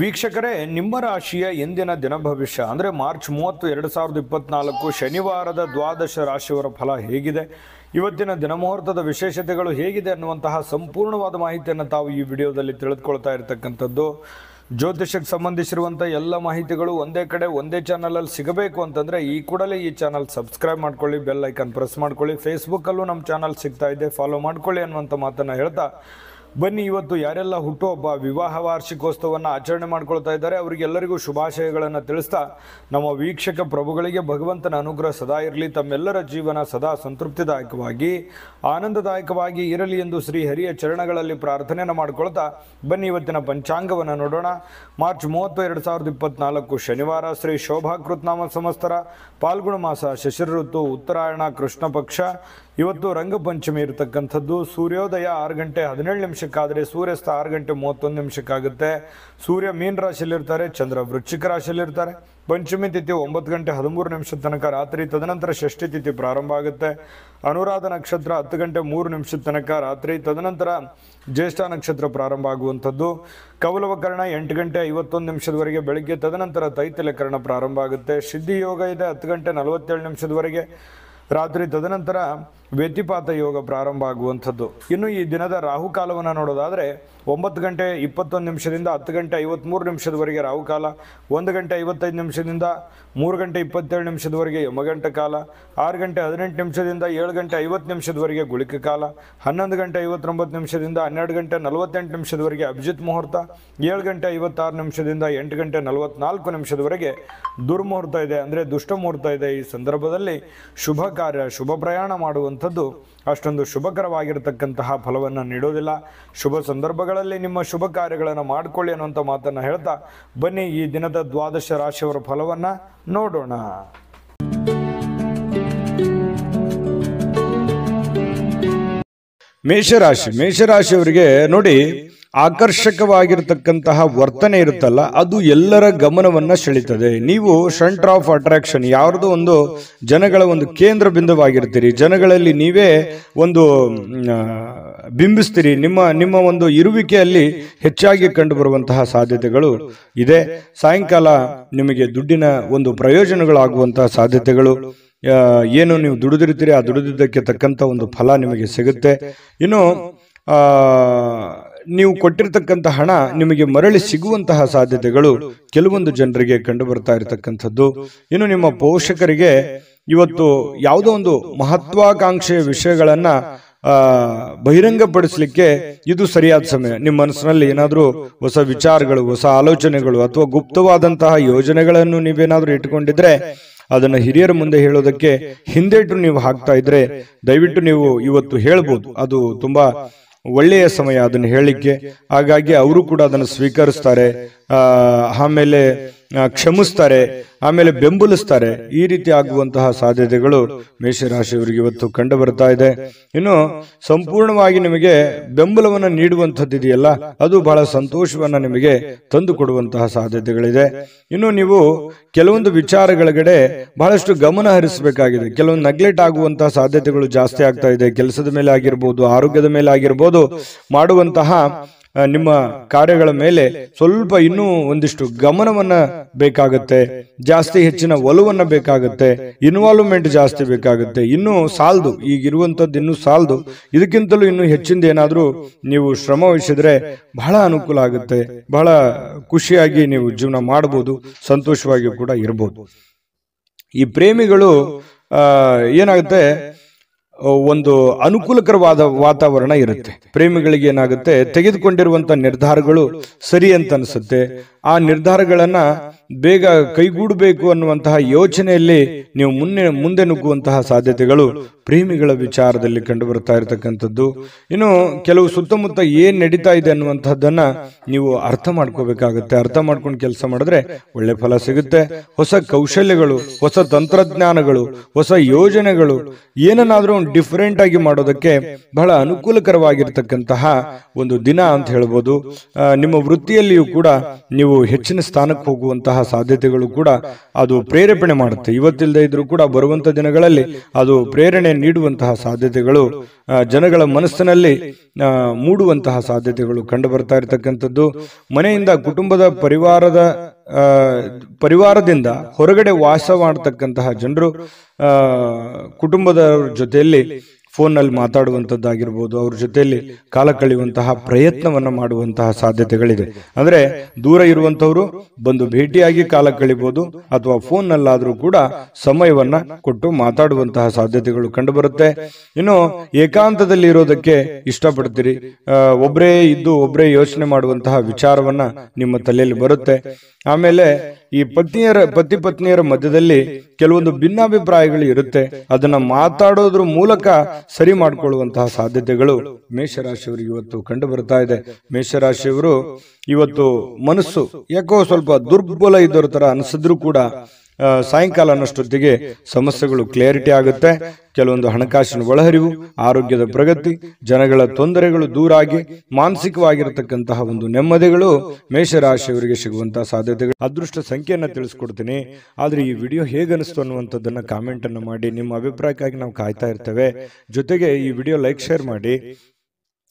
ವೀಕ್ಷಕರೇ ನಿಮ್ಮ ರಾಶಿಯ ಎಂದಿನ ದಿನ ಭವಿಷ್ಯ ಅಂದರೆ ಮಾರ್ಚ್ ಮೂವತ್ತು ಎರಡು ಸಾವಿರದ ಇಪ್ಪತ್ನಾಲ್ಕು ಶನಿವಾರದ ದ್ವಾದಶ ರಾಶಿಯವರ ಫಲ ಹೇಗಿದೆ ಇವತ್ತಿನ ದಿನಮುಹೂರ್ತದ ವಿಶೇಷತೆಗಳು ಹೇಗಿದೆ ಅನ್ನುವಂತಹ ಸಂಪೂರ್ಣವಾದ ಮಾಹಿತಿಯನ್ನು ತಾವು ಈ ವಿಡಿಯೋದಲ್ಲಿ ತಿಳಿದುಕೊಳ್ತಾ ಇರತಕ್ಕಂಥದ್ದು ಜ್ಯೋತಿಷಕ್ಕೆ ಸಂಬಂಧಿಸಿರುವಂಥ ಎಲ್ಲ ಮಾಹಿತಿಗಳು ಒಂದೇ ಕಡೆ ಒಂದೇ ಚಾನಲಲ್ಲಿ ಸಿಗಬೇಕು ಅಂತಂದರೆ ಈ ಕೂಡಲೇ ಈ ಚಾನಲ್ ಸಬ್ಸ್ಕ್ರೈಬ್ ಮಾಡ್ಕೊಳ್ಳಿ ಬೆಲ್ ಐಕನ್ ಪ್ರೆಸ್ ಮಾಡ್ಕೊಳ್ಳಿ ಫೇಸ್ಬುಕ್ಕಲ್ಲೂ ನಮ್ಮ ಚಾನಲ್ ಸಿಗ್ತಾ ಇದೆ ಫಾಲೋ ಮಾಡ್ಕೊಳ್ಳಿ ಅನ್ನುವಂಥ ಮಾತನ್ನು ಹೇಳ್ತಾ ಬನ್ನಿ ಇವತ್ತು ಯಾರೆಲ್ಲ ಹುಟ್ಟುಹಬ್ಬ ವಿವಾಹ ವಾರ್ಷಿಕೋತ್ಸವವನ್ನು ಆಚರಣೆ ಮಾಡ್ಕೊಳ್ತಾ ಇದ್ದಾರೆ ಅವರಿಗೆಲ್ಲರಿಗೂ ಶುಭಾಶಯಗಳನ್ನು ತಿಳಿಸ್ತಾ ನಮ್ಮ ವೀಕ್ಷಕ ಪ್ರಭುಗಳಿಗೆ ಭಗವಂತನ ಅನುಗ್ರಹ ಸದಾ ಇರಲಿ ತಮ್ಮೆಲ್ಲರ ಜೀವನ ಸದಾ ಸಂತೃಪ್ತಿದಾಯಕವಾಗಿ ಆನಂದದಾಯಕವಾಗಿ ಇರಲಿ ಎಂದು ಶ್ರೀಹರಿಯ ಚರಣಗಳಲ್ಲಿ ಪ್ರಾರ್ಥನೆಯನ್ನು ಮಾಡ್ಕೊಳ್ತಾ ಬನ್ನಿ ಇವತ್ತಿನ ಪಂಚಾಂಗವನ್ನು ನೋಡೋಣ ಮಾರ್ಚ್ ಮೂವತ್ತು ಎರಡು ಸಾವಿರದ ಇಪ್ಪತ್ನಾಲ್ಕು ಶನಿವಾರ ಶ್ರೀ ಶೋಭಾಕೃತ್ನಾಮ ಸಮಸ್ತರ ಪಾಲ್ಗುಣ ಮಾಸ ಶಶಿಋತು ಉತ್ತರಾಯಣ ಕೃಷ್ಣ ಪಕ್ಷ ಇವತ್ತು ರಂಗಪಂಚಮಿ ಇರತಕ್ಕಂಥದ್ದು ಸೂರ್ಯೋದಯ ಆರು ಗಂಟೆ ಹದಿನೇಳು ನಿಮಿಷಕ್ಕಾದರೆ ಸೂರ್ಯಾಸ್ತ ಆರು ಗಂಟೆ ಮೂವತ್ತೊಂದು ನಿಮಿಷಕ್ಕಾಗುತ್ತೆ ಸೂರ್ಯ ರಾಶಿಯಲ್ಲಿರ್ತಾರೆ ಚಂದ್ರ ವೃಶ್ಚಿಕ ರಾಶಿಯಲ್ಲಿರ್ತಾರೆ ಪಂಚಮಿ ತಿಥಿ ಒಂಬತ್ತು ಗಂಟೆ ಹದಿಮೂರು ನಿಮಿಷದ ತನಕ ರಾತ್ರಿ ತದನಂತರ ಷಷ್ಠಿ ತಿಥಿ ಪ್ರಾರಂಭ ಆಗುತ್ತೆ ಅನುರಾಧ ನಕ್ಷತ್ರ ಹತ್ತು ಗಂಟೆ ಮೂರು ನಿಮಿಷದ ತನಕ ರಾತ್ರಿ ತದನಂತರ ಜ್ಯೇಷ್ಠ ನಕ್ಷತ್ರ ಪ್ರಾರಂಭ ಆಗುವಂಥದ್ದು ಕವಲವಕರಣ ಎಂಟು ಗಂಟೆ ಐವತ್ತೊಂದು ನಿಮಿಷದವರೆಗೆ ಬೆಳಗ್ಗೆ ತದನಂತರ ತೈತ್ಯಲಕರಣ ಪ್ರಾರಂಭ ಆಗುತ್ತೆ ಸಿದ್ಧಿಯೋಗ ಯೋಗ ಇದೆ ಹತ್ತು ಗಂಟೆ ನಲವತ್ತೇಳು ನಿಮಿಷದವರೆಗೆ ರಾತ್ರಿ ತದನಂತರ ವ್ಯತಿಪಾತ ಯೋಗ ಪ್ರಾರಂಭ ಆಗುವಂಥದ್ದು ಇನ್ನು ಈ ದಿನದ ರಾಹುಕಾಲವನ್ನು ನೋಡೋದಾದರೆ ಒಂಬತ್ತು ಗಂಟೆ ಇಪ್ಪತ್ತೊಂದು ನಿಮಿಷದಿಂದ ಹತ್ತು ಗಂಟೆ ಐವತ್ತ್ಮೂರು ನಿಮಿಷದವರೆಗೆ ರಾಹುಕಾಲ ಒಂದು ಗಂಟೆ ಐವತ್ತೈದು ನಿಮಿಷದಿಂದ ಮೂರು ಗಂಟೆ ಇಪ್ಪತ್ತೇಳು ನಿಮಿಷದವರೆಗೆ ಯಮಗಂಟ ಕಾಲ ಆರು ಗಂಟೆ ಹದಿನೆಂಟು ನಿಮಿಷದಿಂದ ಏಳು ಗಂಟೆ ಐವತ್ತು ನಿಮಿಷದವರೆಗೆ ಗುಳಿಕ ಕಾಲ ಹನ್ನೊಂದು ಗಂಟೆ ಐವತ್ತೊಂಬತ್ತು ನಿಮಿಷದಿಂದ ಹನ್ನೆರಡು ಗಂಟೆ ನಲವತ್ತೆಂಟು ನಿಮಿಷದವರೆಗೆ ಅಭಿಜಿತ್ ಮುಹೂರ್ತ ಏಳು ಗಂಟೆ ಐವತ್ತಾರು ನಿಮಿಷದಿಂದ ಎಂಟು ಗಂಟೆ ನಲವತ್ನಾಲ್ಕು ನಿಮಿಷದವರೆಗೆ ದುರ್ಮುಹೂರ್ತ ಇದೆ ಅಂದರೆ ದುಷ್ಟ ಮುಹೂರ್ತ ಇದೆ ಈ ಸಂದರ್ಭದಲ್ಲಿ ಶುಭ ಕಾರ್ಯ ಶುಭ ಪ್ರಯಾಣ ಮಾಡುವಂಥ ಅನ್ನುವಂಥದ್ದು ಅಷ್ಟೊಂದು ಶುಭಕರವಾಗಿರತಕ್ಕಂತಹ ಫಲವನ್ನು ನೀಡೋದಿಲ್ಲ ಶುಭ ಸಂದರ್ಭಗಳಲ್ಲಿ ನಿಮ್ಮ ಶುಭ ಕಾರ್ಯಗಳನ್ನು ಮಾಡಿಕೊಳ್ಳಿ ಅನ್ನುವಂಥ ಮಾತನ್ನು ಹೇಳ್ತಾ ಬನ್ನಿ ಈ ದಿನದ ದ್ವಾದಶ ರಾಶಿಯವರ ಫಲವನ್ನು ನೋಡೋಣ ಮೇಷರಾಶಿ ಮೇಷರಾಶಿಯವರಿಗೆ ನೋಡಿ ಆಕರ್ಷಕವಾಗಿರತಕ್ಕಂತಹ ವರ್ತನೆ ಇರುತ್ತಲ್ಲ ಅದು ಎಲ್ಲರ ಗಮನವನ್ನು ಸೆಳೀತದೆ ನೀವು ಸೆಂಟರ್ ಆಫ್ ಅಟ್ರಾಕ್ಷನ್ ಯಾರ್ದೋ ಒಂದು ಜನಗಳ ಒಂದು ಕೇಂದ್ರ ಬಿಂದುವಾಗಿರ್ತೀರಿ ಜನಗಳಲ್ಲಿ ನೀವೇ ಒಂದು ಬಿಂಬಿಸ್ತೀರಿ ನಿಮ್ಮ ನಿಮ್ಮ ಒಂದು ಇರುವಿಕೆಯಲ್ಲಿ ಹೆಚ್ಚಾಗಿ ಕಂಡುಬರುವಂತಹ ಸಾಧ್ಯತೆಗಳು ಇದೆ ಸಾಯಂಕಾಲ ನಿಮಗೆ ದುಡ್ಡಿನ ಒಂದು ಪ್ರಯೋಜನಗಳಾಗುವಂತಹ ಸಾಧ್ಯತೆಗಳು ಏನು ನೀವು ದುಡಿದಿರ್ತೀರಿ ಆ ದುಡಿದಿದ್ದಕ್ಕೆ ತಕ್ಕಂಥ ಒಂದು ಫಲ ನಿಮಗೆ ಸಿಗುತ್ತೆ ಇನ್ನು ನೀವು ಕೊಟ್ಟಿರ್ತಕ್ಕಂಥ ಹಣ ನಿಮಗೆ ಮರಳಿ ಸಿಗುವಂತಹ ಸಾಧ್ಯತೆಗಳು ಕೆಲವೊಂದು ಜನರಿಗೆ ಕಂಡು ಬರ್ತಾ ಇರತಕ್ಕಂಥದ್ದು ಇನ್ನು ನಿಮ್ಮ ಪೋಷಕರಿಗೆ ಇವತ್ತು ಯಾವುದೋ ಒಂದು ಮಹತ್ವಾಕಾಂಕ್ಷೆಯ ವಿಷಯಗಳನ್ನ ಬಹಿರಂಗಪಡಿಸಲಿಕ್ಕೆ ಇದು ಸರಿಯಾದ ಸಮಯ ನಿಮ್ಮ ಮನಸ್ಸಿನಲ್ಲಿ ಏನಾದರೂ ಹೊಸ ವಿಚಾರಗಳು ಹೊಸ ಆಲೋಚನೆಗಳು ಅಥವಾ ಗುಪ್ತವಾದಂತಹ ಯೋಜನೆಗಳನ್ನು ನೀವೇನಾದರೂ ಇಟ್ಕೊಂಡಿದ್ರೆ ಅದನ್ನು ಹಿರಿಯರ ಮುಂದೆ ಹೇಳೋದಕ್ಕೆ ಹಿಂದೇಟು ನೀವು ಹಾಕ್ತಾ ಇದ್ರೆ ದಯವಿಟ್ಟು ನೀವು ಇವತ್ತು ಹೇಳ್ಬೋದು ಅದು ತುಂಬಾ ಒಳ್ಳೆಯ ಸಮಯ ಅದನ್ನು ಹೇಳಲಿಕ್ಕೆ ಹಾಗಾಗಿ ಅವರು ಕೂಡ ಅದನ್ನು ಸ್ವೀಕರಿಸ್ತಾರೆ ಆಮೇಲೆ ಕ್ಷಮಿಸ್ತಾರೆ ಆಮೇಲೆ ಬೆಂಬಲಿಸ್ತಾರೆ ಈ ರೀತಿ ಆಗುವಂತಹ ಸಾಧ್ಯತೆಗಳು ಮೇಷರಾಶಿಯವರಿಗೆ ಇವತ್ತು ಕಂಡು ಬರ್ತಾ ಇದೆ ಇನ್ನು ಸಂಪೂರ್ಣವಾಗಿ ನಿಮಗೆ ಬೆಂಬಲವನ್ನು ನೀಡುವಂಥದ್ದು ಇದೆಯಲ್ಲ ಅದು ಬಹಳ ಸಂತೋಷವನ್ನು ನಿಮಗೆ ತಂದು ಕೊಡುವಂತಹ ಸಾಧ್ಯತೆಗಳಿದೆ ಇನ್ನು ನೀವು ಕೆಲವೊಂದು ವಿಚಾರಗಳಗಡೆ ಬಹಳಷ್ಟು ಗಮನ ಹರಿಸಬೇಕಾಗಿದೆ ಕೆಲವೊಂದು ನೆಗ್ಲೆಕ್ಟ್ ಆಗುವಂತಹ ಸಾಧ್ಯತೆಗಳು ಜಾಸ್ತಿ ಆಗ್ತಾ ಇದೆ ಕೆಲಸದ ಮೇಲೆ ಆಗಿರ್ಬೋದು ಆರೋಗ್ಯದ ಮೇಲೆ ಆಗಿರ್ಬೋದು ಮಾಡುವಂತಹ ನಿಮ್ಮ ಕಾರ್ಯಗಳ ಮೇಲೆ ಸ್ವಲ್ಪ ಇನ್ನೂ ಒಂದಿಷ್ಟು ಗಮನವನ್ನ ಬೇಕಾಗುತ್ತೆ ಜಾಸ್ತಿ ಹೆಚ್ಚಿನ ಒಲವನ್ನ ಬೇಕಾಗುತ್ತೆ ಇನ್ವಾಲ್ವ್ಮೆಂಟ್ ಜಾಸ್ತಿ ಬೇಕಾಗುತ್ತೆ ಇನ್ನೂ ಸಾಲದು ಈಗಿರುವಂಥದ್ದು ಇನ್ನೂ ಸಾಲದು ಇದಕ್ಕಿಂತಲೂ ಇನ್ನೂ ಹೆಚ್ಚಿಂದ ಏನಾದರೂ ನೀವು ಶ್ರಮ ವಹಿಸಿದ್ರೆ ಬಹಳ ಅನುಕೂಲ ಆಗುತ್ತೆ ಬಹಳ ಖುಷಿಯಾಗಿ ನೀವು ಜೀವನ ಮಾಡಬಹುದು ಸಂತೋಷವಾಗಿ ಕೂಡ ಇರಬಹುದು ಈ ಪ್ರೇಮಿಗಳು ಏನಾಗುತ್ತೆ ಒಂದು ಅನುಕೂಲಕರವಾದ ವಾತಾವರಣ ಇರುತ್ತೆ ಪ್ರೇಮಿಗಳಿಗೆ ಏನಾಗುತ್ತೆ ತೆಗೆದುಕೊಂಡಿರುವಂತ ನಿರ್ಧಾರಗಳು ಸರಿ ಅಂತ ಅನಿಸುತ್ತೆ ಆ ನಿರ್ಧಾರಗಳನ್ನು ಬೇಗ ಕೈಗೂಡಬೇಕು ಅನ್ನುವಂತಹ ಯೋಚನೆಯಲ್ಲಿ ನೀವು ಮುನ್ನೆ ಮುಂದೆ ನುಗ್ಗುವಂತಹ ಸಾಧ್ಯತೆಗಳು ಪ್ರೇಮಿಗಳ ವಿಚಾರದಲ್ಲಿ ಕಂಡು ಬರ್ತಾ ಇರತಕ್ಕಂಥದ್ದು ಇನ್ನು ಕೆಲವು ಸುತ್ತಮುತ್ತ ಏನು ನಡೀತಾ ಇದೆ ಅನ್ನುವಂಥದ್ದನ್ನು ನೀವು ಅರ್ಥ ಮಾಡ್ಕೋಬೇಕಾಗುತ್ತೆ ಅರ್ಥ ಮಾಡ್ಕೊಂಡು ಕೆಲಸ ಮಾಡಿದ್ರೆ ಒಳ್ಳೆ ಫಲ ಸಿಗುತ್ತೆ ಹೊಸ ಕೌಶಲ್ಯಗಳು ಹೊಸ ತಂತ್ರಜ್ಞಾನಗಳು ಹೊಸ ಯೋಜನೆಗಳು ಏನನ್ನಾದರೂ ಒಂದು ಡಿಫರೆಂಟ್ ಆಗಿ ಮಾಡೋದಕ್ಕೆ ಬಹಳ ಅನುಕೂಲಕರವಾಗಿರ್ತಕ್ಕಂತಹ ಒಂದು ದಿನ ಅಂತ ಹೇಳ್ಬೋದು ನಿಮ್ಮ ವೃತ್ತಿಯಲ್ಲಿಯೂ ಕೂಡ ನೀವು ಹೆಚ್ಚಿನ ಸ್ಥಾನಕ್ಕೆ ಹೋಗುವಂತಹ ಸಾಧ್ಯತೆಗಳು ಕೂಡ ಅದು ಪ್ರೇರೇಪಣೆ ಮಾಡುತ್ತೆ ಇವತ್ತಿಲ್ಲದೆ ಇದ್ರೂ ಕೂಡ ಬರುವಂಥ ದಿನಗಳಲ್ಲಿ ಅದು ಪ್ರೇರಣೆ ನೀಡುವಂತಹ ಸಾಧ್ಯತೆಗಳು ಜನಗಳ ಮನಸ್ಸಿನಲ್ಲಿ ಮೂಡುವಂತಹ ಸಾಧ್ಯತೆಗಳು ಕಂಡು ಬರ್ತಾ ಇರತಕ್ಕಂಥದ್ದು ಮನೆಯಿಂದ ಕುಟುಂಬದ ಪರಿವಾರದ ಪರಿವಾರದಿಂದ ಹೊರಗಡೆ ವಾಸ ಮಾಡತಕ್ಕಂತಹ ಜನರು ಕುಟುಂಬದ ಜೊತೆಯಲ್ಲಿ ಫೋನ್ನಲ್ಲಿ ಮಾತಾಡುವಂಥದ್ದಾಗಿರ್ಬೋದು ಅವ್ರ ಜೊತೆಯಲ್ಲಿ ಕಾಲ ಕಳೆಯುವಂತಹ ಪ್ರಯತ್ನವನ್ನು ಮಾಡುವಂತಹ ಸಾಧ್ಯತೆಗಳಿದೆ ಅಂದರೆ ದೂರ ಇರುವಂಥವರು ಬಂದು ಭೇಟಿಯಾಗಿ ಕಾಲ ಕಳಿಬೋದು ಅಥವಾ ಫೋನ್ನಲ್ಲಾದರೂ ಕೂಡ ಸಮಯವನ್ನು ಕೊಟ್ಟು ಮಾತಾಡುವಂತಹ ಸಾಧ್ಯತೆಗಳು ಕಂಡುಬರುತ್ತೆ ಇನ್ನು ಏಕಾಂತದಲ್ಲಿ ಇರೋದಕ್ಕೆ ಇಷ್ಟಪಡ್ತೀರಿ ಒಬ್ಬರೇ ಇದ್ದು ಒಬ್ಬರೇ ಯೋಚನೆ ಮಾಡುವಂತಹ ವಿಚಾರವನ್ನು ನಿಮ್ಮ ತಲೆಯಲ್ಲಿ ಬರುತ್ತೆ ಆಮೇಲೆ ಈ ಪತ್ನಿಯರ ಪತಿ ಪತ್ನಿಯರ ಮಧ್ಯದಲ್ಲಿ ಕೆಲವೊಂದು ಭಿನ್ನಾಭಿಪ್ರಾಯಗಳು ಇರುತ್ತೆ ಅದನ್ನ ಮಾತಾಡೋದ್ರ ಮೂಲಕ ಸರಿ ಮಾಡಿಕೊಳ್ಳುವಂತಹ ಸಾಧ್ಯತೆಗಳು ಮೇಷರಾಶಿಯವರಿಗೆ ಇವತ್ತು ಕಂಡು ಬರ್ತಾ ಇದೆ ಮೇಷರಾಶಿಯವರು ಇವತ್ತು ಮನಸ್ಸು ಯಾಕೋ ಸ್ವಲ್ಪ ದುರ್ಬಲ ಇದ್ದವ್ರ ತರ ಅನಿಸಿದ್ರು ಕೂಡ ಸಾಯಂಕಾಲ ಅನ್ನೋಷ್ಟೊತ್ತಿಗೆ ಸಮಸ್ಯೆಗಳು ಕ್ಲಿಯರಿಟಿ ಆಗುತ್ತೆ ಕೆಲವೊಂದು ಹಣಕಾಸಿನ ಒಳಹರಿವು ಆರೋಗ್ಯದ ಪ್ರಗತಿ ಜನಗಳ ತೊಂದರೆಗಳು ದೂರಾಗಿ ಮಾನಸಿಕವಾಗಿರತಕ್ಕಂತಹ ಒಂದು ನೆಮ್ಮದಿಗಳು ಮೇಷರಾಶಿಯವರಿಗೆ ಸಿಗುವಂತಹ ಸಾಧ್ಯತೆಗಳು ಅದೃಷ್ಟ ಸಂಖ್ಯೆಯನ್ನು ತಿಳಿಸ್ಕೊಡ್ತೀನಿ ಆದರೆ ಈ ವಿಡಿಯೋ ಹೇಗನಿಸ್ತು ಅನ್ನುವಂಥದ್ದನ್ನು ಕಾಮೆಂಟನ್ನು ಮಾಡಿ ನಿಮ್ಮ ಅಭಿಪ್ರಾಯಕ್ಕಾಗಿ ನಾವು ಕಾಯ್ತಾ ಇರ್ತೇವೆ ಜೊತೆಗೆ ಈ ವಿಡಿಯೋ ಲೈಕ್ ಶೇರ್ ಮಾಡಿ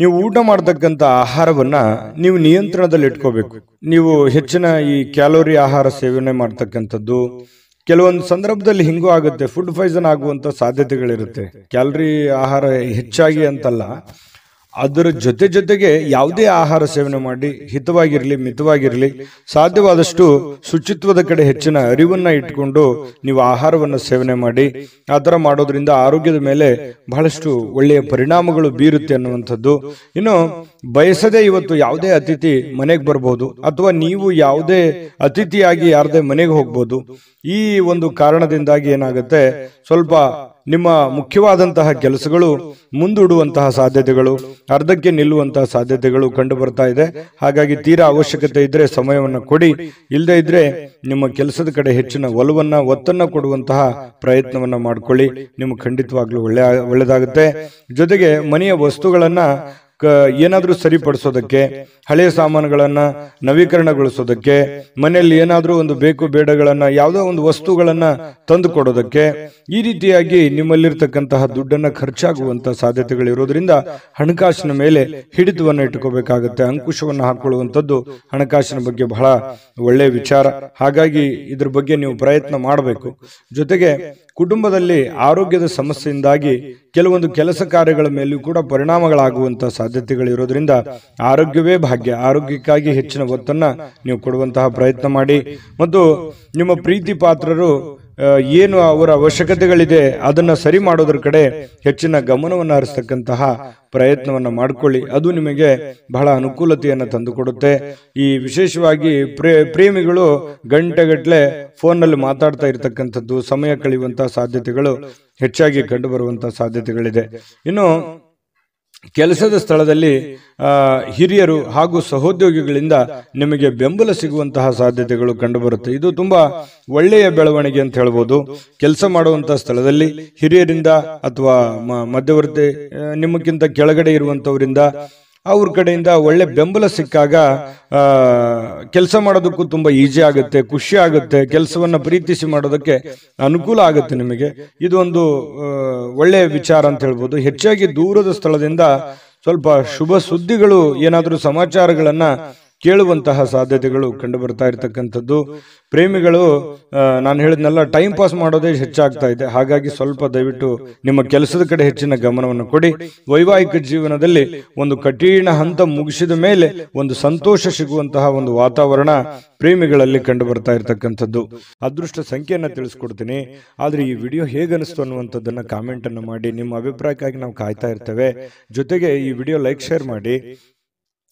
ನೀವು ಊಟ ಮಾಡತಕ್ಕಂಥ ಆಹಾರವನ್ನ ನೀವು ನಿಯಂತ್ರಣದಲ್ಲಿ ಇಟ್ಕೋಬೇಕು ನೀವು ಹೆಚ್ಚಿನ ಈ ಕ್ಯಾಲೋರಿ ಆಹಾರ ಸೇವನೆ ಮಾಡ್ತಕ್ಕಂಥದ್ದು ಕೆಲವೊಂದು ಸಂದರ್ಭದಲ್ಲಿ ಹಿಂಗೂ ಆಗುತ್ತೆ ಫುಡ್ ಪಾಯ್ಸನ್ ಆಗುವಂತ ಸಾಧ್ಯತೆಗಳಿರುತ್ತೆ ಕ್ಯಾಲೋರಿ ಆಹಾರ ಹೆಚ್ಚಾಗಿ ಅಂತಲ್ಲ ಅದರ ಜೊತೆ ಜೊತೆಗೆ ಯಾವುದೇ ಆಹಾರ ಸೇವನೆ ಮಾಡಿ ಹಿತವಾಗಿರಲಿ ಮಿತವಾಗಿರಲಿ ಸಾಧ್ಯವಾದಷ್ಟು ಶುಚಿತ್ವದ ಕಡೆ ಹೆಚ್ಚಿನ ಅರಿವನ್ನು ಇಟ್ಟುಕೊಂಡು ನೀವು ಆಹಾರವನ್ನು ಸೇವನೆ ಮಾಡಿ ಆ ಥರ ಮಾಡೋದ್ರಿಂದ ಆರೋಗ್ಯದ ಮೇಲೆ ಬಹಳಷ್ಟು ಒಳ್ಳೆಯ ಪರಿಣಾಮಗಳು ಬೀರುತ್ತೆ ಅನ್ನುವಂಥದ್ದು ಇನ್ನು ಬಯಸದೆ ಇವತ್ತು ಯಾವುದೇ ಅತಿಥಿ ಮನೆಗೆ ಬರ್ಬೋದು ಅಥವಾ ನೀವು ಯಾವುದೇ ಅತಿಥಿಯಾಗಿ ಯಾರದೇ ಮನೆಗೆ ಹೋಗ್ಬೋದು ಈ ಒಂದು ಕಾರಣದಿಂದಾಗಿ ಏನಾಗುತ್ತೆ ಸ್ವಲ್ಪ ನಿಮ್ಮ ಮುಖ್ಯವಾದಂತಹ ಕೆಲಸಗಳು ಮುಂದೂಡುವಂತಹ ಸಾಧ್ಯತೆಗಳು ಅರ್ಧಕ್ಕೆ ನಿಲ್ಲುವಂತಹ ಸಾಧ್ಯತೆಗಳು ಕಂಡು ಬರ್ತಾ ಇದೆ ಹಾಗಾಗಿ ತೀರಾ ಅವಶ್ಯಕತೆ ಇದ್ರೆ ಸಮಯವನ್ನು ಕೊಡಿ ಇಲ್ಲದೇ ಇದ್ರೆ ನಿಮ್ಮ ಕೆಲಸದ ಕಡೆ ಹೆಚ್ಚಿನ ಒಲವನ್ನು ಒತ್ತನ್ನು ಕೊಡುವಂತಹ ಪ್ರಯತ್ನವನ್ನು ಮಾಡ್ಕೊಳ್ಳಿ ನಿಮಗೆ ಖಂಡಿತವಾಗ್ಲೂ ಒಳ್ಳೆಯ ಒಳ್ಳೆಯದಾಗುತ್ತೆ ಜೊತೆಗೆ ಮನೆಯ ವಸ್ತುಗಳನ್ನ ಕ ಏನಾದರೂ ಸರಿಪಡಿಸೋದಕ್ಕೆ ಹಳೆಯ ಸಾಮಾನುಗಳನ್ನು ನವೀಕರಣಗೊಳಿಸೋದಕ್ಕೆ ಮನೆಯಲ್ಲಿ ಏನಾದರೂ ಒಂದು ಬೇಕು ಬೇಡಗಳನ್ನು ಯಾವುದೋ ಒಂದು ವಸ್ತುಗಳನ್ನು ತಂದು ಕೊಡೋದಕ್ಕೆ ಈ ರೀತಿಯಾಗಿ ನಿಮ್ಮಲ್ಲಿರ್ತಕ್ಕಂತಹ ದುಡ್ಡನ್ನು ಖರ್ಚಾಗುವಂಥ ಸಾಧ್ಯತೆಗಳಿರೋದ್ರಿಂದ ಹಣಕಾಸಿನ ಮೇಲೆ ಹಿಡಿತವನ್ನು ಇಟ್ಟುಕೋಬೇಕಾಗತ್ತೆ ಅಂಕುಶವನ್ನು ಹಾಕೊಳ್ಳುವಂಥದ್ದು ಹಣಕಾಸಿನ ಬಗ್ಗೆ ಬಹಳ ಒಳ್ಳೆಯ ವಿಚಾರ ಹಾಗಾಗಿ ಇದ್ರ ಬಗ್ಗೆ ನೀವು ಪ್ರಯತ್ನ ಮಾಡಬೇಕು ಜೊತೆಗೆ ಕುಟುಂಬದಲ್ಲಿ ಆರೋಗ್ಯದ ಸಮಸ್ಯೆಯಿಂದಾಗಿ ಕೆಲವೊಂದು ಕೆಲಸ ಕಾರ್ಯಗಳ ಮೇಲೂ ಕೂಡ ಪರಿಣಾಮಗಳಾಗುವಂಥ ಸಾಧ್ಯತೆಗಳಿರೋದ್ರಿಂದ ಆರೋಗ್ಯವೇ ಭಾಗ್ಯ ಆರೋಗ್ಯಕ್ಕಾಗಿ ಹೆಚ್ಚಿನ ಒತ್ತನ್ನು ನೀವು ಕೊಡುವಂತಹ ಪ್ರಯತ್ನ ಮಾಡಿ ಮತ್ತು ನಿಮ್ಮ ಪ್ರೀತಿ ಪಾತ್ರರು ಏನು ಅವರ ಅವಶ್ಯಕತೆಗಳಿದೆ ಅದನ್ನು ಸರಿ ಮಾಡೋದ್ರ ಕಡೆ ಹೆಚ್ಚಿನ ಗಮನವನ್ನು ಹರಿಸ್ತಕ್ಕಂತಹ ಪ್ರಯತ್ನವನ್ನು ಮಾಡಿಕೊಳ್ಳಿ ಅದು ನಿಮಗೆ ಬಹಳ ಅನುಕೂಲತೆಯನ್ನು ತಂದುಕೊಡುತ್ತೆ ಈ ವಿಶೇಷವಾಗಿ ಪ್ರೇ ಪ್ರೇಮಿಗಳು ಗಂಟೆಗಟ್ಟಲೆ ಫೋನ್ನಲ್ಲಿ ಮಾತಾಡ್ತಾ ಇರತಕ್ಕಂಥದ್ದು ಸಮಯ ಕಳೆಯುವಂತಹ ಸಾಧ್ಯತೆಗಳು ಹೆಚ್ಚಾಗಿ ಕಂಡುಬರುವಂತಹ ಸಾಧ್ಯತೆಗಳಿದೆ ಇನ್ನು ಕೆಲಸದ ಸ್ಥಳದಲ್ಲಿ ಹಿರಿಯರು ಹಾಗೂ ಸಹೋದ್ಯೋಗಿಗಳಿಂದ ನಿಮಗೆ ಬೆಂಬಲ ಸಿಗುವಂತಹ ಸಾಧ್ಯತೆಗಳು ಕಂಡುಬರುತ್ತೆ ಇದು ತುಂಬಾ ಒಳ್ಳೆಯ ಬೆಳವಣಿಗೆ ಅಂತ ಹೇಳ್ಬೋದು ಕೆಲಸ ಮಾಡುವಂತಹ ಸ್ಥಳದಲ್ಲಿ ಹಿರಿಯರಿಂದ ಅಥವಾ ಮಧ್ಯವರ್ತಿ ನಿಮಗಿಂತ ಕೆಳಗಡೆ ಇರುವಂಥವರಿಂದ ಅವ್ರ ಕಡೆಯಿಂದ ಒಳ್ಳೆ ಬೆಂಬಲ ಸಿಕ್ಕಾಗ ಕೆಲಸ ಮಾಡೋದಕ್ಕೂ ತುಂಬ ಈಜಿ ಆಗುತ್ತೆ ಖುಷಿ ಆಗುತ್ತೆ ಕೆಲಸವನ್ನು ಪ್ರೀತಿಸಿ ಮಾಡೋದಕ್ಕೆ ಅನುಕೂಲ ಆಗುತ್ತೆ ನಿಮಗೆ ಇದೊಂದು ಒಳ್ಳೆಯ ವಿಚಾರ ಅಂತ ಹೇಳ್ಬೋದು ಹೆಚ್ಚಾಗಿ ದೂರದ ಸ್ಥಳದಿಂದ ಸ್ವಲ್ಪ ಶುಭ ಸುದ್ದಿಗಳು ಏನಾದರೂ ಸಮಾಚಾರಗಳನ್ನು ಕೇಳುವಂತಹ ಸಾಧ್ಯತೆಗಳು ಕಂಡು ಬರ್ತಾ ಇರತಕ್ಕಂಥದ್ದು ಪ್ರೇಮಿಗಳು ನಾನು ಹೇಳಿದ್ನೆಲ್ಲ ಟೈಮ್ ಪಾಸ್ ಮಾಡೋದೇ ಹೆಚ್ಚಾಗ್ತಾ ಇದೆ ಹಾಗಾಗಿ ಸ್ವಲ್ಪ ದಯವಿಟ್ಟು ನಿಮ್ಮ ಕೆಲಸದ ಕಡೆ ಹೆಚ್ಚಿನ ಗಮನವನ್ನು ಕೊಡಿ ವೈವಾಹಿಕ ಜೀವನದಲ್ಲಿ ಒಂದು ಕಠಿಣ ಹಂತ ಮುಗಿಸಿದ ಮೇಲೆ ಒಂದು ಸಂತೋಷ ಸಿಗುವಂತಹ ಒಂದು ವಾತಾವರಣ ಪ್ರೇಮಿಗಳಲ್ಲಿ ಕಂಡು ಬರ್ತಾ ಇರತಕ್ಕಂಥದ್ದು ಅದೃಷ್ಟ ಸಂಖ್ಯೆಯನ್ನು ತಿಳಿಸ್ಕೊಡ್ತೀನಿ ಆದರೆ ಈ ವಿಡಿಯೋ ಹೇಗನಿಸ್ತು ಅನ್ನುವಂಥದ್ದನ್ನು ಕಾಮೆಂಟನ್ನು ಮಾಡಿ ನಿಮ್ಮ ಅಭಿಪ್ರಾಯಕ್ಕಾಗಿ ನಾವು ಕಾಯ್ತಾ ಇರ್ತೇವೆ ಜೊತೆಗೆ ಈ ವಿಡಿಯೋ ಲೈಕ್ ಶೇರ್ ಮಾಡಿ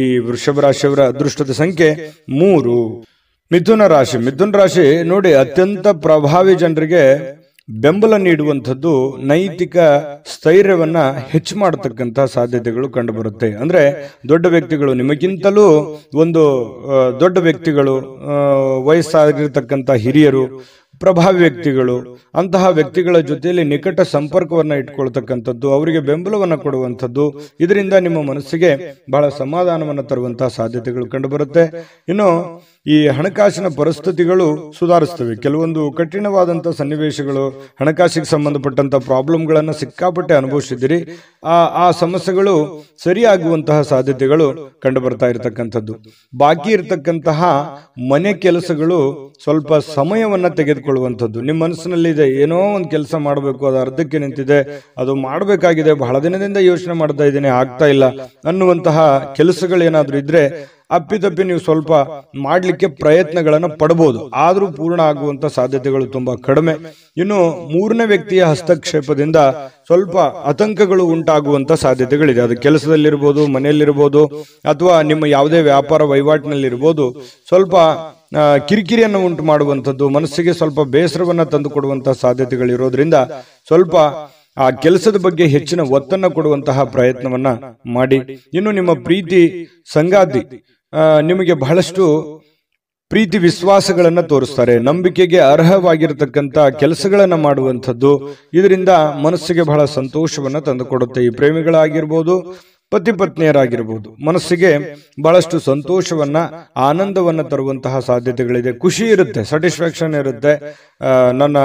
ಈ ವೃಷಭ ರಾಶಿಯವರ ಅದೃಷ್ಟದ ಸಂಖ್ಯೆ ಮೂರು ಮಿಥುನ ರಾಶಿ ಮಿಥುನ ರಾಶಿ ನೋಡಿ ಅತ್ಯಂತ ಪ್ರಭಾವಿ ಜನರಿಗೆ ಬೆಂಬಲ ನೀಡುವಂಥದ್ದು ನೈತಿಕ ಸ್ಥೈರ್ಯವನ್ನ ಹೆಚ್ಚು ಮಾಡತಕ್ಕಂತಹ ಸಾಧ್ಯತೆಗಳು ಕಂಡುಬರುತ್ತೆ ಅಂದ್ರೆ ದೊಡ್ಡ ವ್ಯಕ್ತಿಗಳು ನಿಮಗಿಂತಲೂ ಒಂದು ದೊಡ್ಡ ವ್ಯಕ್ತಿಗಳು ವಯಸ್ಸಾಗಿರ್ತಕ್ಕಂಥ ಹಿರಿಯರು ಪ್ರಭಾವಿ ವ್ಯಕ್ತಿಗಳು ಅಂತಹ ವ್ಯಕ್ತಿಗಳ ಜೊತೆಯಲ್ಲಿ ನಿಕಟ ಸಂಪರ್ಕವನ್ನು ಇಟ್ಕೊಳ್ತಕ್ಕಂಥದ್ದು ಅವರಿಗೆ ಬೆಂಬಲವನ್ನು ಕೊಡುವಂಥದ್ದು ಇದರಿಂದ ನಿಮ್ಮ ಮನಸ್ಸಿಗೆ ಬಹಳ ಸಮಾಧಾನವನ್ನು ತರುವಂತಹ ಸಾಧ್ಯತೆಗಳು ಕಂಡುಬರುತ್ತೆ ಇನ್ನು ಈ ಹಣಕಾಸಿನ ಪರಿಸ್ಥಿತಿಗಳು ಸುಧಾರಿಸ್ತವೆ ಕೆಲವೊಂದು ಕಠಿಣವಾದಂಥ ಸನ್ನಿವೇಶಗಳು ಹಣಕಾಸಿಗೆ ಸಂಬಂಧಪಟ್ಟಂಥ ಪ್ರಾಬ್ಲಮ್ಗಳನ್ನು ಸಿಕ್ಕಾಪಟ್ಟೆ ಅನುಭವಿಸಿದ್ದೀರಿ ಆ ಆ ಸಮಸ್ಯೆಗಳು ಸರಿಯಾಗುವಂತಹ ಸಾಧ್ಯತೆಗಳು ಕಂಡು ಬರ್ತಾ ಇರತಕ್ಕಂಥದ್ದು ಬಾಕಿ ಇರತಕ್ಕಂತಹ ಮನೆ ಕೆಲಸಗಳು ಸ್ವಲ್ಪ ಸಮಯವನ್ನು ತೆಗೆದುಕೊಳ್ಳುವಂಥದ್ದು ನಿಮ್ಮ ಮನಸ್ಸಿನಲ್ಲಿ ಇದೆ ಏನೋ ಒಂದು ಕೆಲಸ ಮಾಡಬೇಕು ಅದು ಅರ್ಧಕ್ಕೆ ನಿಂತಿದೆ ಅದು ಮಾಡಬೇಕಾಗಿದೆ ಬಹಳ ದಿನದಿಂದ ಯೋಚನೆ ಮಾಡ್ತಾ ಇದ್ದೀನಿ ಆಗ್ತಾ ಇಲ್ಲ ಅನ್ನುವಂತಹ ಕೆಲಸಗಳೇನಾದರೂ ಇದ್ದರೆ ಅಪ್ಪಿತಪ್ಪಿ ನೀವು ಸ್ವಲ್ಪ ಮಾಡಲಿಕ್ಕೆ ಪ್ರಯತ್ನಗಳನ್ನು ಪಡಬಹುದು ಆದರೂ ಪೂರ್ಣ ಆಗುವಂತ ಸಾಧ್ಯತೆಗಳು ತುಂಬಾ ಕಡಿಮೆ ಇನ್ನು ಮೂರನೇ ವ್ಯಕ್ತಿಯ ಹಸ್ತಕ್ಷೇಪದಿಂದ ಸ್ವಲ್ಪ ಆತಂಕಗಳು ಉಂಟಾಗುವಂತ ಸಾಧ್ಯತೆಗಳಿದೆ ಅದು ಕೆಲಸದಲ್ಲಿರ್ಬೋದು ಮನೆಯಲ್ಲಿರ್ಬೋದು ಅಥವಾ ನಿಮ್ಮ ಯಾವುದೇ ವ್ಯಾಪಾರ ವಹಿವಾಟಿನಲ್ಲಿರ್ಬೋದು ಸ್ವಲ್ಪ ಕಿರಿಕಿರಿಯನ್ನು ಉಂಟು ಮಾಡುವಂಥದ್ದು ಮನಸ್ಸಿಗೆ ಸ್ವಲ್ಪ ಬೇಸರವನ್ನು ತಂದು ಕೊಡುವಂಥ ಸಾಧ್ಯತೆಗಳಿರೋದ್ರಿಂದ ಸ್ವಲ್ಪ ಆ ಕೆಲಸದ ಬಗ್ಗೆ ಹೆಚ್ಚಿನ ಒತ್ತನ್ನು ಕೊಡುವಂತಹ ಪ್ರಯತ್ನವನ್ನ ಮಾಡಿ ಇನ್ನು ನಿಮ್ಮ ಪ್ರೀತಿ ಸಂಗಾತಿ ನಿಮಗೆ ಬಹಳಷ್ಟು ಪ್ರೀತಿ ವಿಶ್ವಾಸಗಳನ್ನು ತೋರಿಸ್ತಾರೆ ನಂಬಿಕೆಗೆ ಅರ್ಹವಾಗಿರತಕ್ಕಂತ ಕೆಲಸಗಳನ್ನು ಮಾಡುವಂಥದ್ದು ಇದರಿಂದ ಮನಸ್ಸಿಗೆ ಬಹಳ ಸಂತೋಷವನ್ನು ತಂದುಕೊಡುತ್ತೆ ಈ ಪ್ರೇಮಿಗಳಾಗಿರ್ಬೋದು ಪತಿ ಪತ್ನಿಯರಾಗಿರಬಹುದು ಮನಸ್ಸಿಗೆ ಬಹಳಷ್ಟು ಸಂತೋಷವನ್ನ ಆನಂದವನ್ನ ತರುವಂತಹ ಸಾಧ್ಯತೆಗಳಿದೆ ಖುಷಿ ಇರುತ್ತೆ ಸ್ಯಾಟಿಸ್ಫ್ಯಾಕ್ಷನ್ ಇರುತ್ತೆ ನನ್ನ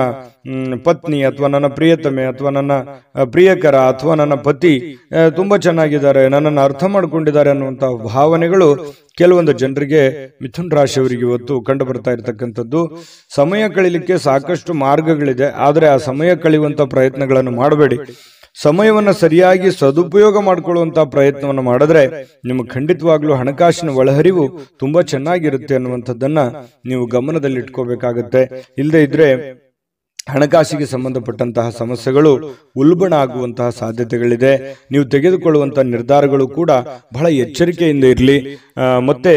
ಪತ್ನಿ ಅಥವಾ ನನ್ನ ಪ್ರಿಯತಮೆ ಅಥವಾ ನನ್ನ ಪ್ರಿಯಕರ ಅಥವಾ ನನ್ನ ಪತಿ ತುಂಬಾ ಚೆನ್ನಾಗಿದ್ದಾರೆ ನನ್ನನ್ನು ಅರ್ಥ ಮಾಡಿಕೊಂಡಿದ್ದಾರೆ ಅನ್ನುವಂತಹ ಭಾವನೆಗಳು ಕೆಲವೊಂದು ಜನರಿಗೆ ಮಿಥುನ್ ರಾಶಿಯವರಿಗೆ ಇವತ್ತು ಕಂಡು ಬರ್ತಾ ಇರತಕ್ಕಂಥದ್ದು ಸಮಯ ಕಳೀಲಿಕ್ಕೆ ಸಾಕಷ್ಟು ಮಾರ್ಗಗಳಿದೆ ಆದರೆ ಆ ಸಮಯ ಕಳೆಯುವಂಥ ಪ್ರಯತ್ನಗಳನ್ನು ಮಾಡಬೇಡಿ ಸಮಯವನ್ನ ಸರಿಯಾಗಿ ಸದುಪಯೋಗ ಮಾಡಿಕೊಳ್ಳುವಂತಹ ಪ್ರಯತ್ನವನ್ನು ಮಾಡಿದ್ರೆ ನಿಮ್ಮ ಖಂಡಿತವಾಗ್ಲೂ ಹಣಕಾಸಿನ ಒಳಹರಿವು ತುಂಬಾ ಚೆನ್ನಾಗಿರುತ್ತೆ ಅನ್ನುವಂಥದ್ದನ್ನ ನೀವು ಗಮನದಲ್ಲಿ ಇಟ್ಕೋಬೇಕಾಗುತ್ತೆ ಇಲ್ಲದೆ ಇದ್ರೆ ಹಣಕಾಸಿಗೆ ಸಂಬಂಧಪಟ್ಟಂತಹ ಸಮಸ್ಯೆಗಳು ಉಲ್ಬಣ ಆಗುವಂತಹ ಸಾಧ್ಯತೆಗಳಿದೆ ನೀವು ತೆಗೆದುಕೊಳ್ಳುವಂತಹ ನಿರ್ಧಾರಗಳು ಕೂಡ ಬಹಳ ಎಚ್ಚರಿಕೆಯಿಂದ ಇರಲಿ ಮತ್ತೆ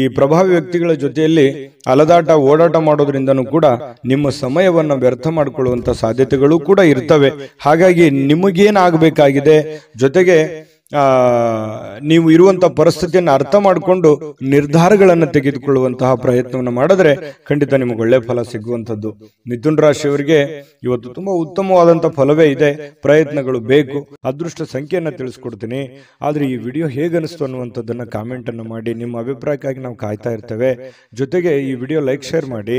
ಈ ಪ್ರಭಾವಿ ವ್ಯಕ್ತಿಗಳ ಜೊತೆಯಲ್ಲಿ ಅಲದಾಟ ಓಡಾಟ ಮಾಡೋದ್ರಿಂದನೂ ಕೂಡ ನಿಮ್ಮ ಸಮಯವನ್ನು ವ್ಯರ್ಥ ಮಾಡಿಕೊಳ್ಳುವಂಥ ಸಾಧ್ಯತೆಗಳು ಕೂಡ ಇರ್ತವೆ ಹಾಗಾಗಿ ನಿಮಗೇನಾಗಬೇಕಾಗಿದೆ ಜೊತೆಗೆ ನೀವು ಇರುವಂತಹ ಪರಿಸ್ಥಿತಿಯನ್ನು ಅರ್ಥ ಮಾಡಿಕೊಂಡು ನಿರ್ಧಾರಗಳನ್ನು ತೆಗೆದುಕೊಳ್ಳುವಂತಹ ಪ್ರಯತ್ನವನ್ನು ಮಾಡಿದ್ರೆ ಖಂಡಿತ ನಿಮಗೆ ಒಳ್ಳೆ ಫಲ ಸಿಗುವಂಥದ್ದು ಮಿಥುನ್ ರಾಶಿಯವರಿಗೆ ಇವತ್ತು ತುಂಬಾ ಉತ್ತಮವಾದಂತಹ ಫಲವೇ ಇದೆ ಪ್ರಯತ್ನಗಳು ಬೇಕು ಅದೃಷ್ಟ ಸಂಖ್ಯೆಯನ್ನು ತಿಳಿಸ್ಕೊಡ್ತೀನಿ ಆದ್ರೆ ಈ ವಿಡಿಯೋ ಹೇಗನಿಸ್ತು ಅನ್ನುವಂಥದ್ದನ್ನು ಕಾಮೆಂಟ್ ಅನ್ನು ಮಾಡಿ ನಿಮ್ಮ ಅಭಿಪ್ರಾಯಕ್ಕಾಗಿ ನಾವು ಕಾಯ್ತಾ ಇರ್ತೇವೆ ಜೊತೆಗೆ ಈ ವಿಡಿಯೋ ಲೈಕ್ ಶೇರ್ ಮಾಡಿ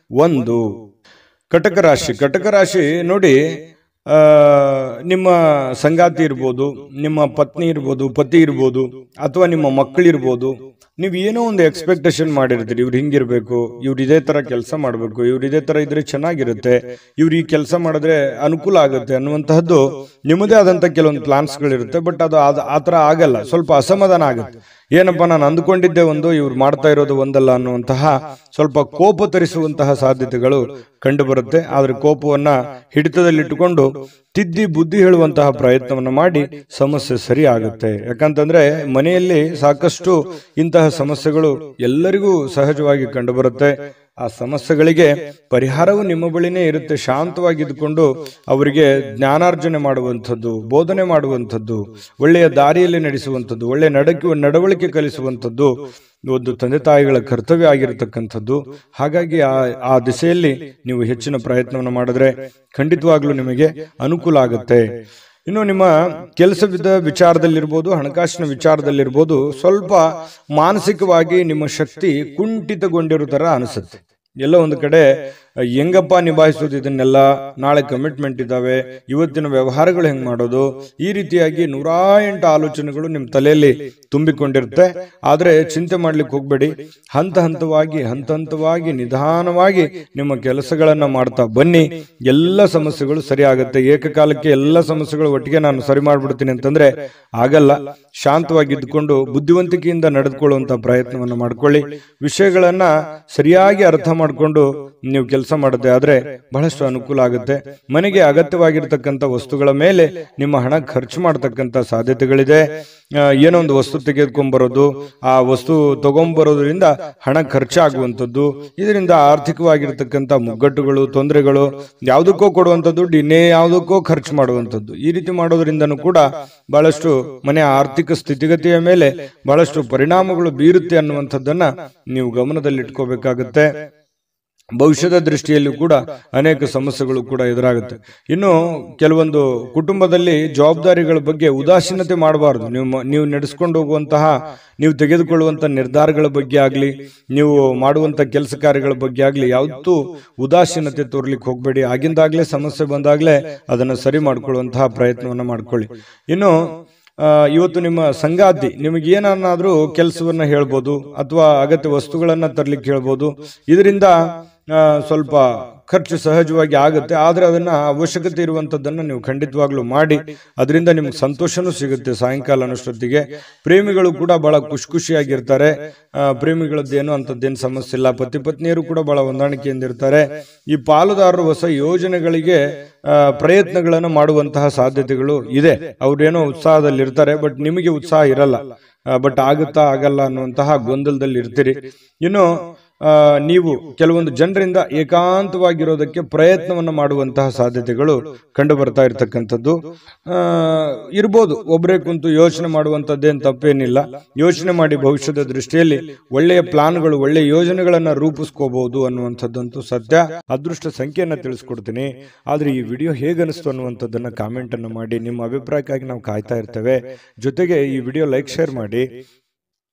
ಒಂದು ಕಟಕ ರಾಶಿ ಕಟಕ ರಾಶಿ ನೋಡಿ ನಿಮ್ಮ ಸಂಗಾತಿ ಇರ್ಬೋದು ನಿಮ್ಮ ಪತ್ನಿ ಇರ್ಬೋದು ಪತಿ ಇರ್ಬೋದು ಅಥವಾ ನಿಮ್ಮ ಮಕ್ಕಳಿರ್ಬೋದು ನೀವು ಏನೋ ಒಂದು ಎಕ್ಸ್ಪೆಕ್ಟೇಷನ್ ಮಾಡಿರ್ತೀರಿ ಇವ್ರು ಹಿಂಗಿರ್ಬೇಕು ಇವ್ರು ಇದೇ ಥರ ಕೆಲಸ ಮಾಡಬೇಕು ಇವ್ರು ಇದೇ ಥರ ಇದ್ರೆ ಚೆನ್ನಾಗಿರುತ್ತೆ ಇವ್ರು ಈ ಕೆಲಸ ಮಾಡಿದ್ರೆ ಅನುಕೂಲ ಆಗುತ್ತೆ ಅನ್ನುವಂತಹದ್ದು ನಿಮ್ಮದೇ ಆದಂಥ ಕೆಲವೊಂದು ಪ್ಲಾನ್ಸ್ಗಳಿರುತ್ತೆ ಬಟ್ ಅದು ಆ ಥರ ಆಗಲ್ಲ ಸ್ವಲ್ಪ ಅಸಮಾಧಾನ ಆಗುತ್ತೆ ಏನಪ್ಪ ನಾನು ಅಂದ್ಕೊಂಡಿದ್ದೆ ಒಂದು ಇವ್ರು ಮಾಡ್ತಾ ಇರೋದು ಒಂದಲ್ಲ ಅನ್ನುವಂತಹ ಸ್ವಲ್ಪ ಕೋಪ ತರಿಸುವಂತಹ ಸಾಧ್ಯತೆಗಳು ಕಂಡುಬರುತ್ತೆ ಆದರೆ ಕೋಪವನ್ನ ಹಿಡಿತದಲ್ಲಿಟ್ಟುಕೊಂಡು ತಿದ್ದಿ ಬುದ್ಧಿ ಹೇಳುವಂತಹ ಪ್ರಯತ್ನವನ್ನು ಮಾಡಿ ಸಮಸ್ಯೆ ಸರಿ ಆಗುತ್ತೆ ಯಾಕಂತಂದ್ರೆ ಮನೆಯಲ್ಲಿ ಸಾಕಷ್ಟು ಇಂತಹ ಸಮಸ್ಯೆಗಳು ಎಲ್ಲರಿಗೂ ಸಹಜವಾಗಿ ಕಂಡುಬರುತ್ತೆ ಆ ಸಮಸ್ಯೆಗಳಿಗೆ ಪರಿಹಾರವು ನಿಮ್ಮ ಬಳಿನೇ ಇರುತ್ತೆ ಶಾಂತವಾಗಿದ್ದುಕೊಂಡು ಅವರಿಗೆ ಜ್ಞಾನಾರ್ಜನೆ ಮಾಡುವಂಥದ್ದು ಬೋಧನೆ ಮಾಡುವಂಥದ್ದು ಒಳ್ಳೆಯ ದಾರಿಯಲ್ಲಿ ನಡೆಸುವಂಥದ್ದು ಒಳ್ಳೆಯ ನಡಕ ನಡವಳಿಕೆ ಕಲಿಸುವಂಥದ್ದು ಒಂದು ತಂದೆ ತಾಯಿಗಳ ಕರ್ತವ್ಯ ಆಗಿರತಕ್ಕಂಥದ್ದು ಹಾಗಾಗಿ ಆ ಆ ದಿಸೆಯಲ್ಲಿ ನೀವು ಹೆಚ್ಚಿನ ಪ್ರಯತ್ನವನ್ನು ಮಾಡಿದ್ರೆ ಖಂಡಿತವಾಗ್ಲೂ ನಿಮಗೆ ಅನುಕೂಲ ಆಗುತ್ತೆ ಇನ್ನು ನಿಮ್ಮ ಕೆಲಸವಿದ ವಿಚಾರದಲ್ಲಿರ್ಬೋದು ಹಣಕಾಸಿನ ವಿಚಾರದಲ್ಲಿರ್ಬೋದು ಸ್ವಲ್ಪ ಮಾನಸಿಕವಾಗಿ ನಿಮ್ಮ ಶಕ್ತಿ ಕುಂಠಿತಗೊಂಡಿರೋ ಥರ ಅನಿಸುತ್ತೆ ಎಲ್ಲ ಒಂದು ಕಡೆ ಹೆಂಗಪ್ಪ ನಿಭಾಯಿಸೋದು ಇದನ್ನೆಲ್ಲ ನಾಳೆ ಕಮಿಟ್ಮೆಂಟ್ ಇದ್ದಾವೆ ಇವತ್ತಿನ ವ್ಯವಹಾರಗಳು ಹೆಂಗ್ ಮಾಡೋದು ಈ ರೀತಿಯಾಗಿ ನೂರ ಎಂಟು ಆಲೋಚನೆಗಳು ನಿಮ್ಮ ತಲೆಯಲ್ಲಿ ತುಂಬಿಕೊಂಡಿರುತ್ತೆ ಆದರೆ ಚಿಂತೆ ಮಾಡಲಿಕ್ಕೆ ಹೋಗಬೇಡಿ ಹಂತ ಹಂತವಾಗಿ ಹಂತ ಹಂತವಾಗಿ ನಿಧಾನವಾಗಿ ನಿಮ್ಮ ಕೆಲಸಗಳನ್ನು ಮಾಡ್ತಾ ಬನ್ನಿ ಎಲ್ಲ ಸಮಸ್ಯೆಗಳು ಸರಿ ಆಗುತ್ತೆ ಏಕಕಾಲಕ್ಕೆ ಎಲ್ಲ ಸಮಸ್ಯೆಗಳು ಒಟ್ಟಿಗೆ ನಾನು ಸರಿ ಮಾಡಿಬಿಡ್ತೀನಿ ಅಂತಂದ್ರೆ ಆಗಲ್ಲ ಶಾಂತವಾಗಿ ಶಾಂತವಾಗಿದ್ದುಕೊಂಡು ಬುದ್ಧಿವಂತಿಕೆಯಿಂದ ನಡೆದುಕೊಳ್ಳುವಂತ ಪ್ರಯತ್ನವನ್ನು ಮಾಡ್ಕೊಳ್ಳಿ ವಿಷಯಗಳನ್ನು ಸರಿಯಾಗಿ ಅರ್ಥ ಮಾಡಿಕೊಂಡು ನೀವು ಕೆಲಸ ಕೆಲಸ ಮಾಡದೆ ಆದರೆ ಬಹಳಷ್ಟು ಅನುಕೂಲ ಆಗುತ್ತೆ ಮನೆಗೆ ಅಗತ್ಯವಾಗಿರ್ತಕ್ಕಂಥ ವಸ್ತುಗಳ ಮೇಲೆ ನಿಮ್ಮ ಹಣ ಖರ್ಚು ಮಾಡತಕ್ಕಂಥ ಸಾಧ್ಯತೆಗಳಿದೆ ಏನೋ ಒಂದು ವಸ್ತು ಬರೋದು ಆ ವಸ್ತು ತಗೊಂಡ್ಬರೋದ್ರಿಂದ ಹಣ ಖರ್ಚಾಗುವಂಥದ್ದು ಇದರಿಂದ ಆರ್ಥಿಕವಾಗಿರ್ತಕ್ಕಂಥ ಮುಗ್ಗಟ್ಟುಗಳು ತೊಂದರೆಗಳು ಯಾವುದಕ್ಕೋ ಕೊಡುವಂಥ ದುಡ್ಡು ಇನ್ನೇ ಯಾವುದಕ್ಕೋ ಖರ್ಚು ಮಾಡುವಂಥದ್ದು ಈ ರೀತಿ ಮಾಡೋದ್ರಿಂದನೂ ಕೂಡ ಬಹಳಷ್ಟು ಮನೆಯ ಆರ್ಥಿಕ ಸ್ಥಿತಿಗತಿಯ ಮೇಲೆ ಬಹಳಷ್ಟು ಪರಿಣಾಮಗಳು ಬೀರುತ್ತೆ ಅನ್ನುವಂಥದ್ದನ್ನು ನೀವು ಗಮನದಲ್ಲಿಟ್ಕೋಬೇಕಾಗುತ್ತೆ ಭವಿಷ್ಯದ ದೃಷ್ಟಿಯಲ್ಲೂ ಕೂಡ ಅನೇಕ ಸಮಸ್ಯೆಗಳು ಕೂಡ ಎದುರಾಗುತ್ತೆ ಇನ್ನು ಕೆಲವೊಂದು ಕುಟುಂಬದಲ್ಲಿ ಜವಾಬ್ದಾರಿಗಳ ಬಗ್ಗೆ ಉದಾಸೀನತೆ ಮಾಡಬಾರ್ದು ನೀವು ನೀವು ನಡೆಸ್ಕೊಂಡು ಹೋಗುವಂತಹ ನೀವು ತೆಗೆದುಕೊಳ್ಳುವಂಥ ನಿರ್ಧಾರಗಳ ಬಗ್ಗೆ ಆಗಲಿ ನೀವು ಮಾಡುವಂಥ ಕೆಲಸ ಕಾರ್ಯಗಳ ಬಗ್ಗೆ ಆಗಲಿ ಯಾವತ್ತೂ ಉದಾಸೀನತೆ ತೋರ್ಲಿಕ್ಕೆ ಹೋಗಬೇಡಿ ಆಗಿಂದಾಗಲೇ ಸಮಸ್ಯೆ ಬಂದಾಗಲೇ ಅದನ್ನು ಸರಿ ಮಾಡಿಕೊಳ್ಳುವಂತಹ ಪ್ರಯತ್ನವನ್ನು ಮಾಡಿಕೊಳ್ಳಿ ಇನ್ನು ಇವತ್ತು ನಿಮ್ಮ ಸಂಗಾತಿ ಏನನ್ನಾದರೂ ಕೆಲಸವನ್ನು ಹೇಳ್ಬೋದು ಅಥವಾ ಅಗತ್ಯ ವಸ್ತುಗಳನ್ನು ತರಲಿಕ್ಕೆ ಹೇಳ್ಬೋದು ಇದರಿಂದ ಸ್ವಲ್ಪ ಖರ್ಚು ಸಹಜವಾಗಿ ಆಗುತ್ತೆ ಆದರೆ ಅದನ್ನು ಅವಶ್ಯಕತೆ ಇರುವಂಥದ್ದನ್ನು ನೀವು ಖಂಡಿತವಾಗ್ಲೂ ಮಾಡಿ ಅದರಿಂದ ನಿಮ್ಗೆ ಸಂತೋಷನೂ ಸಿಗುತ್ತೆ ಸಾಯಂಕಾಲ ಅನ್ನೋಷ್ಟೊತ್ತಿಗೆ ಪ್ರೇಮಿಗಳು ಕೂಡ ಭಾಳ ಖುಷಿ ಖುಷಿಯಾಗಿರ್ತಾರೆ ಪ್ರೇಮಿಗಳದ್ದೇನು ಅಂಥದ್ದೇನು ಸಮಸ್ಯೆ ಇಲ್ಲ ಪತಿ ಪತ್ನಿಯರು ಕೂಡ ಭಾಳ ಹೊಂದಾಣಿಕೆಯಿಂದ ಇರ್ತಾರೆ ಈ ಪಾಲುದಾರರು ಹೊಸ ಯೋಜನೆಗಳಿಗೆ ಪ್ರಯತ್ನಗಳನ್ನು ಮಾಡುವಂತಹ ಸಾಧ್ಯತೆಗಳು ಇದೆ ಅವ್ರೇನೋ ಉತ್ಸಾಹದಲ್ಲಿರ್ತಾರೆ ಬಟ್ ನಿಮಗೆ ಉತ್ಸಾಹ ಇರಲ್ಲ ಬಟ್ ಆಗುತ್ತಾ ಆಗಲ್ಲ ಅನ್ನುವಂತಹ ಗೊಂದಲದಲ್ಲಿ ಇರ್ತೀರಿ ಇನ್ನು ನೀವು ಕೆಲವೊಂದು ಜನರಿಂದ ಏಕಾಂತವಾಗಿರೋದಕ್ಕೆ ಪ್ರಯತ್ನವನ್ನು ಮಾಡುವಂತಹ ಸಾಧ್ಯತೆಗಳು ಕಂಡು ಬರ್ತಾ ಇರತಕ್ಕಂಥದ್ದು ಇರ್ಬೋದು ಒಬ್ಬರೇ ಕುಂತು ಯೋಚನೆ ಮಾಡುವಂಥದ್ದೇನು ತಪ್ಪೇನಿಲ್ಲ ಯೋಚನೆ ಮಾಡಿ ಭವಿಷ್ಯದ ದೃಷ್ಟಿಯಲ್ಲಿ ಒಳ್ಳೆಯ ಪ್ಲಾನ್ಗಳು ಒಳ್ಳೆಯ ಯೋಜನೆಗಳನ್ನು ರೂಪಿಸ್ಕೋಬಹುದು ಅನ್ನುವಂಥದ್ದಂತೂ ಸದ್ಯ ಅದೃಷ್ಟ ಸಂಖ್ಯೆಯನ್ನು ತಿಳಿಸ್ಕೊಡ್ತೀನಿ ಆದರೆ ಈ ವಿಡಿಯೋ ಹೇಗನಿಸ್ತು ಅನ್ನುವಂಥದ್ದನ್ನು ಕಾಮೆಂಟನ್ನು ಮಾಡಿ ನಿಮ್ಮ ಅಭಿಪ್ರಾಯಕ್ಕಾಗಿ ನಾವು ಕಾಯ್ತಾ ಇರ್ತೇವೆ ಜೊತೆಗೆ ಈ ವಿಡಿಯೋ ಲೈಕ್ ಶೇರ್ ಮಾಡಿ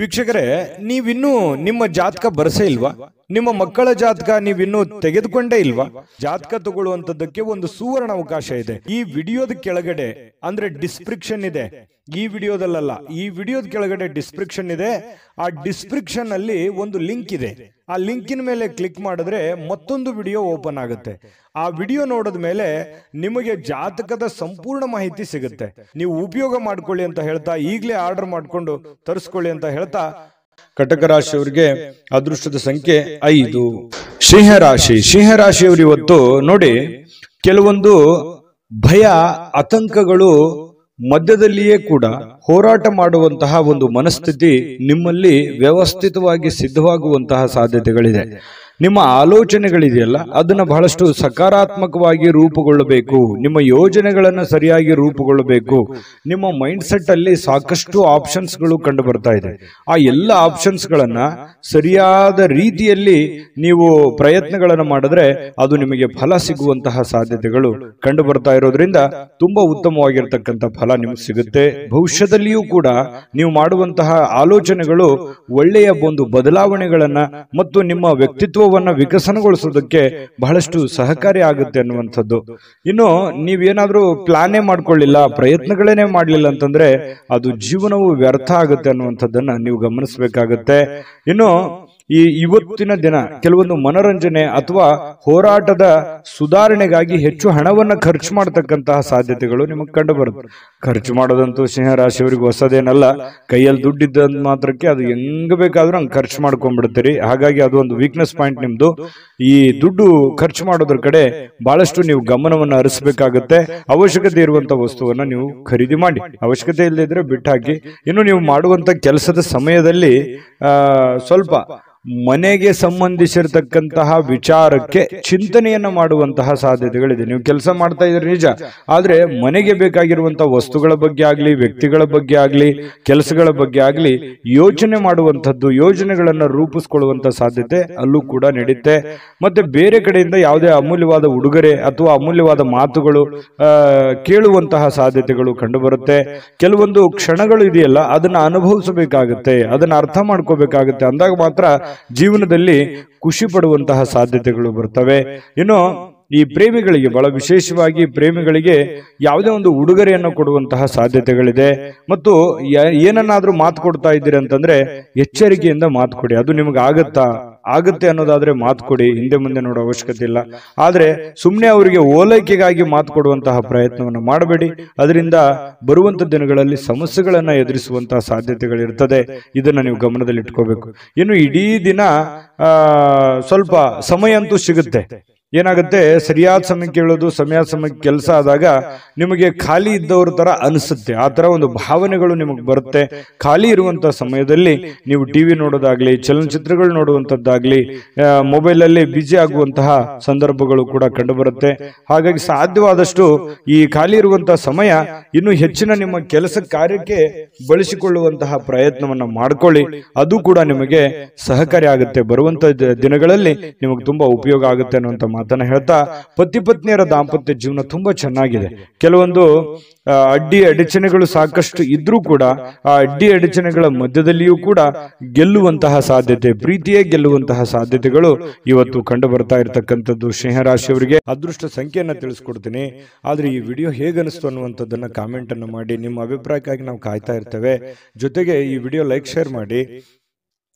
ವೀಕ್ಷಕರೇ ನೀವಿನ್ನೂ ನಿಮ್ಮ ಜಾತಕ ಬರಸೇ ಇಲ್ವಾ ನಿಮ್ಮ ಮಕ್ಕಳ ಜಾತಕ ನೀವಿನ್ನೂ ತೆಗೆದುಕೊಂಡೇ ಇಲ್ವಾ ಜಾತಕ ತಗೊಳ್ಳುವಂತದ್ದಕ್ಕೆ ಒಂದು ಸುವರ್ಣ ಅವಕಾಶ ಇದೆ ಈ ವಿಡಿಯೋದ ಕೆಳಗಡೆ ಅಂದ್ರೆ ಡಿಸ್ಕ್ರಿಪ್ಷನ್ ಇದೆ ಈ ವಿಡಿಯೋದಲ್ಲ ಈ ವಿಡಿಯೋದ ಕೆಳಗಡೆ ಡಿಸ್ಕ್ರಿಪ್ಷನ್ ಇದೆ ಆ ಡಿಸ್ಕ್ರಿಪ್ಷನ್ ಅಲ್ಲಿ ಒಂದು ಲಿಂಕ್ ಇದೆ ಆ ಲಿಂಕಿನ ಮೇಲೆ ಕ್ಲಿಕ್ ಮಾಡಿದ್ರೆ ಮತ್ತೊಂದು ವಿಡಿಯೋ ಓಪನ್ ಆಗುತ್ತೆ ಆ ವಿಡಿಯೋ ನೋಡಿದ ಮೇಲೆ ನಿಮಗೆ ಜಾತಕದ ಸಂಪೂರ್ಣ ಮಾಹಿತಿ ಸಿಗುತ್ತೆ ನೀವು ಉಪಯೋಗ ಮಾಡ್ಕೊಳ್ಳಿ ಅಂತ ಹೇಳ್ತಾ ಈಗಲೇ ಆರ್ಡರ್ ಮಾಡಿಕೊಂಡು ತರಿಸ್ಕೊಳ್ಳಿ ಅಂತ ಹೇಳ್ತಾ ಕಟಕ ರಾಶಿಯವರಿಗೆ ಅದೃಷ್ಟದ ಸಂಖ್ಯೆ ಐದು ಸಿಂಹರಾಶಿ ಸಿಂಹರಾಶಿಯವರು ಇವತ್ತು ನೋಡಿ ಕೆಲವೊಂದು ಭಯ ಆತಂಕಗಳು ಮಧ್ಯದಲ್ಲಿಯೇ ಕೂಡ ಹೋರಾಟ ಮಾಡುವಂತಹ ಒಂದು ಮನಸ್ಥಿತಿ ನಿಮ್ಮಲ್ಲಿ ವ್ಯವಸ್ಥಿತವಾಗಿ ಸಿದ್ಧವಾಗುವಂತಹ ಸಾಧ್ಯತೆಗಳಿದೆ ನಿಮ್ಮ ಆಲೋಚನೆಗಳಿದೆಯಲ್ಲ ಅದನ್ನು ಬಹಳಷ್ಟು ಸಕಾರಾತ್ಮಕವಾಗಿ ರೂಪುಗೊಳ್ಳಬೇಕು ನಿಮ್ಮ ಯೋಜನೆಗಳನ್ನು ಸರಿಯಾಗಿ ರೂಪುಗೊಳ್ಳಬೇಕು ನಿಮ್ಮ ಮೈಂಡ್ ಸೆಟ್ ಅಲ್ಲಿ ಸಾಕಷ್ಟು ಆಪ್ಷನ್ಸ್ಗಳು ಕಂಡು ಬರ್ತಾ ಇದೆ ಆ ಎಲ್ಲ ಆಪ್ಷನ್ಸ್ಗಳನ್ನು ಸರಿಯಾದ ರೀತಿಯಲ್ಲಿ ನೀವು ಪ್ರಯತ್ನಗಳನ್ನು ಮಾಡಿದ್ರೆ ಅದು ನಿಮಗೆ ಫಲ ಸಿಗುವಂತಹ ಸಾಧ್ಯತೆಗಳು ಕಂಡು ಬರ್ತಾ ಇರೋದ್ರಿಂದ ತುಂಬಾ ಉತ್ತಮವಾಗಿರ್ತಕ್ಕಂಥ ಫಲ ನಿಮ್ಗೆ ಸಿಗುತ್ತೆ ಭವಿಷ್ಯದಲ್ಲಿಯೂ ಕೂಡ ನೀವು ಮಾಡುವಂತಹ ಆಲೋಚನೆಗಳು ಒಳ್ಳೆಯ ಒಂದು ಬದಲಾವಣೆಗಳನ್ನ ಮತ್ತು ನಿಮ್ಮ ವ್ಯಕ್ತಿತ್ವ ವ್ಯಕ್ತಿತ್ವವನ್ನು ವಿಕಸನಗೊಳಿಸೋದಕ್ಕೆ ಬಹಳಷ್ಟು ಸಹಕಾರಿ ಆಗುತ್ತೆ ಅನ್ನುವಂಥದ್ದು ಇನ್ನು ನೀವೇನಾದರೂ ಪ್ಲಾನೇ ಮಾಡ್ಕೊಳ್ಳಿಲ್ಲ ಪ್ರಯತ್ನಗಳೇನೆ ಮಾಡಲಿಲ್ಲ ಅಂತಂದ್ರೆ ಅದು ಜೀವನವು ವ್ಯರ್ಥ ಆಗುತ್ತೆ ಅನ್ನುವಂಥದ್ದನ್ನು ನೀವು ಗಮನಿಸಬೇಕಾಗತ್ತೆ ಇನ್ನು ಈ ಇವತ್ತಿನ ದಿನ ಕೆಲವೊಂದು ಮನೋರಂಜನೆ ಅಥವಾ ಹೋರಾಟದ ಸುಧಾರಣೆಗಾಗಿ ಹೆಚ್ಚು ಹಣವನ್ನು ಖರ್ಚು ಮಾಡತಕ್ಕಂತಹ ಸಾಧ್ಯತೆಗಳು ನಿಮಗೆ ಕಂಡು ಬರುತ್ತೆ ಖರ್ಚು ಮಾಡೋದಂತೂ ಸಿಂಹ ರಾಶಿಯವರಿಗೆ ಹೊಸದೇನಲ್ಲ ಕೈಯಲ್ಲಿ ದುಡ್ಡಿದ್ದ ಮಾತ್ರಕ್ಕೆ ಅದು ಹೆಂಗ್ ಬೇಕಾದ್ರೂ ಹಂಗೆ ಖರ್ಚು ಮಾಡ್ಕೊಂಡ್ಬಿಡ್ತೀರಿ ಹಾಗಾಗಿ ಅದು ಒಂದು ವೀಕ್ನೆಸ್ ಪಾಯಿಂಟ್ ನಿಮ್ದು ಈ ದುಡ್ಡು ಖರ್ಚು ಮಾಡೋದ್ರ ಕಡೆ ಬಹಳಷ್ಟು ನೀವು ಗಮನವನ್ನು ಹರಿಸಬೇಕಾಗುತ್ತೆ ಅವಶ್ಯಕತೆ ಇರುವಂತಹ ವಸ್ತುವನ್ನು ನೀವು ಖರೀದಿ ಮಾಡಿ ಅವಶ್ಯಕತೆ ಇಲ್ಲದಿದ್ರೆ ಬಿಟ್ಟಾಕಿ ಇನ್ನು ನೀವು ಮಾಡುವಂತ ಕೆಲಸದ ಸಮಯದಲ್ಲಿ ಸ್ವಲ್ಪ ಮನೆಗೆ ಸಂಬಂಧಿಸಿರತಕ್ಕಂತಹ ವಿಚಾರಕ್ಕೆ ಚಿಂತನೆಯನ್ನು ಮಾಡುವಂತಹ ಸಾಧ್ಯತೆಗಳಿದೆ ನೀವು ಕೆಲಸ ಮಾಡ್ತಾ ಇದ್ರೆ ನಿಜ ಆದ್ರೆ ಮನೆಗೆ ಬೇಕಾಗಿರುವಂತಹ ವಸ್ತುಗಳ ಬಗ್ಗೆ ಆಗಲಿ ವ್ಯಕ್ತಿಗಳ ಬಗ್ಗೆ ಆಗಲಿ ಕೆಲಸಗಳ ಬಗ್ಗೆ ಆಗಲಿ ಯೋಚನೆ ಮಾಡುವಂಥದ್ದು ಯೋಜನೆಗಳನ್ನು ರೂಪಿಸ್ಕೊಳ್ಳುವಂಥ ಸಾಧ್ಯತೆ ಅಲ್ಲೂ ಕೂಡ ನಡೆಯುತ್ತೆ ಮತ್ತೆ ಬೇರೆ ಕಡೆಯಿಂದ ಯಾವುದೇ ಅಮೂಲ್ಯವಾದ ಉಡುಗೊರೆ ಅಥವಾ ಅಮೂಲ್ಯವಾದ ಮಾತುಗಳು ಕೇಳುವಂತಹ ಸಾಧ್ಯತೆಗಳು ಕಂಡುಬರುತ್ತೆ ಕೆಲವೊಂದು ಕ್ಷಣಗಳು ಇದೆಯಲ್ಲ ಅದನ್ನು ಅನುಭವಿಸಬೇಕಾಗುತ್ತೆ ಅದನ್ನ ಅರ್ಥ ಮಾಡ್ಕೋಬೇಕಾಗುತ್ತೆ ಅಂದಾಗ ಮಾತ್ರ ಜೀವನದಲ್ಲಿ ಖುಷಿ ಪಡುವಂತಹ ಸಾಧ್ಯತೆಗಳು ಬರ್ತವೆ ಇನ್ನು ಈ ಪ್ರೇಮಿಗಳಿಗೆ ಬಹಳ ವಿಶೇಷವಾಗಿ ಪ್ರೇಮಿಗಳಿಗೆ ಯಾವುದೇ ಒಂದು ಉಡುಗೊರೆಯನ್ನು ಕೊಡುವಂತಹ ಸಾಧ್ಯತೆಗಳಿದೆ ಮತ್ತು ಏನನ್ನಾದ್ರೂ ಮಾತು ಕೊಡ್ತಾ ಇದ್ದೀರಿ ಅಂತಂದ್ರೆ ಎಚ್ಚರಿಕೆಯಿಂದ ಮಾತು ಕೊಡಿ ಅದು ನಿಮ್ಗೆ ಆಗತ್ತಾ ಆಗುತ್ತೆ ಅನ್ನೋದಾದ್ರೆ ಮಾತು ಕೊಡಿ ಹಿಂದೆ ಮುಂದೆ ನೋಡೋ ಅವಶ್ಯಕತೆ ಇಲ್ಲ ಆದ್ರೆ ಸುಮ್ಮನೆ ಅವರಿಗೆ ಓಲೈಕೆಗಾಗಿ ಮಾತು ಕೊಡುವಂತಹ ಪ್ರಯತ್ನವನ್ನು ಮಾಡಬೇಡಿ ಅದರಿಂದ ಬರುವಂತ ದಿನಗಳಲ್ಲಿ ಸಮಸ್ಯೆಗಳನ್ನ ಎದುರಿಸುವಂತಹ ಸಾಧ್ಯತೆಗಳಿರ್ತದೆ ಇದನ್ನ ನೀವು ಗಮನದಲ್ಲಿ ಇಟ್ಕೋಬೇಕು ಇನ್ನು ಇಡೀ ದಿನ ಸ್ವಲ್ಪ ಸಮಯ ಅಂತೂ ಸಿಗುತ್ತೆ ಏನಾಗುತ್ತೆ ಸರಿಯಾದ ಸಮಯಕ್ಕೆ ಕೇಳೋದು ಸಮಯ ಸಮಯಕ್ಕೆ ಕೆಲಸ ಆದಾಗ ನಿಮಗೆ ಖಾಲಿ ಇದ್ದವ್ರ ತರ ಅನಿಸುತ್ತೆ ಆ ತರ ಒಂದು ಭಾವನೆಗಳು ನಿಮಗೆ ಬರುತ್ತೆ ಖಾಲಿ ಇರುವಂಥ ಸಮಯದಲ್ಲಿ ನೀವು ಟಿ ವಿ ನೋಡೋದಾಗಲಿ ಚಲನಚಿತ್ರಗಳು ನೋಡುವಂಥದ್ದಾಗಲಿ ಮೊಬೈಲಲ್ಲಿ ಬ್ಯುಸಿ ಆಗುವಂತಹ ಸಂದರ್ಭಗಳು ಕೂಡ ಕಂಡುಬರುತ್ತೆ ಹಾಗಾಗಿ ಸಾಧ್ಯವಾದಷ್ಟು ಈ ಖಾಲಿ ಇರುವಂಥ ಸಮಯ ಇನ್ನು ಹೆಚ್ಚಿನ ನಿಮ್ಮ ಕೆಲಸ ಕಾರ್ಯಕ್ಕೆ ಬಳಸಿಕೊಳ್ಳುವಂತಹ ಪ್ರಯತ್ನವನ್ನು ಮಾಡಿಕೊಳ್ಳಿ ಅದು ಕೂಡ ನಿಮಗೆ ಸಹಕಾರಿ ಆಗುತ್ತೆ ಬರುವಂಥ ದಿನಗಳಲ್ಲಿ ನಿಮಗೆ ತುಂಬಾ ಉಪಯೋಗ ಆಗುತ್ತೆ ಅನ್ನುವಂಥ ಮಾತನ್ನ ಹೇಳ್ತಾ ಪತಿ ಪತ್ನಿಯರ ದಾಂಪತ್ಯ ಜೀವನ ತುಂಬಾ ಚೆನ್ನಾಗಿದೆ ಕೆಲವೊಂದು ಅಡ್ಡಿ ಅಡಚಣೆಗಳು ಸಾಕಷ್ಟು ಇದ್ರೂ ಕೂಡ ಆ ಅಡ್ಡಿ ಅಡಚಣೆಗಳ ಮಧ್ಯದಲ್ಲಿಯೂ ಕೂಡ ಗೆಲ್ಲುವಂತಹ ಸಾಧ್ಯತೆ ಪ್ರೀತಿಯೇ ಗೆಲ್ಲುವಂತಹ ಸಾಧ್ಯತೆಗಳು ಇವತ್ತು ಕಂಡು ಬರ್ತಾ ಇರತಕ್ಕಂಥದ್ದು ಸಿಂಹರಾಶಿಯವರಿಗೆ ಅದೃಷ್ಟ ಸಂಖ್ಯೆಯನ್ನ ತಿಳಿಸ್ಕೊಡ್ತೀನಿ ಆದ್ರೆ ಈ ವಿಡಿಯೋ ಹೇಗನಿಸ್ತು ಅನ್ನುವಂಥದ್ದನ್ನ ಕಾಮೆಂಟ್ ಅನ್ನು ಮಾಡಿ ನಿಮ್ಮ ಅಭಿಪ್ರಾಯಕ್ಕಾಗಿ ನಾವು ಕಾಯ್ತಾ ಇರ್ತೇವೆ ಜೊತೆಗೆ ಈ ವಿಡಿಯೋ ಲೈಕ್ ಶೇರ್ ಮಾಡಿ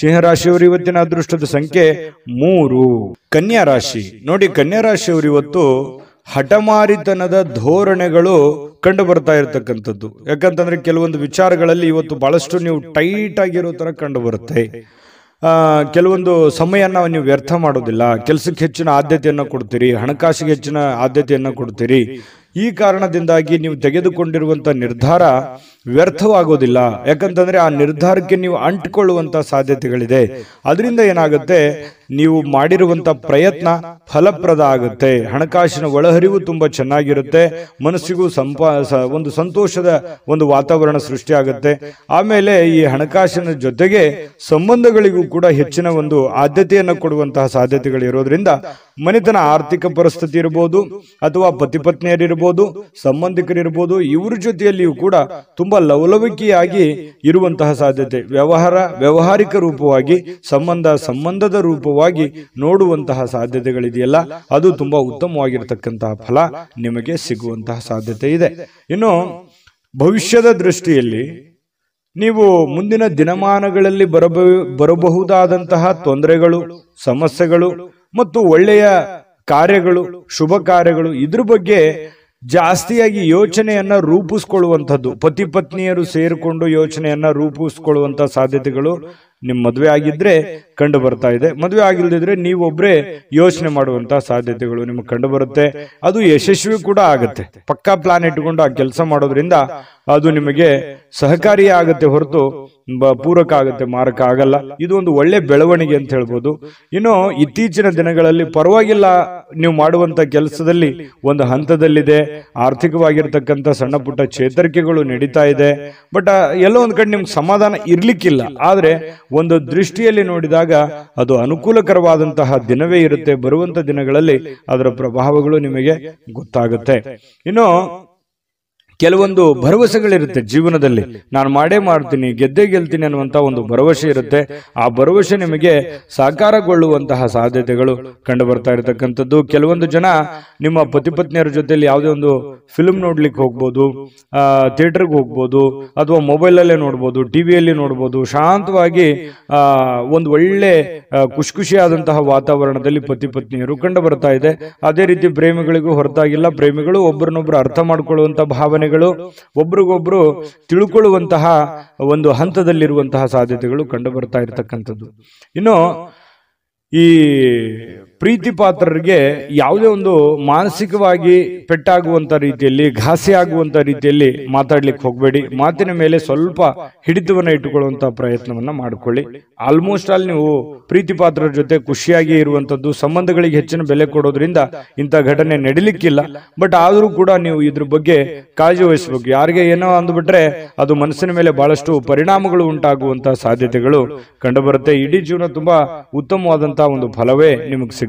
ಸಿಂಹರಾಶಿಯವರು ಇವತ್ತಿನ ಅದೃಷ್ಟದ ಸಂಖ್ಯೆ ಮೂರು ಕನ್ಯಾ ರಾಶಿ ನೋಡಿ ಕನ್ಯಾ ರಾಶಿಯವರು ಇವತ್ತು ಹಠಮಾರಿತನದ ಧೋರಣೆಗಳು ಕಂಡು ಬರ್ತಾ ಇರತಕ್ಕಂಥದ್ದು ಯಾಕಂತಂದ್ರೆ ಕೆಲವೊಂದು ವಿಚಾರಗಳಲ್ಲಿ ಇವತ್ತು ಬಹಳಷ್ಟು ನೀವು ಟೈಟ್ ಆಗಿರೋ ತರ ಕಂಡು ಬರುತ್ತೆ ಕೆಲವೊಂದು ಸಮಯನ ನೀವು ವ್ಯರ್ಥ ಮಾಡೋದಿಲ್ಲ ಕೆಲಸಕ್ಕೆ ಹೆಚ್ಚಿನ ಆದ್ಯತೆಯನ್ನು ಕೊಡ್ತೀರಿ ಹಣಕಾಸಿಗೆ ಹೆಚ್ಚಿನ ಆದ್ಯತೆಯನ್ನು ಕೊಡ್ತೀರಿ ಈ ಕಾರಣದಿಂದಾಗಿ ನೀವು ತೆಗೆದುಕೊಂಡಿರುವಂಥ ನಿರ್ಧಾರ ವ್ಯರ್ಥವಾಗೋದಿಲ್ಲ ಯಾಕಂತಂದ್ರೆ ಆ ನಿರ್ಧಾರಕ್ಕೆ ನೀವು ಅಂಟಿಕೊಳ್ಳುವಂತ ಸಾಧ್ಯತೆಗಳಿದೆ ಅದರಿಂದ ಏನಾಗುತ್ತೆ ನೀವು ಮಾಡಿರುವಂತ ಪ್ರಯತ್ನ ಫಲಪ್ರದ ಆಗುತ್ತೆ ಹಣಕಾಸಿನ ಒಳಹರಿವು ತುಂಬಾ ಚೆನ್ನಾಗಿರುತ್ತೆ ಮನಸ್ಸಿಗೂ ಸಂಪಾ ಒಂದು ಸಂತೋಷದ ಒಂದು ವಾತಾವರಣ ಸೃಷ್ಟಿಯಾಗುತ್ತೆ ಆಮೇಲೆ ಈ ಹಣಕಾಸಿನ ಜೊತೆಗೆ ಸಂಬಂಧಗಳಿಗೂ ಕೂಡ ಹೆಚ್ಚಿನ ಒಂದು ಆದ್ಯತೆಯನ್ನು ಕೊಡುವಂತಹ ಸಾಧ್ಯತೆಗಳು ಇರೋದ್ರಿಂದ ಮನೆತನ ಆರ್ಥಿಕ ಪರಿಸ್ಥಿತಿ ಇರ್ಬೋದು ಅಥವಾ ಪತಿ ಪತ್ನಿಯರಿರ್ಬೋದು ಸಂಬಂಧಿಕರಿರ್ಬೋದು ಇವ್ರ ಜೊತೆಯಲ್ಲಿಯೂ ಕೂಡ ತುಂಬ ತುಂಬ ಲವಲವಿಕೆಯಾಗಿ ಇರುವಂತಹ ಸಾಧ್ಯತೆ ವ್ಯವಹಾರ ವ್ಯವಹಾರಿಕ ರೂಪವಾಗಿ ಸಂಬಂಧ ಸಂಬಂಧದ ರೂಪವಾಗಿ ನೋಡುವಂತಹ ಸಾಧ್ಯತೆಗಳಿದೆಯಲ್ಲ ಅದು ತುಂಬ ಉತ್ತಮವಾಗಿರತಕ್ಕಂತಹ ಫಲ ನಿಮಗೆ ಸಿಗುವಂತಹ ಸಾಧ್ಯತೆ ಇದೆ ಇನ್ನು ಭವಿಷ್ಯದ ದೃಷ್ಟಿಯಲ್ಲಿ ನೀವು ಮುಂದಿನ ದಿನಮಾನಗಳಲ್ಲಿ ಬರಬ ಬರಬಹುದಾದಂತಹ ತೊಂದರೆಗಳು ಸಮಸ್ಯೆಗಳು ಮತ್ತು ಒಳ್ಳೆಯ ಕಾರ್ಯಗಳು ಶುಭ ಕಾರ್ಯಗಳು ಇದ್ರ ಬಗ್ಗೆ ಜಾಸ್ತಿಯಾಗಿ ಯೋಚನೆಯನ್ನ ರೂಪಿಸ್ಕೊಳ್ಳುವಂಥದ್ದು ಪತಿ ಪತ್ನಿಯರು ಸೇರಿಕೊಂಡು ಯೋಚನೆಯನ್ನ ರೂಪಿಸ್ಕೊಳ್ಳುವಂಥ ಸಾಧ್ಯತೆಗಳು ನಿಮ್ಮ ಮದುವೆ ಆಗಿದ್ರೆ ಕಂಡು ಬರ್ತಾ ಇದೆ ಮದುವೆ ಆಗಿಲ್ದಿದ್ರೆ ನೀವೊಬ್ಬರೇ ಯೋಚನೆ ಮಾಡುವಂತಹ ಸಾಧ್ಯತೆಗಳು ನಿಮಗೆ ಕಂಡು ಬರುತ್ತೆ ಅದು ಯಶಸ್ವಿ ಕೂಡ ಆಗುತ್ತೆ ಪಕ್ಕಾ ಪ್ಲಾನ್ ಇಟ್ಟುಕೊಂಡು ಆ ಕೆಲಸ ಮಾಡೋದ್ರಿಂದ ಅದು ನಿಮಗೆ ಸಹಕಾರಿ ಆಗುತ್ತೆ ಹೊರತು ಪೂರಕ ಆಗುತ್ತೆ ಮಾರಕ ಆಗಲ್ಲ ಇದು ಒಂದು ಒಳ್ಳೆ ಬೆಳವಣಿಗೆ ಅಂತ ಹೇಳ್ಬೋದು ಇನ್ನು ಇತ್ತೀಚಿನ ದಿನಗಳಲ್ಲಿ ಪರವಾಗಿಲ್ಲ ನೀವು ಮಾಡುವಂತ ಕೆಲಸದಲ್ಲಿ ಒಂದು ಹಂತದಲ್ಲಿದೆ ಆರ್ಥಿಕವಾಗಿರ್ತಕ್ಕಂಥ ಸಣ್ಣ ಪುಟ್ಟ ಚೇತರಿಕೆಗಳು ನಡೀತಾ ಇದೆ ಬಟ್ ಎಲ್ಲೋ ಒಂದು ಕಡೆ ನಿಮ್ಗೆ ಸಮಾಧಾನ ಇರ್ಲಿಕ್ಕಿಲ್ಲ ಆದ್ರೆ ಒಂದು ದೃಷ್ಟಿಯಲ್ಲಿ ನೋಡಿದಾಗ ಬಂದಾಗ ಅದು ಅನುಕೂಲಕರವಾದಂತಹ ದಿನವೇ ಇರುತ್ತೆ ಬರುವಂತ ದಿನಗಳಲ್ಲಿ ಅದರ ಪ್ರಭಾವಗಳು ನಿಮಗೆ ಗೊತ್ತಾಗುತ್ತೆ ಇನ್ನು ಕೆಲವೊಂದು ಭರವಸೆಗಳಿರುತ್ತೆ ಜೀವನದಲ್ಲಿ ನಾನು ಮಾಡೇ ಮಾಡ್ತೀನಿ ಗೆದ್ದೇ ಗೆಲ್ತೀನಿ ಅನ್ನುವಂತಹ ಒಂದು ಭರವಸೆ ಇರುತ್ತೆ ಆ ಭರವಸೆ ನಿಮಗೆ ಸಾಕಾರಗೊಳ್ಳುವಂತಹ ಸಾಧ್ಯತೆಗಳು ಕಂಡು ಬರ್ತಾ ಇರತಕ್ಕಂಥದ್ದು ಕೆಲವೊಂದು ಜನ ನಿಮ್ಮ ಪತಿ ಪತ್ನಿಯರ ಜೊತೆಲಿ ಯಾವುದೇ ಒಂದು ಫಿಲ್ಮ್ ನೋಡ್ಲಿಕ್ಕೆ ಹೋಗ್ಬೋದು ಥಿಯೇಟರ್ಗೆ ಹೋಗ್ಬೋದು ಅಥವಾ ಮೊಬೈಲಲ್ಲೇ ನೋಡ್ಬೋದು ಟಿವಿಯಲ್ಲಿ ನೋಡ್ಬೋದು ಶಾಂತವಾಗಿ ಒಂದು ಒಳ್ಳೆ ಖುಷಿ ಖುಷಿಯಾದಂತಹ ವಾತಾವರಣದಲ್ಲಿ ಪತಿ ಪತ್ನಿಯರು ಕಂಡು ಬರ್ತಾ ಇದೆ ಅದೇ ರೀತಿ ಪ್ರೇಮಿಗಳಿಗೂ ಹೊರತಾಗಿಲ್ಲ ಪ್ರೇಮಿಗಳು ಒಬ್ಬರನ್ನೊಬ್ಬರು ಅರ್ಥ ಮಾಡ್ಕೊಳ್ಳುವಂತ ಭಾವನೆ ಒಬ್ರಿಗೊಬ್ರು ತಿಳ್ಕೊಳ್ಳುವಂತಹ ಒಂದು ಹಂತದಲ್ಲಿರುವಂತಹ ಸಾಧ್ಯತೆಗಳು ಕಂಡು ಬರ್ತಾ ಇರತಕ್ಕಂಥದ್ದು ಇನ್ನು ಈ ಪ್ರೀತಿ ಪಾತ್ರರಿಗೆ ಯಾವುದೇ ಒಂದು ಮಾನಸಿಕವಾಗಿ ಪೆಟ್ಟಾಗುವಂತ ರೀತಿಯಲ್ಲಿ ಘಾಸಿ ರೀತಿಯಲ್ಲಿ ಮಾತಾಡ್ಲಿಕ್ಕೆ ಹೋಗಬೇಡಿ ಮಾತಿನ ಮೇಲೆ ಸ್ವಲ್ಪ ಹಿಡಿತವನ್ನ ಇಟ್ಟುಕೊಳ್ಳುವಂತ ಪ್ರಯತ್ನವನ್ನ ಮಾಡಿಕೊಳ್ಳಿ ಆಲ್ಮೋಸ್ಟ್ ಆಲ್ ನೀವು ಪ್ರೀತಿ ಪಾತ್ರರ ಜೊತೆ ಖುಷಿಯಾಗಿ ಇರುವಂತದ್ದು ಸಂಬಂಧಗಳಿಗೆ ಹೆಚ್ಚಿನ ಬೆಲೆ ಕೊಡೋದ್ರಿಂದ ಇಂಥ ಘಟನೆ ನಡಿಲಿಕ್ಕಿಲ್ಲ ಬಟ್ ಆದರೂ ಕೂಡ ನೀವು ಇದ್ರ ಬಗ್ಗೆ ಕಾಳಜಿ ವಹಿಸಬೇಕು ಯಾರಿಗೆ ಏನೋ ಅಂದ್ಬಿಟ್ರೆ ಅದು ಮನಸ್ಸಿನ ಮೇಲೆ ಬಹಳಷ್ಟು ಪರಿಣಾಮಗಳು ಉಂಟಾಗುವಂತಹ ಸಾಧ್ಯತೆಗಳು ಕಂಡುಬರುತ್ತೆ ಇಡೀ ಜೀವನ ತುಂಬಾ ಉತ್ತಮವಾದಂತಹ ಒಂದು ಫಲವೇ ನಿಮಗೆ ಸಿಗುತ್ತೆ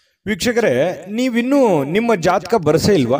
ವೀಕ್ಷಕರೇ ನೀವಿನ್ನೂ ನಿಮ್ಮ ಜಾತಕ ಬರಸೇ ಇಲ್ವಾ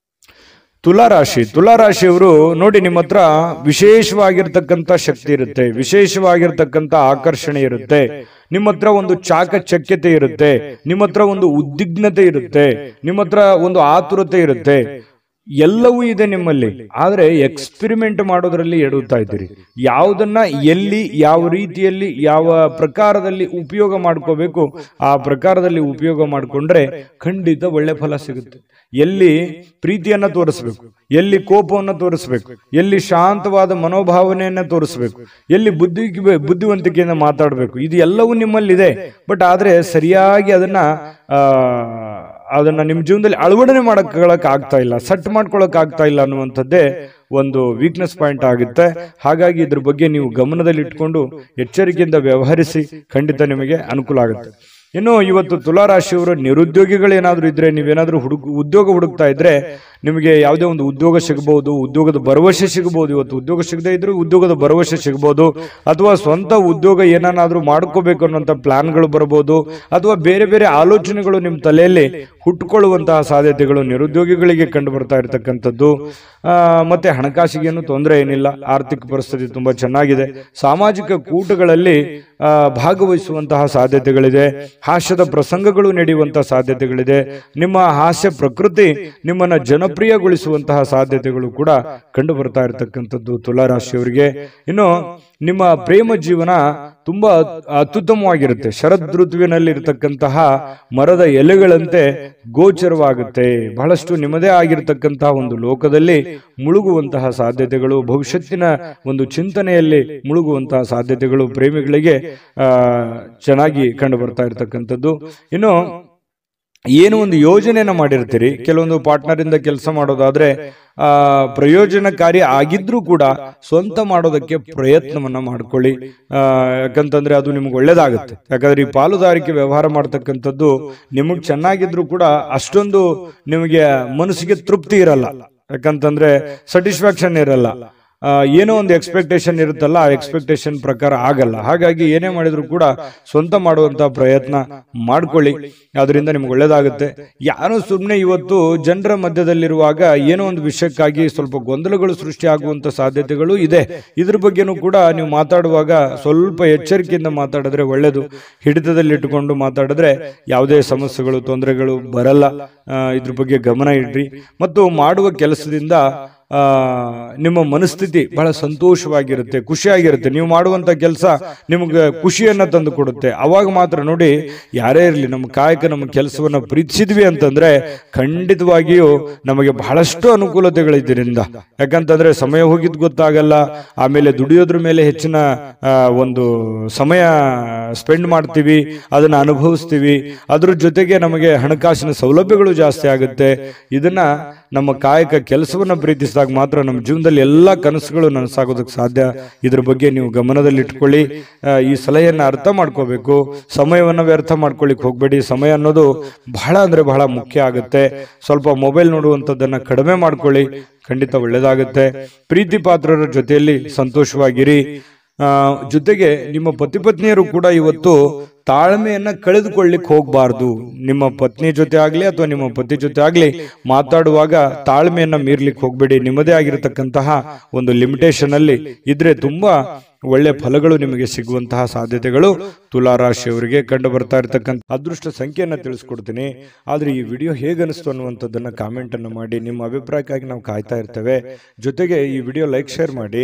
ತುಲಾರಾಶಿ ತುಲಾರಾಶಿಯವರು ನೋಡಿ ನಿಮ್ಮ ಹತ್ರ ವಿಶೇಷವಾಗಿರ್ತಕ್ಕಂಥ ಶಕ್ತಿ ಇರುತ್ತೆ ವಿಶೇಷವಾಗಿರ್ತಕ್ಕಂಥ ಆಕರ್ಷಣೆ ಇರುತ್ತೆ ನಿಮ್ಮ ಹತ್ರ ಒಂದು ಚಾಕಚಕ್ಯತೆ ಇರುತ್ತೆ ನಿಮ್ಮ ಹತ್ರ ಒಂದು ಉದ್ವಿಗ್ನತೆ ಇರುತ್ತೆ ನಿಮ್ಮ ಹತ್ರ ಒಂದು ಆತುರತೆ ಇರುತ್ತೆ ಎಲ್ಲವೂ ಇದೆ ನಿಮ್ಮಲ್ಲಿ ಆದರೆ ಎಕ್ಸ್ಪಿರಿಮೆಂಟ್ ಮಾಡೋದ್ರಲ್ಲಿ ಎಡುತ್ತಾ ಇದ್ದೀರಿ ಯಾವುದನ್ನ ಎಲ್ಲಿ ಯಾವ ರೀತಿಯಲ್ಲಿ ಯಾವ ಪ್ರಕಾರದಲ್ಲಿ ಉಪಯೋಗ ಮಾಡ್ಕೋಬೇಕು ಆ ಪ್ರಕಾರದಲ್ಲಿ ಉಪಯೋಗ ಮಾಡಿಕೊಂಡ್ರೆ ಖಂಡಿತ ಒಳ್ಳೆ ಫಲ ಸಿಗುತ್ತೆ ಎಲ್ಲಿ ಪ್ರೀತಿಯನ್ನು ತೋರಿಸ್ಬೇಕು ಎಲ್ಲಿ ಕೋಪವನ್ನು ತೋರಿಸ್ಬೇಕು ಎಲ್ಲಿ ಶಾಂತವಾದ ಮನೋಭಾವನೆಯನ್ನು ತೋರಿಸ್ಬೇಕು ಎಲ್ಲಿ ಬುದ್ಧಿ ಬುದ್ಧಿವಂತಿಕೆಯನ್ನು ಮಾತಾಡಬೇಕು ಇದು ಎಲ್ಲವೂ ನಿಮ್ಮಲ್ಲಿದೆ ಬಟ್ ಆದರೆ ಸರಿಯಾಗಿ ಅದನ್ನ ಅದನ್ನ ನಿಮ್ಮ ಜೀವನದಲ್ಲಿ ಅಳವಡನೆ ಆಗ್ತಾ ಇಲ್ಲ ಸೆಟ್ ಆಗ್ತಾ ಇಲ್ಲ ಅನ್ನುವಂಥದ್ದೇ ಒಂದು ವೀಕ್ನೆಸ್ ಪಾಯಿಂಟ್ ಆಗುತ್ತೆ ಹಾಗಾಗಿ ಇದ್ರ ಬಗ್ಗೆ ನೀವು ಗಮನದಲ್ಲಿ ಇಟ್ಕೊಂಡು ಎಚ್ಚರಿಕೆಯಿಂದ ವ್ಯವಹರಿಸಿ ಖಂಡಿತ ನಿಮಗೆ ಅನುಕೂಲ ಆಗುತ್ತೆ ಇನ್ನು ಇವತ್ತು ತುಲಾರಾಶಿಯವರು ಏನಾದರೂ ಇದ್ದರೆ ನೀವೇನಾದರೂ ಹುಡುಗ ಉದ್ಯೋಗ ಹುಡುಕ್ತಾ ಇದ್ದರೆ ನಿಮಗೆ ಯಾವುದೇ ಒಂದು ಉದ್ಯೋಗ ಸಿಗ್ಬೋದು ಉದ್ಯೋಗದ ಭರವಸೆ ಸಿಗಬಹುದು ಇವತ್ತು ಉದ್ಯೋಗ ಸಿಗದೇ ಇದ್ರೆ ಉದ್ಯೋಗದ ಭರವಸೆ ಸಿಗ್ಬೋದು ಅಥವಾ ಸ್ವಂತ ಉದ್ಯೋಗ ಏನನ್ನಾದರೂ ಮಾಡ್ಕೋಬೇಕು ಅನ್ನೋಂಥ ಪ್ಲಾನ್ಗಳು ಬರ್ಬೋದು ಅಥವಾ ಬೇರೆ ಬೇರೆ ಆಲೋಚನೆಗಳು ನಿಮ್ಮ ತಲೆಯಲ್ಲಿ ಹುಟ್ಟುಕೊಳ್ಳುವಂತಹ ಸಾಧ್ಯತೆಗಳು ನಿರುದ್ಯೋಗಿಗಳಿಗೆ ಕಂಡು ಬರ್ತಾ ಇರತಕ್ಕಂಥದ್ದು ಮತ್ತು ಹಣಕಾಸಿಗೇನು ತೊಂದರೆ ಏನಿಲ್ಲ ಆರ್ಥಿಕ ಪರಿಸ್ಥಿತಿ ತುಂಬ ಚೆನ್ನಾಗಿದೆ ಸಾಮಾಜಿಕ ಕೂಟಗಳಲ್ಲಿ ಭಾಗವಹಿಸುವಂತಹ ಸಾಧ್ಯತೆಗಳಿದೆ ಹಾಸ್ಯದ ಪ್ರಸಂಗಗಳು ನಡೆಯುವಂತಹ ಸಾಧ್ಯತೆಗಳಿದೆ ನಿಮ್ಮ ಹಾಸ್ಯ ಪ್ರಕೃತಿ ನಿಮ್ಮನ್ನು ಜನಪ್ರಿಯಗೊಳಿಸುವಂತಹ ಸಾಧ್ಯತೆಗಳು ಕೂಡ ಕಂಡು ಬರ್ತಾ ಇರತಕ್ಕಂಥದ್ದು ತುಲಾರಾಶಿಯವರಿಗೆ ಇನ್ನು ನಿಮ್ಮ ಪ್ರೇಮ ಜೀವನ ತುಂಬಾ ಅತ್ಯುತ್ತಮವಾಗಿರುತ್ತೆ ಶರದ್ ಇರತಕ್ಕಂತಹ ಮರದ ಎಲೆಗಳಂತೆ ಗೋಚರವಾಗುತ್ತೆ ಬಹಳಷ್ಟು ನಿಮ್ಮದೇ ಆಗಿರತಕ್ಕಂತಹ ಒಂದು ಲೋಕದಲ್ಲಿ ಮುಳುಗುವಂತಹ ಸಾಧ್ಯತೆಗಳು ಭವಿಷ್ಯತ್ತಿನ ಒಂದು ಚಿಂತನೆಯಲ್ಲಿ ಮುಳುಗುವಂತಹ ಸಾಧ್ಯತೆಗಳು ಪ್ರೇಮಿಗಳಿಗೆ ಚೆನ್ನಾಗಿ ಕಂಡು ಬರ್ತಾ ಇರತಕ್ಕಂಥದ್ದು ಇನ್ನು ಏನು ಒಂದು ಯೋಜನೆಯನ್ನು ಮಾಡಿರ್ತೀರಿ ಕೆಲವೊಂದು ಇಂದ ಕೆಲಸ ಮಾಡೋದಾದ್ರೆ ಆ ಪ್ರಯೋಜನಕಾರಿ ಆಗಿದ್ರೂ ಕೂಡ ಸ್ವಂತ ಮಾಡೋದಕ್ಕೆ ಪ್ರಯತ್ನವನ್ನ ಮಾಡ್ಕೊಳ್ಳಿ ಯಾಕಂತಂದ್ರೆ ಅದು ನಿಮ್ಗೆ ಒಳ್ಳೇದಾಗುತ್ತೆ ಯಾಕಂದ್ರೆ ಈ ಪಾಲುದಾರಿಕೆ ವ್ಯವಹಾರ ಮಾಡ್ತಕ್ಕಂಥದ್ದು ನಿಮಗೆ ಚೆನ್ನಾಗಿದ್ರು ಕೂಡ ಅಷ್ಟೊಂದು ನಿಮಗೆ ಮನಸ್ಸಿಗೆ ತೃಪ್ತಿ ಇರಲ್ಲ ಯಾಕಂತಂದ್ರೆ ಸ್ಯಾಟಿಸ್ಫ್ಯಾಕ್ಷನ್ ಇರಲ್ಲ ಏನೋ ಒಂದು ಎಕ್ಸ್ಪೆಕ್ಟೇಷನ್ ಇರುತ್ತಲ್ಲ ಆ ಎಕ್ಸ್ಪೆಕ್ಟೇಷನ್ ಪ್ರಕಾರ ಆಗಲ್ಲ ಹಾಗಾಗಿ ಏನೇ ಮಾಡಿದ್ರು ಕೂಡ ಸ್ವಂತ ಮಾಡುವಂಥ ಪ್ರಯತ್ನ ಮಾಡ್ಕೊಳ್ಳಿ ಅದರಿಂದ ನಿಮ್ಗೆ ಒಳ್ಳೇದಾಗುತ್ತೆ ಯಾರು ಸುಮ್ಮನೆ ಇವತ್ತು ಜನರ ಮಧ್ಯದಲ್ಲಿರುವಾಗ ಏನೋ ಒಂದು ವಿಷಯಕ್ಕಾಗಿ ಸ್ವಲ್ಪ ಗೊಂದಲಗಳು ಸೃಷ್ಟಿಯಾಗುವಂಥ ಸಾಧ್ಯತೆಗಳು ಇದೆ ಇದ್ರ ಬಗ್ಗೆನೂ ಕೂಡ ನೀವು ಮಾತಾಡುವಾಗ ಸ್ವಲ್ಪ ಎಚ್ಚರಿಕೆಯಿಂದ ಮಾತಾಡಿದ್ರೆ ಒಳ್ಳೆಯದು ಹಿಡಿತದಲ್ಲಿಟ್ಟುಕೊಂಡು ಮಾತಾಡಿದ್ರೆ ಯಾವುದೇ ಸಮಸ್ಯೆಗಳು ತೊಂದರೆಗಳು ಬರಲ್ಲ ಇದ್ರ ಬಗ್ಗೆ ಗಮನ ಇಡ್ರಿ ಮತ್ತು ಮಾಡುವ ಕೆಲಸದಿಂದ ನಿಮ್ಮ ಮನಸ್ಥಿತಿ ಬಹಳ ಸಂತೋಷವಾಗಿರುತ್ತೆ ಖುಷಿಯಾಗಿರುತ್ತೆ ನೀವು ಮಾಡುವಂಥ ಕೆಲಸ ನಿಮ್ಗೆ ಖುಷಿಯನ್ನು ತಂದು ಕೊಡುತ್ತೆ ಅವಾಗ ಮಾತ್ರ ನೋಡಿ ಯಾರೇ ಇರಲಿ ನಮ್ಮ ಕಾಯಕ ನಮ್ಮ ಕೆಲಸವನ್ನು ಪ್ರೀತಿಸಿದ್ವಿ ಅಂತಂದರೆ ಖಂಡಿತವಾಗಿಯೂ ನಮಗೆ ಬಹಳಷ್ಟು ಅನುಕೂಲತೆಗಳಿದ್ದರಿಂದ ಯಾಕಂತಂದ್ರೆ ಯಾಕಂತಂದರೆ ಸಮಯ ಹೋಗಿದ್ದು ಗೊತ್ತಾಗಲ್ಲ ಆಮೇಲೆ ದುಡಿಯೋದ್ರ ಮೇಲೆ ಹೆಚ್ಚಿನ ಒಂದು ಸಮಯ ಸ್ಪೆಂಡ್ ಮಾಡ್ತೀವಿ ಅದನ್ನು ಅನುಭವಿಸ್ತೀವಿ ಅದ್ರ ಜೊತೆಗೆ ನಮಗೆ ಹಣಕಾಸಿನ ಸೌಲಭ್ಯಗಳು ಜಾಸ್ತಿ ಆಗುತ್ತೆ ಇದನ್ನು ನಮ್ಮ ಕಾಯಕ ಕೆಲಸವನ್ನು ಪ್ರೀತಿಸಿದಾಗ ಮಾತ್ರ ನಮ್ಮ ಜೀವನದಲ್ಲಿ ಎಲ್ಲ ಕನಸುಗಳು ನನಸಾಗೋದಕ್ಕೆ ಸಾಧ್ಯ ಇದ್ರ ಬಗ್ಗೆ ನೀವು ಗಮನದಲ್ಲಿಟ್ಕೊಳ್ಳಿ ಈ ಸಲಹೆಯನ್ನು ಅರ್ಥ ಮಾಡ್ಕೋಬೇಕು ಸಮಯವನ್ನು ವ್ಯರ್ಥ ಮಾಡ್ಕೊಳ್ಳಿಕ್ಕೆ ಹೋಗಬೇಡಿ ಸಮಯ ಅನ್ನೋದು ಬಹಳ ಅಂದರೆ ಬಹಳ ಮುಖ್ಯ ಆಗುತ್ತೆ ಸ್ವಲ್ಪ ಮೊಬೈಲ್ ನೋಡುವಂಥದ್ದನ್ನು ಕಡಿಮೆ ಮಾಡ್ಕೊಳ್ಳಿ ಖಂಡಿತ ಒಳ್ಳೆಯದಾಗುತ್ತೆ ಪ್ರೀತಿ ಪಾತ್ರರ ಜೊತೆಯಲ್ಲಿ ಸಂತೋಷವಾಗಿರಿ ಜೊತೆಗೆ ನಿಮ್ಮ ಪತಿ ಪತ್ನಿಯರು ಕೂಡ ಇವತ್ತು ತಾಳ್ಮೆಯನ್ನು ಕಳೆದುಕೊಳ್ಳಿಕ್ ಹೋಗಬಾರ್ದು ನಿಮ್ಮ ಪತ್ನಿ ಜೊತೆ ಆಗಲಿ ಅಥವಾ ನಿಮ್ಮ ಪತಿ ಜೊತೆ ಆಗಲಿ ಮಾತಾಡುವಾಗ ತಾಳ್ಮೆಯನ್ನು ಮೀರ್ಲಿಕ್ಕೆ ಹೋಗಬೇಡಿ ನಿಮ್ಮದೇ ಆಗಿರತಕ್ಕಂತಹ ಒಂದು ಲಿಮಿಟೇಷನ್ ಅಲ್ಲಿ ಇದ್ರೆ ತುಂಬಾ ಒಳ್ಳೆ ಫಲಗಳು ನಿಮಗೆ ಸಿಗುವಂತಹ ಸಾಧ್ಯತೆಗಳು ತುಲಾರಾಶಿಯವರಿಗೆ ಕಂಡು ಬರ್ತಾ ಇರತಕ್ಕಂಥ ಅದೃಷ್ಟ ಸಂಖ್ಯೆಯನ್ನು ತಿಳಿಸ್ಕೊಡ್ತೀನಿ ಆದರೆ ಈ ವಿಡಿಯೋ ಹೇಗೆ ಅನಿಸ್ತು ಅನ್ನುವಂಥದ್ದನ್ನು ಕಾಮೆಂಟನ್ನು ಮಾಡಿ ನಿಮ್ಮ ಅಭಿಪ್ರಾಯಕ್ಕಾಗಿ ನಾವು ಕಾಯ್ತಾ ಇರ್ತೇವೆ ಜೊತೆಗೆ ಈ ವಿಡಿಯೋ ಲೈಕ್ ಶೇರ್ ಮಾಡಿ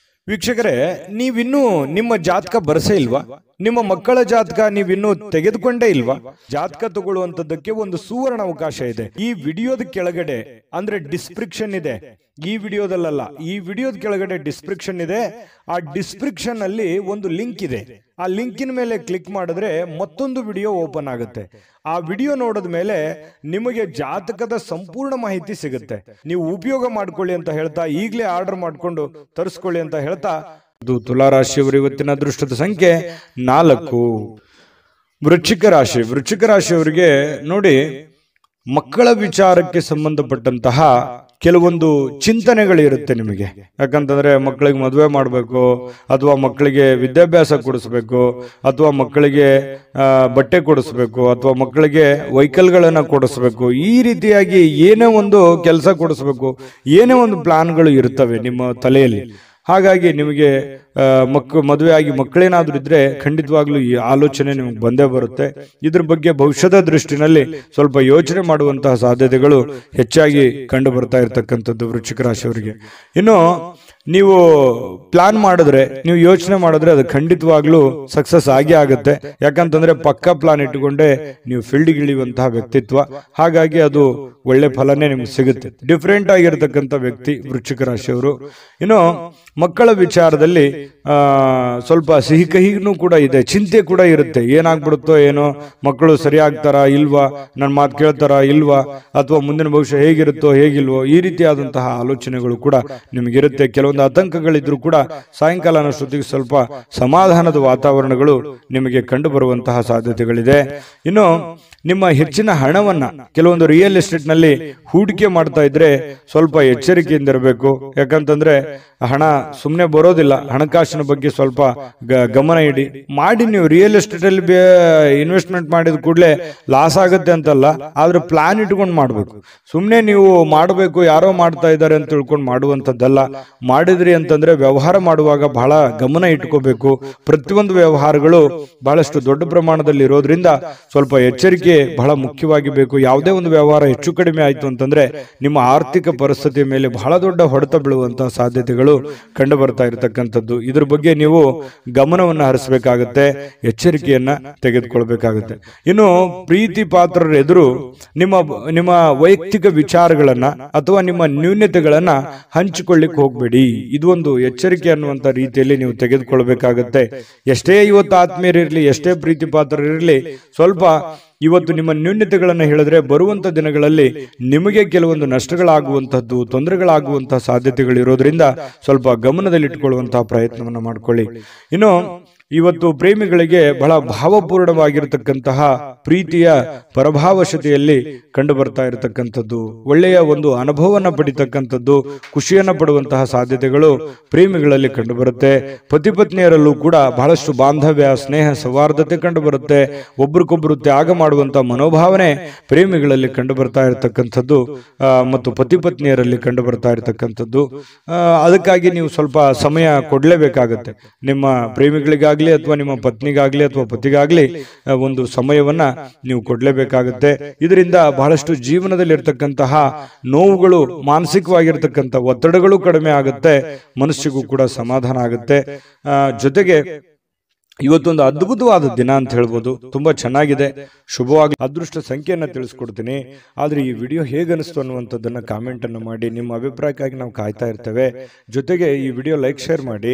ವೀಕ್ಷಕರೇ ನೀವಿನ್ನೂ ನಿಮ್ಮ ಜಾತಕ ಬರಸೇ ಇಲ್ವಾ ನಿಮ್ಮ ಮಕ್ಕಳ ಜಾತಕ ನೀವಿನ್ನೂ ತೆಗೆದುಕೊಂಡೇ ಇಲ್ವಾ ಜಾತಕ ತಗೊಳ್ಳುವಂತದಕ್ಕೆ ಒಂದು ಸುವರ್ಣ ಅವಕಾಶ ಇದೆ ಈ ವಿಡಿಯೋದ ಕೆಳಗಡೆ ಅಂದ್ರೆ ಡಿಸ್ಕ್ರಿಪ್ಷನ್ ಇದೆ ಈ ವಿಡಿಯೋದಲ್ಲ ಈ ವಿಡಿಯೋದ ಕೆಳಗಡೆ ಡಿಸ್ಕ್ರಿಪ್ಷನ್ ಇದೆ ಆ ಡಿಸ್ಕ್ರಿಪ್ಷನ್ ಅಲ್ಲಿ ಒಂದು ಲಿಂಕ್ ಇದೆ ಆ ಲಿಂಕಿನ ಮೇಲೆ ಕ್ಲಿಕ್ ಮಾಡಿದ್ರೆ ಮತ್ತೊಂದು ವಿಡಿಯೋ ಓಪನ್ ಆಗುತ್ತೆ ಆ ವಿಡಿಯೋ ನೋಡಿದ ಮೇಲೆ ನಿಮಗೆ ಜಾತಕದ ಸಂಪೂರ್ಣ ಮಾಹಿತಿ ಸಿಗುತ್ತೆ ನೀವು ಉಪಯೋಗ ಮಾಡ್ಕೊಳ್ಳಿ ಅಂತ ಹೇಳ್ತಾ ಈಗಲೇ ಆರ್ಡರ್ ಮಾಡಿಕೊಂಡು ತರಿಸ್ಕೊಳ್ಳಿ ಅಂತ ಹೇಳ್ತಾ ಇದು ತುಲಾರಾಶಿಯವರು ಇವತ್ತಿನ ಅದೃಷ್ಟದ ಸಂಖ್ಯೆ ನಾಲ್ಕು ವೃಶ್ಚಿಕ ರಾಶಿ ವೃಶ್ಚಿಕ ರಾಶಿಯವರಿಗೆ ನೋಡಿ ಮಕ್ಕಳ ವಿಚಾರಕ್ಕೆ ಸಂಬಂಧಪಟ್ಟಂತಹ ಕೆಲವೊಂದು ಚಿಂತನೆಗಳಿರುತ್ತೆ ನಿಮಗೆ ಯಾಕಂತಂದರೆ ಮಕ್ಕಳಿಗೆ ಮದುವೆ ಮಾಡಬೇಕು ಅಥವಾ ಮಕ್ಕಳಿಗೆ ವಿದ್ಯಾಭ್ಯಾಸ ಕೊಡಿಸ್ಬೇಕು ಅಥವಾ ಮಕ್ಕಳಿಗೆ ಬಟ್ಟೆ ಕೊಡಿಸ್ಬೇಕು ಅಥವಾ ಮಕ್ಕಳಿಗೆ ವೆಹಿಕಲ್ಗಳನ್ನು ಕೊಡಿಸ್ಬೇಕು ಈ ರೀತಿಯಾಗಿ ಏನೇ ಒಂದು ಕೆಲಸ ಕೊಡಿಸ್ಬೇಕು ಏನೇ ಒಂದು ಪ್ಲಾನ್ಗಳು ಇರ್ತವೆ ನಿಮ್ಮ ತಲೆಯಲ್ಲಿ ಹಾಗಾಗಿ ನಿಮಗೆ ಮಕ್ ಮದುವೆ ಆಗಿ ಮಕ್ಕಳೇನಾದರೂ ಇದ್ರೆ ಖಂಡಿತವಾಗ್ಲೂ ಈ ಆಲೋಚನೆ ನಿಮಗೆ ಬಂದೇ ಬರುತ್ತೆ ಇದ್ರ ಬಗ್ಗೆ ಭವಿಷ್ಯದ ದೃಷ್ಟಿನಲ್ಲಿ ಸ್ವಲ್ಪ ಯೋಚನೆ ಮಾಡುವಂತಹ ಸಾಧ್ಯತೆಗಳು ಹೆಚ್ಚಾಗಿ ಕಂಡು ಬರ್ತಾ ಇರತಕ್ಕಂಥದ್ದು ವೃಶ್ಚಿಕ ರಾಶಿಯವರಿಗೆ ಇನ್ನು ನೀವು ಪ್ಲಾನ್ ಮಾಡಿದ್ರೆ ನೀವು ಯೋಚನೆ ಮಾಡಿದ್ರೆ ಅದು ಖಂಡಿತವಾಗ್ಲೂ ಸಕ್ಸಸ್ ಆಗೇ ಆಗುತ್ತೆ ಯಾಕಂತಂದ್ರೆ ಪಕ್ಕಾ ಪ್ಲಾನ್ ಇಟ್ಟುಕೊಂಡೇ ನೀವು ಫೀಲ್ಡ್ಗೆ ಇಳಿಯುವಂತಹ ವ್ಯಕ್ತಿತ್ವ ಹಾಗಾಗಿ ಅದು ಒಳ್ಳೆ ಫಲನೇ ನಿಮ್ಗೆ ಸಿಗುತ್ತೆ ಡಿಫ್ರೆಂಟ್ ಆಗಿರ್ತಕ್ಕಂಥ ವ್ಯಕ್ತಿ ವೃಶ್ಚಿಕ ರಾಶಿಯವರು ಇನ್ನು ಮಕ್ಕಳ ವಿಚಾರದಲ್ಲಿ ಸ್ವಲ್ಪ ಸಿಹಿ ಕಹಿನೂ ಕೂಡ ಇದೆ ಚಿಂತೆ ಕೂಡ ಇರುತ್ತೆ ಏನಾಗ್ಬಿಡುತ್ತೋ ಏನೋ ಮಕ್ಕಳು ಸರಿಯಾಗ್ತಾರಾ ಇಲ್ವಾ ನನ್ನ ಮಾತು ಕೇಳ್ತಾರಾ ಇಲ್ವಾ ಅಥವಾ ಮುಂದಿನ ಭವಿಷ್ಯ ಹೇಗಿರುತ್ತೋ ಹೇಗಿಲ್ವೋ ಈ ರೀತಿಯಾದಂತಹ ಆಲೋಚನೆಗಳು ಕೂಡ ನಿಮಗಿರುತ್ತೆ ಕೆಲವೊಂದು ಆತಂಕಗಳಿದ್ರೂ ಕೂಡ ಸಾಯಂಕಾಲ ಅನ್ನೋಷ್ಟೊತ್ತಿಗೆ ಸ್ವಲ್ಪ ಸಮಾಧಾನದ ವಾತಾವರಣಗಳು ನಿಮಗೆ ಕಂಡು ಬರುವಂತಹ ಸಾಧ್ಯತೆಗಳಿದೆ ಇನ್ನು ನಿಮ್ಮ ಹೆಚ್ಚಿನ ಹಣವನ್ನ ಕೆಲವೊಂದು ರಿಯಲ್ ಎಸ್ಟೇಟ್ ನಲ್ಲಿ ಹೂಡಿಕೆ ಮಾಡ್ತಾ ಇದ್ರೆ ಸ್ವಲ್ಪ ಎಚ್ಚರಿಕೆಯಿಂದ ಇರಬೇಕು ಯಾಕಂತಂದ್ರೆ ಹಣ ಸುಮ್ಮನೆ ಬರೋದಿಲ್ಲ ಹಣಕಾಸಿನ ಬಗ್ಗೆ ಸ್ವಲ್ಪ ಗಮನ ಇಡಿ ಮಾಡಿ ನೀವು ರಿಯಲ್ ಎಸ್ಟೇಟ್ ಅಲ್ಲಿ ಇನ್ವೆಸ್ಟ್ಮೆಂಟ್ ಮಾಡಿದ ಕೂಡಲೇ ಲಾಸ್ ಆಗುತ್ತೆ ಅಂತಲ್ಲ ಆದ್ರೆ ಪ್ಲಾನ್ ಇಟ್ಕೊಂಡು ಮಾಡಬೇಕು ಸುಮ್ಮನೆ ನೀವು ಮಾಡಬೇಕು ಯಾರೋ ಮಾಡ್ತಾ ಇದ್ದಾರೆ ಅಂತ ತಿಳ್ಕೊಂಡು ಮಾಡುವಂಥದ್ದಲ್ಲ ಮಾಡಿದ್ರಿ ಅಂತಂದ್ರೆ ವ್ಯವಹಾರ ಮಾಡುವಾಗ ಬಹಳ ಗಮನ ಇಟ್ಕೋಬೇಕು ಪ್ರತಿಯೊಂದು ವ್ಯವಹಾರಗಳು ಬಹಳಷ್ಟು ದೊಡ್ಡ ಪ್ರಮಾಣದಲ್ಲಿ ಇರೋದ್ರಿಂದ ಸ್ವಲ್ಪ ಎಚ್ಚರಿಕೆ ಬಹಳ ಮುಖ್ಯವಾಗಿ ಬೇಕು ಯಾವುದೇ ಒಂದು ವ್ಯವಹಾರ ಹೆಚ್ಚು ಕಡಿಮೆ ಆಯ್ತು ಅಂತಂದ್ರೆ ನಿಮ್ಮ ಆರ್ಥಿಕ ಪರಿಸ್ಥಿತಿಯ ಮೇಲೆ ಬಹಳ ದೊಡ್ಡ ಹೊಡೆತ ಬೀಳುವಂತಹ ಸಾಧ್ಯತೆಗಳು ಕಂಡು ಬರ್ತಾ ಇರತಕ್ಕಂಥದ್ದು ಇದ್ರ ಬಗ್ಗೆ ನೀವು ಗಮನವನ್ನು ಹರಿಸಬೇಕಾಗತ್ತೆ ಎಚ್ಚರಿಕೆಯನ್ನ ತೆಗೆದುಕೊಳ್ಬೇಕಾಗತ್ತೆ ಇನ್ನು ಪ್ರೀತಿ ಪಾತ್ರರ ಎದುರು ನಿಮ್ಮ ನಿಮ್ಮ ವೈಯಕ್ತಿಕ ವಿಚಾರಗಳನ್ನ ಅಥವಾ ನಿಮ್ಮ ನ್ಯೂನ್ಯತೆಗಳನ್ನ ಹಂಚಿಕೊಳ್ಳಿಕ್ ಹೋಗಬೇಡಿ ಇದು ಒಂದು ಎಚ್ಚರಿಕೆ ಅನ್ನುವಂಥ ರೀತಿಯಲ್ಲಿ ನೀವು ತೆಗೆದುಕೊಳ್ಬೇಕಾಗತ್ತೆ ಎಷ್ಟೇ ಇವತ್ತು ಆತ್ಮೀಯರಿರಲಿ ಎಷ್ಟೇ ಪ್ರೀತಿ ಪಾತ್ರರಿರಲಿ ಸ್ವಲ್ಪ ಇವತ್ತು ನಿಮ್ಮ ನ್ಯೂನ್ಯತೆಗಳನ್ನು ಹೇಳಿದ್ರೆ ಬರುವಂತ ದಿನಗಳಲ್ಲಿ ನಿಮಗೆ ಕೆಲವೊಂದು ನಷ್ಟಗಳಾಗುವಂತಹದ್ದು ತೊಂದರೆಗಳಾಗುವಂತಹ ಇರೋದ್ರಿಂದ ಸ್ವಲ್ಪ ಗಮನದಲ್ಲಿಟ್ಟುಕೊಳ್ಳುವಂತಹ ಪ್ರಯತ್ನವನ್ನು ಮಾಡಿಕೊಳ್ಳಿ ಇನ್ನು ಇವತ್ತು ಪ್ರೇಮಿಗಳಿಗೆ ಬಹಳ ಭಾವಪೂರ್ಣವಾಗಿರತಕ್ಕಂತಹ ಪ್ರೀತಿಯ ಪರಭಾವಶತೆಯಲ್ಲಿ ಕಂಡು ಬರ್ತಾ ಇರತಕ್ಕಂಥದ್ದು ಒಳ್ಳೆಯ ಒಂದು ಅನುಭವವನ್ನು ಪಡಿತಕ್ಕಂಥದ್ದು ಖುಷಿಯನ್ನು ಪಡುವಂತಹ ಸಾಧ್ಯತೆಗಳು ಪ್ರೇಮಿಗಳಲ್ಲಿ ಕಂಡುಬರುತ್ತೆ ಪತಿ ಪತ್ನಿಯರಲ್ಲೂ ಕೂಡ ಬಹಳಷ್ಟು ಬಾಂಧವ್ಯ ಸ್ನೇಹ ಸೌಹಾರ್ದತೆ ಕಂಡುಬರುತ್ತೆ ಒಬ್ರಿಗೊಬ್ರು ತ್ಯಾಗ ಮಾಡುವಂತಹ ಮನೋಭಾವನೆ ಪ್ರೇಮಿಗಳಲ್ಲಿ ಕಂಡು ಬರ್ತಾ ಇರತಕ್ಕಂಥದ್ದು ಮತ್ತು ಪತಿಪತ್ನಿಯರಲ್ಲಿ ಪತ್ನಿಯರಲ್ಲಿ ಕಂಡು ಬರ್ತಾ ಇರತಕ್ಕಂಥದ್ದು ಅದಕ್ಕಾಗಿ ನೀವು ಸ್ವಲ್ಪ ಸಮಯ ಕೊಡಲೇಬೇಕಾಗತ್ತೆ ನಿಮ್ಮ ಪ್ರೇಮಿಗಳಿಗಾಗಿ ಅಥವಾ ನಿಮ್ಮ ಪತ್ನಿಗಾಗ್ಲಿ ಅಥವಾ ಪತಿಗಾಗ್ಲಿ ಒಂದು ಸಮಯವನ್ನ ನೀವು ಕೊಡ್ಲೇಬೇಕಾಗುತ್ತೆ ಇದರಿಂದ ಬಹಳಷ್ಟು ಜೀವನದಲ್ಲಿ ಇರ್ತಕ್ಕಂತಹ ನೋವುಗಳು ಮಾನಸಿಕವಾಗಿರ್ತಕ್ಕಂಥ ಒತ್ತಡಗಳು ಕಡಿಮೆ ಆಗುತ್ತೆ ಮನಸ್ಸಿಗೂ ಕೂಡ ಸಮಾಧಾನ ಆಗುತ್ತೆ ಜೊತೆಗೆ ಇವತ್ತೊಂದು ಅದ್ಭುತವಾದ ದಿನ ಅಂತ ಹೇಳ್ಬೋದು ತುಂಬ ಚೆನ್ನಾಗಿದೆ ಶುಭವಾಗಿ ಅದೃಷ್ಟ ಸಂಖ್ಯೆಯನ್ನು ತಿಳಿಸ್ಕೊಡ್ತೀನಿ ಆದರೆ ಈ ವಿಡಿಯೋ ಹೇಗೆ ಅನಿಸ್ತು ಅನ್ನುವಂಥದ್ದನ್ನು ಕಾಮೆಂಟನ್ನು ಮಾಡಿ ನಿಮ್ಮ ಅಭಿಪ್ರಾಯಕ್ಕಾಗಿ ನಾವು ಕಾಯ್ತಾ ಇರ್ತೇವೆ ಜೊತೆಗೆ ಈ ವಿಡಿಯೋ ಲೈಕ್ ಶೇರ್ ಮಾಡಿ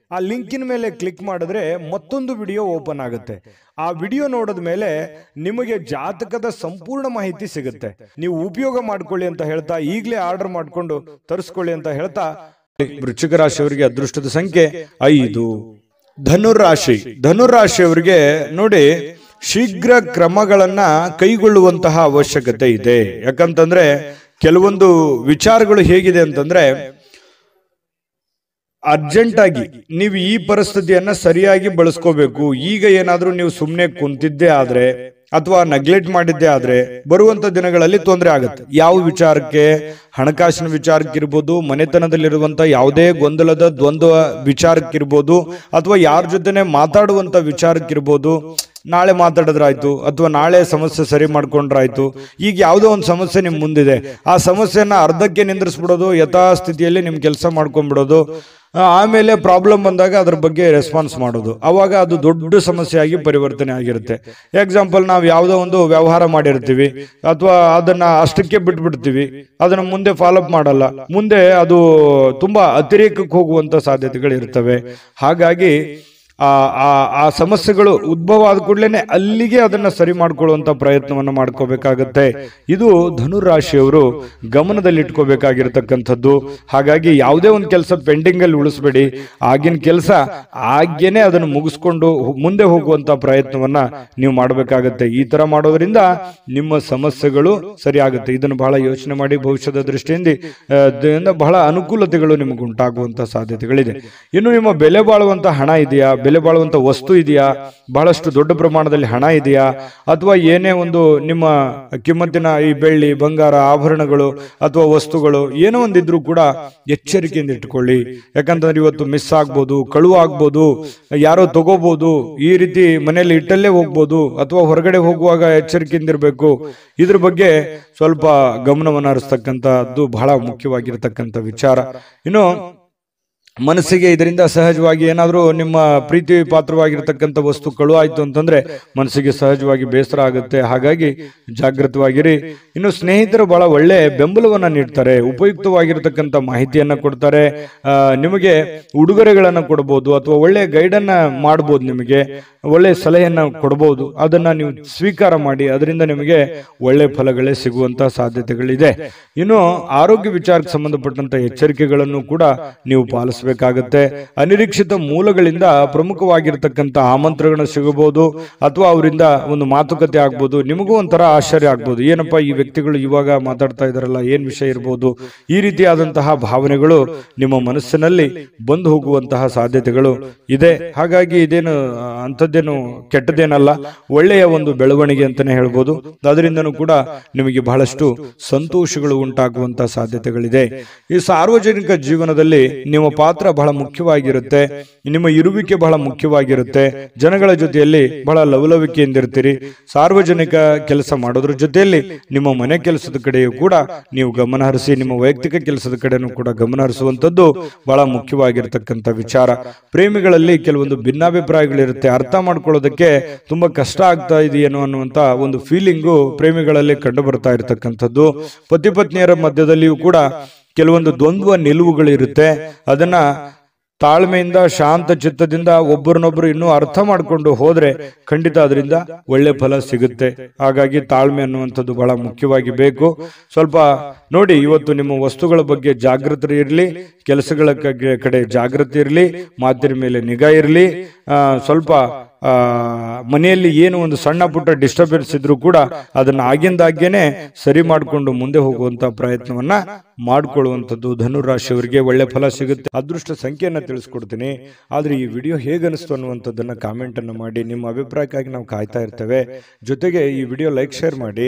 ಆ ಲಿಂಕಿನ ಮೇಲೆ ಕ್ಲಿಕ್ ಮಾಡಿದ್ರೆ ಮತ್ತೊಂದು ವಿಡಿಯೋ ಓಪನ್ ಆಗುತ್ತೆ ಆ ವಿಡಿಯೋ ನೋಡಿದ ಮೇಲೆ ನಿಮಗೆ ಜಾತಕದ ಸಂಪೂರ್ಣ ಮಾಹಿತಿ ಸಿಗುತ್ತೆ ನೀವು ಉಪಯೋಗ ಮಾಡ್ಕೊಳ್ಳಿ ಅಂತ ಹೇಳ್ತಾ ಈಗಲೇ ಆರ್ಡರ್ ಮಾಡಿಕೊಂಡು ತರಿಸ್ಕೊಳ್ಳಿ ಅಂತ ಹೇಳ್ತಾ ವೃಶ್ಚಿಕ ರಾಶಿಯವರಿಗೆ ಅದೃಷ್ಟದ ಸಂಖ್ಯೆ ಐದು ಧನುರಾಶಿ ಧನುರಾಶಿಯವರಿಗೆ ನೋಡಿ ಶೀಘ್ರ ಕ್ರಮಗಳನ್ನ ಕೈಗೊಳ್ಳುವಂತಹ ಅವಶ್ಯಕತೆ ಇದೆ ಯಾಕಂತಂದ್ರೆ ಕೆಲವೊಂದು ವಿಚಾರಗಳು ಹೇಗಿದೆ ಅಂತಂದ್ರೆ ಅರ್ಜೆಂಟ್ ಆಗಿ ನೀವು ಈ ಪರಿಸ್ಥಿತಿಯನ್ನ ಸರಿಯಾಗಿ ಬಳಸ್ಕೋಬೇಕು ಈಗ ಏನಾದ್ರೂ ನೀವು ಸುಮ್ಮನೆ ಕುಂತಿದ್ದೆ ಆದ್ರೆ ಅಥವಾ ನೆಗ್ಲೆಕ್ಟ್ ಮಾಡಿದ್ದೆ ಆದ್ರೆ ಬರುವಂತ ದಿನಗಳಲ್ಲಿ ತೊಂದರೆ ಆಗುತ್ತೆ ಯಾವ ವಿಚಾರಕ್ಕೆ ಹಣಕಾಸಿನ ವಿಚಾರಕ್ಕಿರ್ಬೋದು ಮನೆತನದಲ್ಲಿರುವಂತ ಯಾವುದೇ ಗೊಂದಲದ ದ್ವಂದ್ವ ವಿಚಾರಕ್ಕಿರ್ಬೋದು ಅಥವಾ ಯಾರ ಜೊತೆನೆ ಮಾತಾಡುವಂತ ವಿಚಾರಕ್ಕಿರ್ಬೋದು ನಾಳೆ ಮಾತಾಡಿದ್ರಾಯ್ತು ಅಥವಾ ನಾಳೆ ಸಮಸ್ಯೆ ಸರಿ ಮಾಡ್ಕೊಂಡ್ರಾಯ್ತು ಈಗ ಯಾವುದೋ ಒಂದು ಸಮಸ್ಯೆ ನಿಮ್ಮ ಮುಂದಿದೆ ಆ ಸಮಸ್ಯೆಯನ್ನು ಅರ್ಧಕ್ಕೆ ನಿಂದ್ರಿಸ್ಬಿಡೋದು ಯಥಾಸ್ಥಿತಿಯಲ್ಲಿ ನಿಮ್ಮ ಕೆಲಸ ಮಾಡ್ಕೊಂಡ್ಬಿಡೋದು ಆಮೇಲೆ ಪ್ರಾಬ್ಲಮ್ ಬಂದಾಗ ಅದ್ರ ಬಗ್ಗೆ ರೆಸ್ಪಾನ್ಸ್ ಮಾಡೋದು ಅವಾಗ ಅದು ದೊಡ್ಡ ಸಮಸ್ಯೆಯಾಗಿ ಪರಿವರ್ತನೆ ಆಗಿರುತ್ತೆ ಎಕ್ಸಾಂಪಲ್ ನಾವು ಯಾವುದೋ ಒಂದು ವ್ಯವಹಾರ ಮಾಡಿರ್ತೀವಿ ಅಥವಾ ಅದನ್ನು ಅಷ್ಟಕ್ಕೆ ಬಿಟ್ಬಿಡ್ತೀವಿ ಅದನ್ನು ಮುಂದೆ ಫಾಲೋಅಪ್ ಮಾಡಲ್ಲ ಮುಂದೆ ಅದು ತುಂಬ ಅತಿರೇಕಕ್ಕೆ ಹೋಗುವಂಥ ಸಾಧ್ಯತೆಗಳು ಇರ್ತವೆ ಹಾಗಾಗಿ ಆ ಆ ಸಮಸ್ಯೆಗಳು ಉದ್ಭವ ಆದ ಕೂಡಲೇ ಅಲ್ಲಿಗೆ ಅದನ್ನ ಸರಿ ಮಾಡ್ಕೊಳ್ಳುವಂತ ಪ್ರಯತ್ನವನ್ನು ಮಾಡ್ಕೋಬೇಕಾಗತ್ತೆ ಇದು ಧನುರಾಶಿಯವರು ಗಮನದಲ್ಲಿಟ್ಕೋಬೇಕಾಗಿರ್ತಕ್ಕಂಥದ್ದು ಹಾಗಾಗಿ ಯಾವುದೇ ಒಂದು ಕೆಲಸ ಪೆಂಡಿಂಗಲ್ಲಿ ಉಳಿಸ್ಬೇಡಿ ಆಗಿನ ಕೆಲಸ ಆಗೇನೆ ಅದನ್ನು ಮುಗಿಸ್ಕೊಂಡು ಮುಂದೆ ಹೋಗುವಂತ ಪ್ರಯತ್ನವನ್ನ ನೀವು ಮಾಡಬೇಕಾಗತ್ತೆ ಈ ತರ ಮಾಡೋದ್ರಿಂದ ನಿಮ್ಮ ಸಮಸ್ಯೆಗಳು ಸರಿಯಾಗುತ್ತೆ ಇದನ್ನು ಬಹಳ ಯೋಚನೆ ಮಾಡಿ ಭವಿಷ್ಯದ ದೃಷ್ಟಿಯಿಂದ ಬಹಳ ಅನುಕೂಲತೆಗಳು ನಿಮಗೆ ಉಂಟಾಗುವಂತ ಸಾಧ್ಯತೆಗಳಿದೆ ಇನ್ನು ನಿಮ್ಮ ಬೆಲೆ ಬಾಳುವಂತ ಹಣ ಇದೆಯಾ ಬೆಲೆ ಬಾಳುವಂಥ ವಸ್ತು ಇದೆಯಾ ಬಹಳಷ್ಟು ದೊಡ್ಡ ಪ್ರಮಾಣದಲ್ಲಿ ಹಣ ಇದೆಯಾ ಅಥವಾ ಏನೇ ಒಂದು ನಿಮ್ಮ ಕಿಮ್ಮತ್ತಿನ ಈ ಬೆಳ್ಳಿ ಬಂಗಾರ ಆಭರಣಗಳು ಅಥವಾ ವಸ್ತುಗಳು ಏನೋ ಒಂದಿದ್ರೂ ಕೂಡ ಎಚ್ಚರಿಕೆಯಿಂದ ಇಟ್ಕೊಳ್ಳಿ ಯಾಕಂತಂದ್ರೆ ಇವತ್ತು ಮಿಸ್ ಆಗ್ಬೋದು ಕಳು ಆಗ್ಬೋದು ಯಾರೋ ತಗೋಬಹುದು ಈ ರೀತಿ ಮನೆಯಲ್ಲಿ ಇಟ್ಟಲ್ಲೇ ಹೋಗ್ಬೋದು ಅಥವಾ ಹೊರಗಡೆ ಹೋಗುವಾಗ ಎಚ್ಚರಿಕೆಯಿಂದ ಇರಬೇಕು ಇದ್ರ ಬಗ್ಗೆ ಸ್ವಲ್ಪ ಗಮನವನ್ನು ಹರಿಸ್ತಕ್ಕಂಥದ್ದು ಬಹಳ ಮುಖ್ಯವಾಗಿರತಕ್ಕಂಥ ವಿಚಾರ ಇನ್ನು ಮನಸ್ಸಿಗೆ ಇದರಿಂದ ಸಹಜವಾಗಿ ಏನಾದರೂ ನಿಮ್ಮ ಪ್ರೀತಿ ಪಾತ್ರವಾಗಿರ್ತಕ್ಕಂಥ ಕಳು ಆಯಿತು ಅಂತಂದರೆ ಮನಸ್ಸಿಗೆ ಸಹಜವಾಗಿ ಬೇಸರ ಆಗುತ್ತೆ ಹಾಗಾಗಿ ಜಾಗೃತವಾಗಿರಿ ಇನ್ನು ಸ್ನೇಹಿತರು ಬಹಳ ಒಳ್ಳೆ ಬೆಂಬಲವನ್ನು ನೀಡ್ತಾರೆ ಉಪಯುಕ್ತವಾಗಿರ್ತಕ್ಕಂಥ ಮಾಹಿತಿಯನ್ನು ಕೊಡ್ತಾರೆ ನಿಮಗೆ ಉಡುಗೊರೆಗಳನ್ನು ಕೊಡ್ಬೋದು ಅಥವಾ ಒಳ್ಳೆಯ ಗೈಡನ್ನು ಮಾಡ್ಬೋದು ನಿಮಗೆ ಒಳ್ಳೆಯ ಸಲಹೆಯನ್ನು ಕೊಡ್ಬೋದು ಅದನ್ನು ನೀವು ಸ್ವೀಕಾರ ಮಾಡಿ ಅದರಿಂದ ನಿಮಗೆ ಒಳ್ಳೆಯ ಫಲಗಳೇ ಸಿಗುವಂಥ ಸಾಧ್ಯತೆಗಳಿದೆ ಇನ್ನು ಆರೋಗ್ಯ ವಿಚಾರಕ್ಕೆ ಸಂಬಂಧಪಟ್ಟಂಥ ಎಚ್ಚರಿಕೆಗಳನ್ನು ಕೂಡ ನೀವು ಪಾಲಿಸ ಪಾಲಿಸಬೇಕಾಗುತ್ತೆ ಅನಿರೀಕ್ಷಿತ ಮೂಲಗಳಿಂದ ಪ್ರಮುಖವಾಗಿರ್ತಕ್ಕಂಥ ಆಮಂತ್ರಣ ಸಿಗಬಹುದು ಅಥವಾ ಅವರಿಂದ ಒಂದು ಮಾತುಕತೆ ಆಗ್ಬೋದು ನಿಮಗೂ ಒಂಥರ ಆಶ್ಚರ್ಯ ಆಗ್ಬೋದು ಏನಪ್ಪ ಈ ವ್ಯಕ್ತಿಗಳು ಇವಾಗ ಮಾತಾಡ್ತಾ ಇದಾರಲ್ಲ ಏನ್ ವಿಷಯ ಇರ್ಬೋದು ಈ ರೀತಿಯಾದಂತಹ ಭಾವನೆಗಳು ನಿಮ್ಮ ಮನಸ್ಸಿನಲ್ಲಿ ಬಂದು ಹೋಗುವಂತಹ ಸಾಧ್ಯತೆಗಳು ಇದೆ ಹಾಗಾಗಿ ಇದೇನು ಅಂಥದ್ದೇನು ಕೆಟ್ಟದೇನಲ್ಲ ಒಳ್ಳೆಯ ಒಂದು ಬೆಳವಣಿಗೆ ಅಂತಾನೆ ಹೇಳ್ಬೋದು ಅದರಿಂದನೂ ಕೂಡ ನಿಮಗೆ ಬಹಳಷ್ಟು ಸಂತೋಷಗಳು ಉಂಟಾಗುವಂತಹ ಸಾಧ್ಯತೆಗಳಿದೆ ಈ ಸಾರ್ವಜನಿಕ ಜೀವನದಲ್ಲಿ ನಿಮ್ಮ ಪಾತ್ರ ಪಾತ್ರ ಬಹಳ ಮುಖ್ಯವಾಗಿರುತ್ತೆ ನಿಮ್ಮ ಇರುವಿಕೆ ಬಹಳ ಮುಖ್ಯವಾಗಿರುತ್ತೆ ಜನಗಳ ಜೊತೆಯಲ್ಲಿ ಬಹಳ ಇರ್ತೀರಿ ಸಾರ್ವಜನಿಕ ಕೆಲಸ ಮಾಡೋದ್ರ ಜೊತೆಯಲ್ಲಿ ನಿಮ್ಮ ಮನೆ ಕೆಲಸದ ಕಡೆಯೂ ಕೂಡ ನೀವು ಗಮನ ಹರಿಸಿ ನಿಮ್ಮ ವೈಯಕ್ತಿಕ ಕೆಲಸದ ಕಡೆನೂ ಕೂಡ ಗಮನ ಹರಿಸುವಂಥದ್ದು ಬಹಳ ಮುಖ್ಯವಾಗಿರ್ತಕ್ಕಂಥ ವಿಚಾರ ಪ್ರೇಮಿಗಳಲ್ಲಿ ಕೆಲವೊಂದು ಭಿನ್ನಾಭಿಪ್ರಾಯಗಳಿರುತ್ತೆ ಅರ್ಥ ಮಾಡ್ಕೊಳ್ಳೋದಕ್ಕೆ ತುಂಬಾ ಕಷ್ಟ ಆಗ್ತಾ ಇದೆಯೇನೋ ಅನ್ನುವಂಥ ಒಂದು ಫೀಲಿಂಗು ಪ್ರೇಮಿಗಳಲ್ಲಿ ಕಂಡು ಬರ್ತಾ ಇರತಕ್ಕಂಥದ್ದು ಪತಿ ಪತ್ನಿಯರ ಮಧ್ಯದಲ್ಲಿಯೂ ಕೂಡ ಕೆಲವೊಂದು ದ್ವಂದ್ವ ನಿಲುವುಗಳಿರುತ್ತೆ ಅದನ್ನ ತಾಳ್ಮೆಯಿಂದ ಶಾಂತ ಚಿತ್ತದಿಂದ ಒಬ್ಬರನ್ನೊಬ್ರು ಇನ್ನೂ ಅರ್ಥ ಮಾಡಿಕೊಂಡು ಹೋದ್ರೆ ಖಂಡಿತ ಅದರಿಂದ ಒಳ್ಳೆ ಫಲ ಸಿಗುತ್ತೆ ಹಾಗಾಗಿ ತಾಳ್ಮೆ ಅನ್ನುವಂಥದ್ದು ಬಹಳ ಮುಖ್ಯವಾಗಿ ಬೇಕು ಸ್ವಲ್ಪ ನೋಡಿ ಇವತ್ತು ನಿಮ್ಮ ವಸ್ತುಗಳ ಬಗ್ಗೆ ಜಾಗೃತಿ ಇರಲಿ ಕೆಲಸಗಳ ಕಡೆ ಜಾಗೃತಿ ಇರಲಿ ಮಾತಿನ ಮೇಲೆ ನಿಗಾ ಇರಲಿ ಸ್ವಲ್ಪ ಮನೆಯಲ್ಲಿ ಏನು ಒಂದು ಸಣ್ಣ ಪುಟ್ಟ ಡಿಸ್ಟರ್ಬೆನ್ಸ್ ಇದ್ರೂ ಕೂಡ ಅದನ್ನು ಆಗಿಂದಾಗ್ಗೆನೆ ಸರಿ ಮಾಡಿಕೊಂಡು ಮುಂದೆ ಹೋಗುವಂತ ಪ್ರಯತ್ನವನ್ನ ಮಾಡಿಕೊಳ್ಳುವಂಥದ್ದು ಧನುರಾಶಿಯವರಿಗೆ ಒಳ್ಳೆ ಫಲ ಸಿಗುತ್ತೆ ಅದೃಷ್ಟ ಸಂಖ್ಯೆಯನ್ನು ತಿಳಿಸ್ಕೊಡ್ತೀನಿ ಆದರೆ ಈ ವಿಡಿಯೋ ಹೇಗೆ ಅನಿಸ್ತು ಅನ್ನುವಂಥದ್ದನ್ನು ಕಾಮೆಂಟನ್ನು ಮಾಡಿ ನಿಮ್ಮ ಅಭಿಪ್ರಾಯಕ್ಕಾಗಿ ನಾವು ಕಾಯ್ತಾ ಇರ್ತೇವೆ ಜೊತೆಗೆ ಈ ವಿಡಿಯೋ ಲೈಕ್ ಶೇರ್ ಮಾಡಿ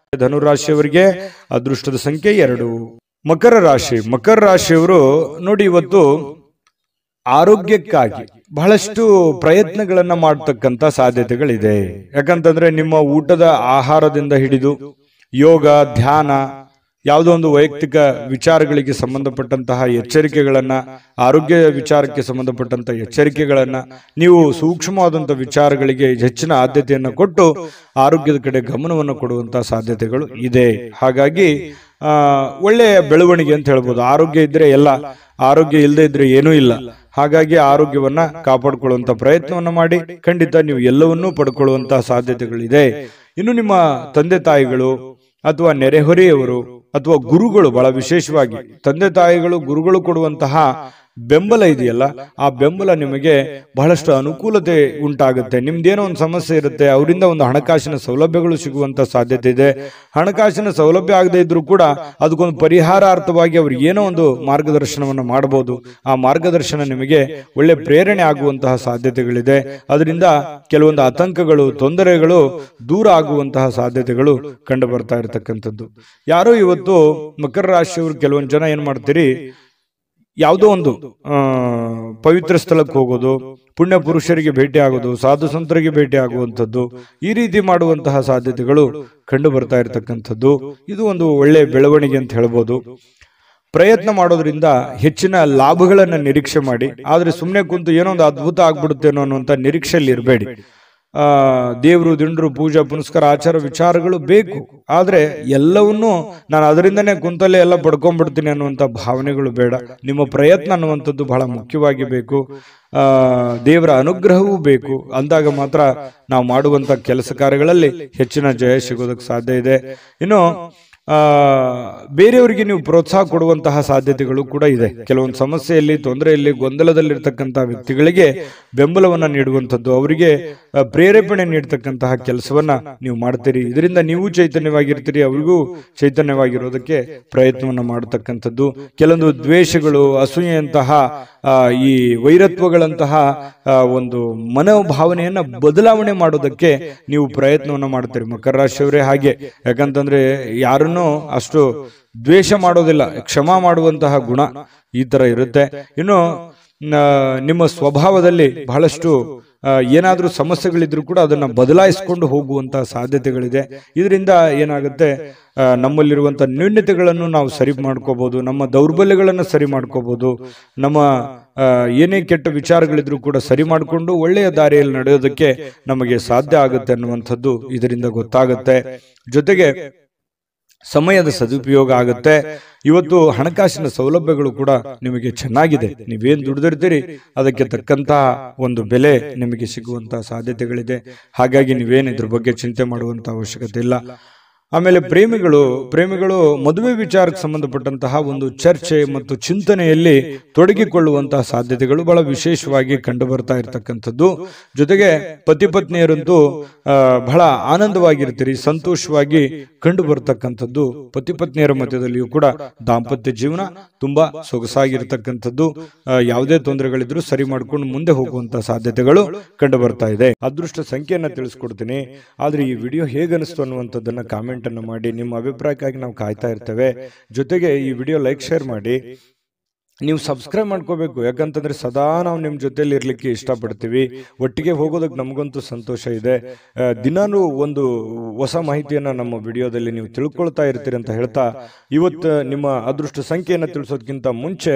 ಧನುರಾಶಿಯವರಿಗೆ ಅದೃಷ್ಟದ ಸಂಖ್ಯೆ ಎರಡು ಮಕರ ರಾಶಿ ಮಕರ ರಾಶಿಯವರು ನೋಡಿ ಇವತ್ತು ಆರೋಗ್ಯಕ್ಕಾಗಿ ಬಹಳಷ್ಟು ಪ್ರಯತ್ನಗಳನ್ನ ಮಾಡತಕ್ಕಂತ ಸಾಧ್ಯತೆಗಳಿದೆ ಯಾಕಂತಂದ್ರೆ ನಿಮ್ಮ ಊಟದ ಆಹಾರದಿಂದ ಹಿಡಿದು ಯೋಗ ಧ್ಯಾನ ಯಾವುದೋ ಒಂದು ವೈಯಕ್ತಿಕ ವಿಚಾರಗಳಿಗೆ ಸಂಬಂಧಪಟ್ಟಂತಹ ಎಚ್ಚರಿಕೆಗಳನ್ನು ಆರೋಗ್ಯ ವಿಚಾರಕ್ಕೆ ಸಂಬಂಧಪಟ್ಟಂತಹ ಎಚ್ಚರಿಕೆಗಳನ್ನು ನೀವು ಸೂಕ್ಷ್ಮವಾದಂಥ ವಿಚಾರಗಳಿಗೆ ಹೆಚ್ಚಿನ ಆದ್ಯತೆಯನ್ನು ಕೊಟ್ಟು ಆರೋಗ್ಯದ ಕಡೆ ಗಮನವನ್ನು ಕೊಡುವಂತಹ ಸಾಧ್ಯತೆಗಳು ಇದೆ ಹಾಗಾಗಿ ಒಳ್ಳೆಯ ಬೆಳವಣಿಗೆ ಅಂತ ಹೇಳ್ಬೋದು ಆರೋಗ್ಯ ಇದ್ರೆ ಎಲ್ಲ ಆರೋಗ್ಯ ಇಲ್ಲದೆ ಇದ್ರೆ ಏನೂ ಇಲ್ಲ ಹಾಗಾಗಿ ಆರೋಗ್ಯವನ್ನ ಕಾಪಾಡಿಕೊಳ್ಳುವಂಥ ಪ್ರಯತ್ನವನ್ನು ಮಾಡಿ ಖಂಡಿತ ನೀವು ಎಲ್ಲವನ್ನೂ ಪಡ್ಕೊಳ್ಳುವಂತಹ ಸಾಧ್ಯತೆಗಳಿದೆ ಇನ್ನು ನಿಮ್ಮ ತಂದೆ ತಾಯಿಗಳು ಅಥವಾ ನೆರೆಹೊರೆಯವರು ಅಥವಾ ಗುರುಗಳು ಬಹಳ ವಿಶೇಷವಾಗಿ ತಂದೆ ತಾಯಿಗಳು ಗುರುಗಳು ಕೊಡುವಂತಹ ಬೆಂಬಲ ಇದೆಯಲ್ಲ ಆ ಬೆಂಬಲ ನಿಮಗೆ ಬಹಳಷ್ಟು ಅನುಕೂಲತೆ ಉಂಟಾಗುತ್ತೆ ನಿಮ್ದೇನೋ ಒಂದು ಸಮಸ್ಯೆ ಇರುತ್ತೆ ಅವರಿಂದ ಒಂದು ಹಣಕಾಸಿನ ಸೌಲಭ್ಯಗಳು ಸಿಗುವಂತ ಸಾಧ್ಯತೆ ಇದೆ ಹಣಕಾಸಿನ ಸೌಲಭ್ಯ ಆಗದೆ ಇದ್ರೂ ಕೂಡ ಅದಕ್ಕೊಂದು ಪರಿಹಾರಾರ್ಥವಾಗಿ ಅವರು ಏನೋ ಒಂದು ಮಾರ್ಗದರ್ಶನವನ್ನು ಮಾಡಬಹುದು ಆ ಮಾರ್ಗದರ್ಶನ ನಿಮಗೆ ಒಳ್ಳೆ ಪ್ರೇರಣೆ ಆಗುವಂತಹ ಸಾಧ್ಯತೆಗಳಿದೆ ಅದರಿಂದ ಕೆಲವೊಂದು ಆತಂಕಗಳು ತೊಂದರೆಗಳು ದೂರ ಆಗುವಂತಹ ಸಾಧ್ಯತೆಗಳು ಕಂಡು ಬರ್ತಾ ಇರತಕ್ಕಂಥದ್ದು ಯಾರೋ ಇವತ್ತು ಮಕರ ರಾಶಿಯವರು ಕೆಲವೊಂದು ಜನ ಏನ್ ಮಾಡ್ತೀರಿ ಯಾವುದೋ ಒಂದು ಪವಿತ್ರ ಸ್ಥಳಕ್ಕೆ ಹೋಗೋದು ಪುಣ್ಯ ಪುರುಷರಿಗೆ ಭೇಟಿ ಆಗೋದು ಸಾಧು ಸಂತರಿಗೆ ಭೇಟಿ ಆಗುವಂಥದ್ದು ಈ ರೀತಿ ಮಾಡುವಂತಹ ಸಾಧ್ಯತೆಗಳು ಕಂಡು ಬರ್ತಾ ಇರತಕ್ಕಂಥದ್ದು ಇದು ಒಂದು ಒಳ್ಳೆಯ ಬೆಳವಣಿಗೆ ಅಂತ ಹೇಳ್ಬೋದು ಪ್ರಯತ್ನ ಮಾಡೋದ್ರಿಂದ ಹೆಚ್ಚಿನ ಲಾಭಗಳನ್ನು ನಿರೀಕ್ಷೆ ಮಾಡಿ ಆದರೆ ಸುಮ್ಮನೆ ಕುಂತು ಏನೋ ಒಂದು ಅದ್ಭುತ ಆಗ್ಬಿಡುತ್ತೇನೋ ಅನ್ನುವಂಥ ನಿರೀಕ್ಷೆಯಲ್ಲಿ ಇರಬೇಡಿ ಆ ದೇವರು ದಿಂಡ್ರು ಪೂಜಾ ಪುನಸ್ಕಾರ ಆಚಾರ ವಿಚಾರಗಳು ಬೇಕು ಆದರೆ ಎಲ್ಲವನ್ನೂ ನಾನು ಅದರಿಂದನೇ ಕುಂತಲ್ಲೇ ಎಲ್ಲ ಪಡ್ಕೊಂಡ್ಬಿಡ್ತೀನಿ ಅನ್ನುವಂಥ ಭಾವನೆಗಳು ಬೇಡ ನಿಮ್ಮ ಪ್ರಯತ್ನ ಅನ್ನುವಂಥದ್ದು ಬಹಳ ಮುಖ್ಯವಾಗಿ ಬೇಕು ದೇವರ ಅನುಗ್ರಹವೂ ಬೇಕು ಅಂದಾಗ ಮಾತ್ರ ನಾವು ಮಾಡುವಂಥ ಕೆಲಸ ಕಾರ್ಯಗಳಲ್ಲಿ ಹೆಚ್ಚಿನ ಜಯ ಸಿಗೋದಕ್ಕೆ ಸಾಧ್ಯ ಇದೆ ಇನ್ನು ಬೇರೆಯವರಿಗೆ ನೀವು ಪ್ರೋತ್ಸಾಹ ಕೊಡುವಂತಹ ಸಾಧ್ಯತೆಗಳು ಕೂಡ ಇದೆ ಕೆಲವೊಂದು ಸಮಸ್ಯೆಯಲ್ಲಿ ತೊಂದರೆಯಲ್ಲಿ ಗೊಂದಲದಲ್ಲಿರ್ತಕ್ಕಂಥ ವ್ಯಕ್ತಿಗಳಿಗೆ ಬೆಂಬಲವನ್ನು ನೀಡುವಂಥದ್ದು ಅವರಿಗೆ ಪ್ರೇರೇಪಣೆ ನೀಡ್ತಕ್ಕಂತಹ ಕೆಲಸವನ್ನ ನೀವು ಮಾಡ್ತೀರಿ ಇದರಿಂದ ನೀವು ಚೈತನ್ಯವಾಗಿರ್ತೀರಿ ಅವರಿಗೂ ಚೈತನ್ಯವಾಗಿರೋದಕ್ಕೆ ಪ್ರಯತ್ನವನ್ನು ಮಾಡತಕ್ಕಂಥದ್ದು ಕೆಲವೊಂದು ದ್ವೇಷಗಳು ಅಸೂಯೆಯಂತಹ ಈ ವೈರತ್ವಗಳಂತಹ ಒಂದು ಮನೋಭಾವನೆಯನ್ನ ಬದಲಾವಣೆ ಮಾಡೋದಕ್ಕೆ ನೀವು ಪ್ರಯತ್ನವನ್ನು ಮಾಡ್ತೀರಿ ಮಕರ ರಾಶಿಯವರೇ ಹಾಗೆ ಯಾಕಂತಂದ್ರೆ ಯಾರು ಯಾರನ್ನು ಅಷ್ಟು ದ್ವೇಷ ಮಾಡೋದಿಲ್ಲ ಕ್ಷಮಾ ಮಾಡುವಂತಹ ಗುಣ ಈ ತರ ಇರುತ್ತೆ ಇನ್ನು ನಿಮ್ಮ ಸ್ವಭಾವದಲ್ಲಿ ಬಹಳಷ್ಟು ಏನಾದರೂ ಸಮಸ್ಯೆಗಳಿದ್ರು ಕೂಡ ಅದನ್ನು ಬದಲಾಯಿಸಿಕೊಂಡು ಹೋಗುವಂತಹ ಸಾಧ್ಯತೆಗಳಿದೆ ಇದರಿಂದ ಏನಾಗುತ್ತೆ ನಮ್ಮಲ್ಲಿರುವಂಥ ನ್ಯೂನ್ಯತೆಗಳನ್ನು ನಾವು ಸರಿ ಮಾಡ್ಕೋಬೋದು ನಮ್ಮ ದೌರ್ಬಲ್ಯಗಳನ್ನು ಸರಿ ಮಾಡ್ಕೋಬೋದು ನಮ್ಮ ಏನೇ ಕೆಟ್ಟ ವಿಚಾರಗಳಿದ್ರು ಕೂಡ ಸರಿ ಮಾಡಿಕೊಂಡು ಒಳ್ಳೆಯ ದಾರಿಯಲ್ಲಿ ನಡೆಯೋದಕ್ಕೆ ನಮಗೆ ಸಾಧ್ಯ ಆಗುತ್ತೆ ಅನ್ನುವಂಥದ್ದು ಇದರಿಂದ ಗೊತ್ತಾಗುತ್ತೆ ಜೊತೆಗೆ ಸಮಯದ ಸದುಪಯೋಗ ಆಗುತ್ತೆ ಇವತ್ತು ಹಣಕಾಸಿನ ಸೌಲಭ್ಯಗಳು ಕೂಡ ನಿಮಗೆ ಚೆನ್ನಾಗಿದೆ ನೀವೇನು ದುಡ್ದಿರ್ತೀರಿ ಅದಕ್ಕೆ ತಕ್ಕಂತಹ ಒಂದು ಬೆಲೆ ನಿಮಗೆ ಸಿಗುವಂತಹ ಸಾಧ್ಯತೆಗಳಿದೆ ಹಾಗಾಗಿ ನೀವೇನು ಇದ್ರ ಬಗ್ಗೆ ಚಿಂತೆ ಮಾಡುವಂತ ಅವಶ್ಯಕತೆ ಇಲ್ಲ ಆಮೇಲೆ ಪ್ರೇಮಿಗಳು ಪ್ರೇಮಿಗಳು ಮದುವೆ ವಿಚಾರಕ್ಕೆ ಸಂಬಂಧಪಟ್ಟಂತಹ ಒಂದು ಚರ್ಚೆ ಮತ್ತು ಚಿಂತನೆಯಲ್ಲಿ ತೊಡಗಿಕೊಳ್ಳುವಂತಹ ಸಾಧ್ಯತೆಗಳು ಬಹಳ ವಿಶೇಷವಾಗಿ ಕಂಡು ಬರ್ತಾ ಇರತಕ್ಕಂಥದ್ದು ಜೊತೆಗೆ ಪತಿಪತ್ನಿಯರಂತೂ ಪತ್ನಿಯರಂತೂ ಬಹಳ ಆನಂದವಾಗಿರ್ತೀರಿ ಸಂತೋಷವಾಗಿ ಕಂಡು ಬರ್ತಕ್ಕಂಥದ್ದು ಪತಿಪತ್ನಿಯರ ಪತ್ನಿಯರ ಮಧ್ಯದಲ್ಲಿಯೂ ಕೂಡ ದಾಂಪತ್ಯ ಜೀವನ ತುಂಬಾ ಸೊಗಸಾಗಿರ್ತಕ್ಕಂಥದ್ದು ಯಾವುದೇ ತೊಂದರೆಗಳಿದ್ರೂ ಸರಿ ಮಾಡಿಕೊಂಡು ಮುಂದೆ ಹೋಗುವಂತಹ ಸಾಧ್ಯತೆಗಳು ಕಂಡು ಬರ್ತಾ ಇದೆ ಅದೃಷ್ಟ ಸಂಖ್ಯೆಯನ್ನ ತಿಳಿಸ್ಕೊಡ್ತೀನಿ ಆದ್ರೆ ಈ ವಿಡಿಯೋ ಹೇಗನಿಸ್ತು ಅನ್ನುವಂಥದ್ದನ್ನ ಕಾಮೆಂಟ್ ಮಾಡಿ ನಿಮ್ಮ ಅಭಿಪ್ರಾಯಕ್ಕಾಗಿ ನಾವು ಕಾಯ್ತಾ ಇರ್ತೇವೆ ಜೊತೆಗೆ ಈ ವಿಡಿಯೋ ಲೈಕ್ ಶೇರ್ ಮಾಡಿ ನೀವು ಸಬ್ಸ್ಕ್ರೈಬ್ ಮಾಡ್ಕೋಬೇಕು ಯಾಕಂತಂದ್ರೆ ಸದಾ ನಾವು ನಿಮ್ಮ ಜೊತೆಲಿ ಇರಲಿಕ್ಕೆ ಇಷ್ಟಪಡ್ತೀವಿ ಒಟ್ಟಿಗೆ ಹೋಗೋದಕ್ಕೆ ನಮಗಂತೂ ಸಂತೋಷ ಇದೆ ದಿನಾನೂ ಒಂದು ಹೊಸ ಮಾಹಿತಿಯನ್ನು ನಮ್ಮ ವಿಡಿಯೋದಲ್ಲಿ ನೀವು ತಿಳ್ಕೊಳ್ತಾ ಇರ್ತೀರಿ ಅಂತ ಹೇಳ್ತಾ ಇವತ್ತು ನಿಮ್ಮ ಅದೃಷ್ಟ ಸಂಖ್ಯೆಯನ್ನು ತಿಳಿಸೋದಕ್ಕಿಂತ ಮುಂಚೆ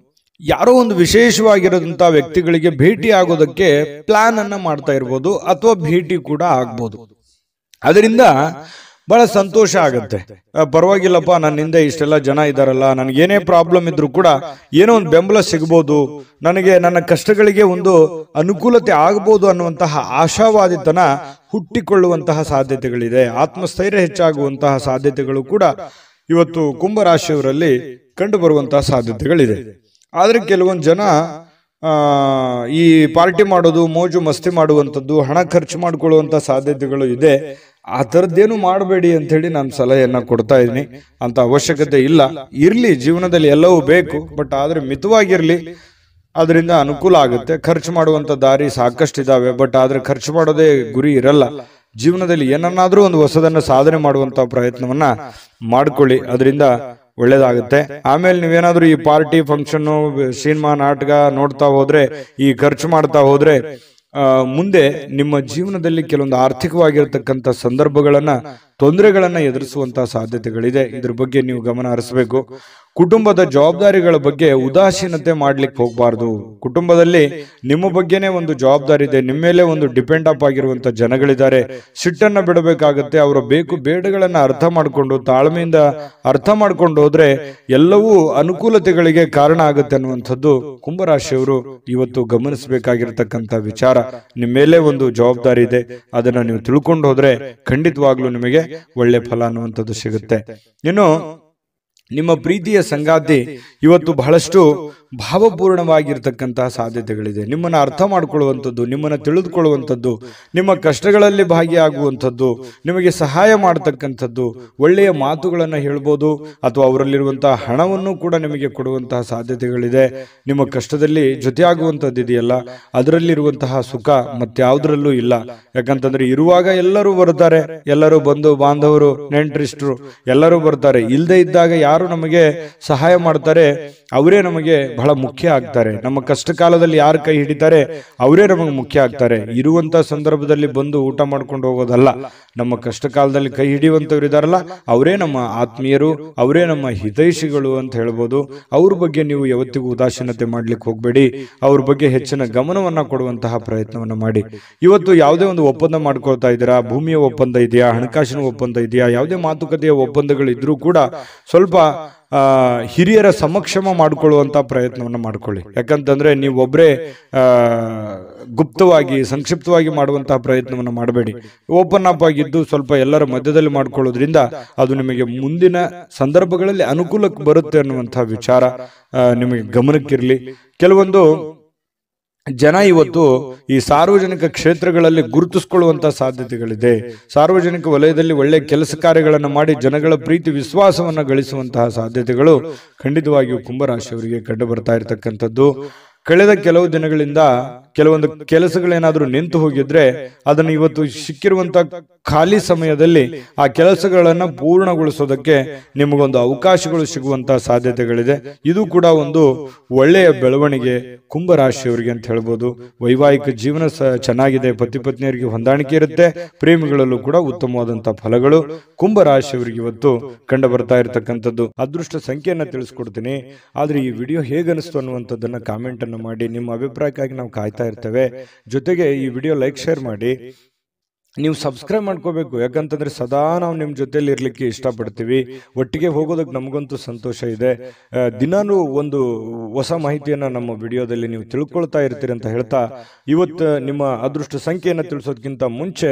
ಯಾರೋ ಒಂದು ವಿಶೇಷವಾಗಿರೋದಂತ ವ್ಯಕ್ತಿಗಳಿಗೆ ಭೇಟಿ ಆಗೋದಕ್ಕೆ ಪ್ಲಾನ್ ಅನ್ನ ಮಾಡ್ತಾ ಇರ್ಬೋದು ಅಥವಾ ಭೇಟಿ ಕೂಡ ಆಗ್ಬೋದು ಅದರಿಂದ ಬಹಳ ಸಂತೋಷ ಆಗುತ್ತೆ ಪರವಾಗಿಲ್ಲಪ್ಪ ಹಿಂದೆ ಇಷ್ಟೆಲ್ಲ ಜನ ಇದ್ದಾರಲ್ಲ ಏನೇ ಪ್ರಾಬ್ಲಮ್ ಇದ್ರೂ ಕೂಡ ಏನೋ ಒಂದು ಬೆಂಬಲ ಸಿಗ್ಬೋದು ನನಗೆ ನನ್ನ ಕಷ್ಟಗಳಿಗೆ ಒಂದು ಅನುಕೂಲತೆ ಆಗ್ಬೋದು ಅನ್ನುವಂತಹ ಆಶಾವಾದಿತನ ಹುಟ್ಟಿಕೊಳ್ಳುವಂತಹ ಸಾಧ್ಯತೆಗಳಿದೆ ಆತ್ಮಸ್ಥೈರ್ಯ ಹೆಚ್ಚಾಗುವಂತಹ ಸಾಧ್ಯತೆಗಳು ಕೂಡ ಇವತ್ತು ಕುಂಭರಾಶಿಯವರಲ್ಲಿ ಕಂಡು ಬರುವಂತಹ ಸಾಧ್ಯತೆಗಳಿದೆ ಆದರೆ ಕೆಲವೊಂದು ಜನ ಈ ಪಾರ್ಟಿ ಮಾಡೋದು ಮೋಜು ಮಸ್ತಿ ಮಾಡುವಂಥದ್ದು ಹಣ ಖರ್ಚು ಮಾಡಿಕೊಳ್ಳುವಂಥ ಸಾಧ್ಯತೆಗಳು ಇದೆ ಆ ಥರದ್ದೇನು ಮಾಡಬೇಡಿ ಅಂಥೇಳಿ ನಾನು ಸಲಹೆಯನ್ನು ಕೊಡ್ತಾ ಇದ್ದೀನಿ ಅಂತ ಅವಶ್ಯಕತೆ ಇಲ್ಲ ಇರಲಿ ಜೀವನದಲ್ಲಿ ಎಲ್ಲವೂ ಬೇಕು ಬಟ್ ಆದರೆ ಮಿತವಾಗಿರಲಿ ಅದರಿಂದ ಅನುಕೂಲ ಆಗುತ್ತೆ ಖರ್ಚು ಮಾಡುವಂಥ ದಾರಿ ಸಾಕಷ್ಟು ಇದ್ದಾವೆ ಬಟ್ ಆದರೆ ಖರ್ಚು ಮಾಡೋದೇ ಗುರಿ ಇರಲ್ಲ ಜೀವನದಲ್ಲಿ ಏನನ್ನಾದರೂ ಒಂದು ಹೊಸದನ್ನು ಸಾಧನೆ ಮಾಡುವಂಥ ಪ್ರಯತ್ನವನ್ನು ಮಾಡಿಕೊಳ್ಳಿ ಅದರಿಂದ ಒಳ್ಳೇದಾಗುತ್ತೆ ಆಮೇಲೆ ನೀವೇನಾದ್ರೂ ಈ ಪಾರ್ಟಿ ಫಂಕ್ಷನ್ ಸಿನಿಮಾ ನಾಟಕ ನೋಡ್ತಾ ಹೋದ್ರೆ ಈ ಖರ್ಚು ಮಾಡ್ತಾ ಹೋದ್ರೆ ಮುಂದೆ ನಿಮ್ಮ ಜೀವನದಲ್ಲಿ ಕೆಲವೊಂದು ಆರ್ಥಿಕವಾಗಿರ್ತಕ್ಕಂಥ ಸಂದರ್ಭಗಳನ್ನ ತೊಂದರೆಗಳನ್ನು ಎದುರಿಸುವಂತಹ ಸಾಧ್ಯತೆಗಳಿದೆ ಇದ್ರ ಬಗ್ಗೆ ನೀವು ಗಮನ ಹರಿಸಬೇಕು ಕುಟುಂಬದ ಜವಾಬ್ದಾರಿಗಳ ಬಗ್ಗೆ ಉದಾಸೀನತೆ ಮಾಡ್ಲಿಕ್ಕೆ ಹೋಗಬಾರ್ದು ಕುಟುಂಬದಲ್ಲಿ ನಿಮ್ಮ ಬಗ್ಗೆನೇ ಒಂದು ಜವಾಬ್ದಾರಿ ಇದೆ ನಿಮ್ಮ ಮೇಲೆ ಒಂದು ಡಿಪೆಂಡ್ ಅಪ್ ಆಗಿರುವಂತ ಜನಗಳಿದ್ದಾರೆ ಸಿಟ್ಟನ್ನು ಬಿಡಬೇಕಾಗತ್ತೆ ಅವರ ಬೇಕು ಬೇಡಗಳನ್ನ ಅರ್ಥ ಮಾಡಿಕೊಂಡು ತಾಳ್ಮೆಯಿಂದ ಅರ್ಥ ಮಾಡ್ಕೊಂಡು ಹೋದ್ರೆ ಎಲ್ಲವೂ ಅನುಕೂಲತೆಗಳಿಗೆ ಕಾರಣ ಆಗುತ್ತೆ ಅನ್ನುವಂಥದ್ದು ಕುಂಭರಾಶಿಯವರು ಇವತ್ತು ಗಮನಿಸಬೇಕಾಗಿರ್ತಕ್ಕಂಥ ವಿಚಾರ ನಿಮ್ಮ ಮೇಲೆ ಒಂದು ಜವಾಬ್ದಾರಿ ಇದೆ ಅದನ್ನು ನೀವು ತಿಳ್ಕೊಂಡು ಹೋದ್ರೆ ಖಂಡಿತವಾಗ್ಲೂ ನಿಮಗೆ ಒಳ್ಳೆ ಫಲ ಅನ್ನುವಂಥದ್ದು ಸಿಗುತ್ತೆ ಇನ್ನು ನಿಮ್ಮ ಪ್ರೀತಿಯ ಸಂಗಾತಿ ಇವತ್ತು ಬಹಳಷ್ಟು ಭಾವಪೂರ್ಣವಾಗಿರ್ತಕ್ಕಂತಹ ಸಾಧ್ಯತೆಗಳಿದೆ ನಿಮ್ಮನ್ನು ಅರ್ಥ ಮಾಡಿಕೊಳ್ಳುವಂಥದ್ದು ನಿಮ್ಮನ್ನು ತಿಳಿದುಕೊಳ್ಳುವಂಥದ್ದು ನಿಮ್ಮ ಕಷ್ಟಗಳಲ್ಲಿ ಭಾಗಿಯಾಗುವಂಥದ್ದು ನಿಮಗೆ ಸಹಾಯ ಮಾಡತಕ್ಕಂಥದ್ದು ಒಳ್ಳೆಯ ಮಾತುಗಳನ್ನು ಹೇಳ್ಬೋದು ಅಥವಾ ಅವರಲ್ಲಿರುವಂತಹ ಹಣವನ್ನು ಕೂಡ ನಿಮಗೆ ಕೊಡುವಂತಹ ಸಾಧ್ಯತೆಗಳಿದೆ ನಿಮ್ಮ ಕಷ್ಟದಲ್ಲಿ ಜೊತೆಯಾಗುವಂಥದ್ದು ಇದೆಯಲ್ಲ ಅದರಲ್ಲಿರುವಂತಹ ಸುಖ ಮತ್ತಾವುದರಲ್ಲೂ ಇಲ್ಲ ಯಾಕಂತಂದ್ರೆ ಇರುವಾಗ ಎಲ್ಲರೂ ಬರ್ತಾರೆ ಎಲ್ಲರೂ ಬಂಧು ಬಾಂಧವರು ನೆಂಟರಿಷ್ಟರು ಎಲ್ಲರೂ ಬರ್ತಾರೆ ಇಲ್ಲದೆ ಇದ್ದಾಗ ಯಾರು ಯಾರು ನಮಗೆ ಸಹಾಯ ಮಾಡ್ತಾರೆ ಅವರೇ ನಮಗೆ ಬಹಳ ಮುಖ್ಯ ಆಗ್ತಾರೆ ನಮ್ಮ ಕಷ್ಟ ಕಾಲದಲ್ಲಿ ಯಾರು ಕೈ ಹಿಡಿತಾರೆ ಅವರೇ ನಮಗೆ ಮುಖ್ಯ ಆಗ್ತಾರೆ ಇರುವಂತಹ ಸಂದರ್ಭದಲ್ಲಿ ಬಂದು ಊಟ ಮಾಡ್ಕೊಂಡು ಹೋಗೋದಲ್ಲ ನಮ್ಮ ಕಷ್ಟ ಕಾಲದಲ್ಲಿ ಕೈ ಹಿಡಿಯುವಂಥವ್ರು ಇದಾರಲ್ಲ ಅವರೇ ನಮ್ಮ ಆತ್ಮೀಯರು ಅವರೇ ನಮ್ಮ ಹಿತೈಷಿಗಳು ಅಂತ ಹೇಳ್ಬೋದು ಅವ್ರ ಬಗ್ಗೆ ನೀವು ಯಾವತ್ತಿಗೂ ಉದಾಸೀನತೆ ಮಾಡ್ಲಿಕ್ಕೆ ಹೋಗಬೇಡಿ ಅವ್ರ ಬಗ್ಗೆ ಹೆಚ್ಚಿನ ಗಮನವನ್ನು ಕೊಡುವಂತಹ ಪ್ರಯತ್ನವನ್ನು ಮಾಡಿ ಇವತ್ತು ಯಾವುದೇ ಒಂದು ಒಪ್ಪಂದ ಮಾಡ್ಕೊಳ್ತಾ ಇದ್ದೀರಾ ಭೂಮಿಯ ಒಪ್ಪಂದ ಇದೆಯಾ ಹಣಕಾಸಿನ ಒಪ್ಪಂದ ಇದೆಯಾ ಯಾವುದೇ ಮಾತುಕತೆಯ ಒಪ್ಪಂದಗಳಿದ್ರೂ ಕೂಡ ಸ್ವಲ್ಪ ಹಿರಿಯರ ಸಮಕ್ಷಮ ಮಾಡಿಕೊಳ್ಳುವಂಥ ಪ್ರಯತ್ನವನ್ನು ಮಾಡಿಕೊಳ್ಳಿ ಯಾಕಂತಂದರೆ ನೀವು ಒಬ್ಬರೇ ಗುಪ್ತವಾಗಿ ಸಂಕ್ಷಿಪ್ತವಾಗಿ ಮಾಡುವಂತಹ ಪ್ರಯತ್ನವನ್ನು ಮಾಡಬೇಡಿ ಓಪನ್ ಅಪ್ ಆಗಿದ್ದು ಸ್ವಲ್ಪ ಎಲ್ಲರ ಮಧ್ಯದಲ್ಲಿ ಮಾಡಿಕೊಳ್ಳೋದ್ರಿಂದ ಅದು ನಿಮಗೆ ಮುಂದಿನ ಸಂದರ್ಭಗಳಲ್ಲಿ ಅನುಕೂಲಕ್ಕೆ ಬರುತ್ತೆ ಅನ್ನುವಂಥ ವಿಚಾರ ನಿಮಗೆ ಗಮನಕ್ಕಿರಲಿ ಕೆಲವೊಂದು ಜನ ಇವತ್ತು ಈ ಸಾರ್ವಜನಿಕ ಕ್ಷೇತ್ರಗಳಲ್ಲಿ ಗುರುತಿಸಿಕೊಳ್ಳುವಂತ ಸಾಧ್ಯತೆಗಳಿದೆ ಸಾರ್ವಜನಿಕ ವಲಯದಲ್ಲಿ ಒಳ್ಳೆ ಕೆಲಸ ಕಾರ್ಯಗಳನ್ನು ಮಾಡಿ ಜನಗಳ ಪ್ರೀತಿ ವಿಶ್ವಾಸವನ್ನು ಗಳಿಸುವಂತಹ ಸಾಧ್ಯತೆಗಳು ಖಂಡಿತವಾಗಿಯೂ ಕುಂಭರಾಶಿಯವರಿಗೆ ಕಂಡು ಬರ್ತಾ ಇರತಕ್ಕಂಥದ್ದು ಕಳೆದ ಕೆಲವು ದಿನಗಳಿಂದ ಕೆಲವೊಂದು ಕೆಲಸಗಳೇನಾದರೂ ನಿಂತು ಹೋಗಿದ್ರೆ ಅದನ್ನು ಇವತ್ತು ಸಿಕ್ಕಿರುವಂತ ಖಾಲಿ ಸಮಯದಲ್ಲಿ ಆ ಕೆಲಸಗಳನ್ನು ಪೂರ್ಣಗೊಳಿಸೋದಕ್ಕೆ ನಿಮಗೊಂದು ಅವಕಾಶಗಳು ಸಿಗುವಂತಹ ಸಾಧ್ಯತೆಗಳಿದೆ ಇದು ಕೂಡ ಒಂದು ಒಳ್ಳೆಯ ಬೆಳವಣಿಗೆ ಕುಂಭರಾಶಿಯವರಿಗೆ ಅಂತ ಹೇಳ್ಬೋದು ವೈವಾಹಿಕ ಜೀವನ ಚೆನ್ನಾಗಿದೆ ಪತಿ ಪತ್ನಿಯರಿಗೆ ಹೊಂದಾಣಿಕೆ ಇರುತ್ತೆ ಪ್ರೇಮಿಗಳಲ್ಲೂ ಕೂಡ ಉತ್ತಮವಾದಂತಹ ಫಲಗಳು ಕುಂಭರಾಶಿಯವರಿಗೆ ಇವತ್ತು ಕಂಡು ಬರ್ತಾ ಇರತಕ್ಕಂಥದ್ದು ಅದೃಷ್ಟ ಸಂಖ್ಯೆಯನ್ನು ತಿಳಿಸ್ಕೊಡ್ತೀನಿ ಆದ್ರೆ ಈ ವಿಡಿಯೋ ಹೇಗನಿಸ್ತು ಅನ್ನುವಂಥದ್ದನ್ನ ಕಾಮೆಂಟ್ ಅನ್ನು ಮಾಡಿ ನಿಮ್ಮ ಅಭಿಪ್ರಾಯಕ್ಕಾಗಿ ನಾವು ಕಾಯ್ತಾ ಮಾಡ್ತಾ ಇರ್ತೇವೆ ಜೊತೆಗೆ ಈ ವಿಡಿಯೋ ಲೈಕ್ ಶೇರ್ ಮಾಡಿ ನೀವು ಸಬ್ಸ್ಕ್ರೈಬ್ ಮಾಡ್ಕೋಬೇಕು ಯಾಕಂತಂದ್ರೆ ಸದಾ ನಾವು ನಿಮ್ಮ ಜೊತೆಲಿ ಇರಲಿಕ್ಕೆ ಇಷ್ಟಪಡ್ತೀವಿ ಒಟ್ಟಿಗೆ ಹೋಗೋದಕ್ಕೆ ನಮಗಂತೂ ಸಂತೋಷ ಇದೆ ದಿನಾನು ಒಂದು ಹೊಸ ಮಾಹಿತಿಯನ್ನು ನಮ್ಮ ವಿಡಿಯೋದಲ್ಲಿ ನೀವು ತಿಳ್ಕೊಳ್ತಾ ಇರ್ತೀರಿ ಅಂತ ಹೇಳ್ತಾ ಇವತ್ತು ನಿಮ್ಮ ಅದೃಷ್ಟ ಸಂಖ್ಯೆಯನ್ನ ತಿಳಿಸೋದಕ್ಕಿಂತ ಮುಂಚೆ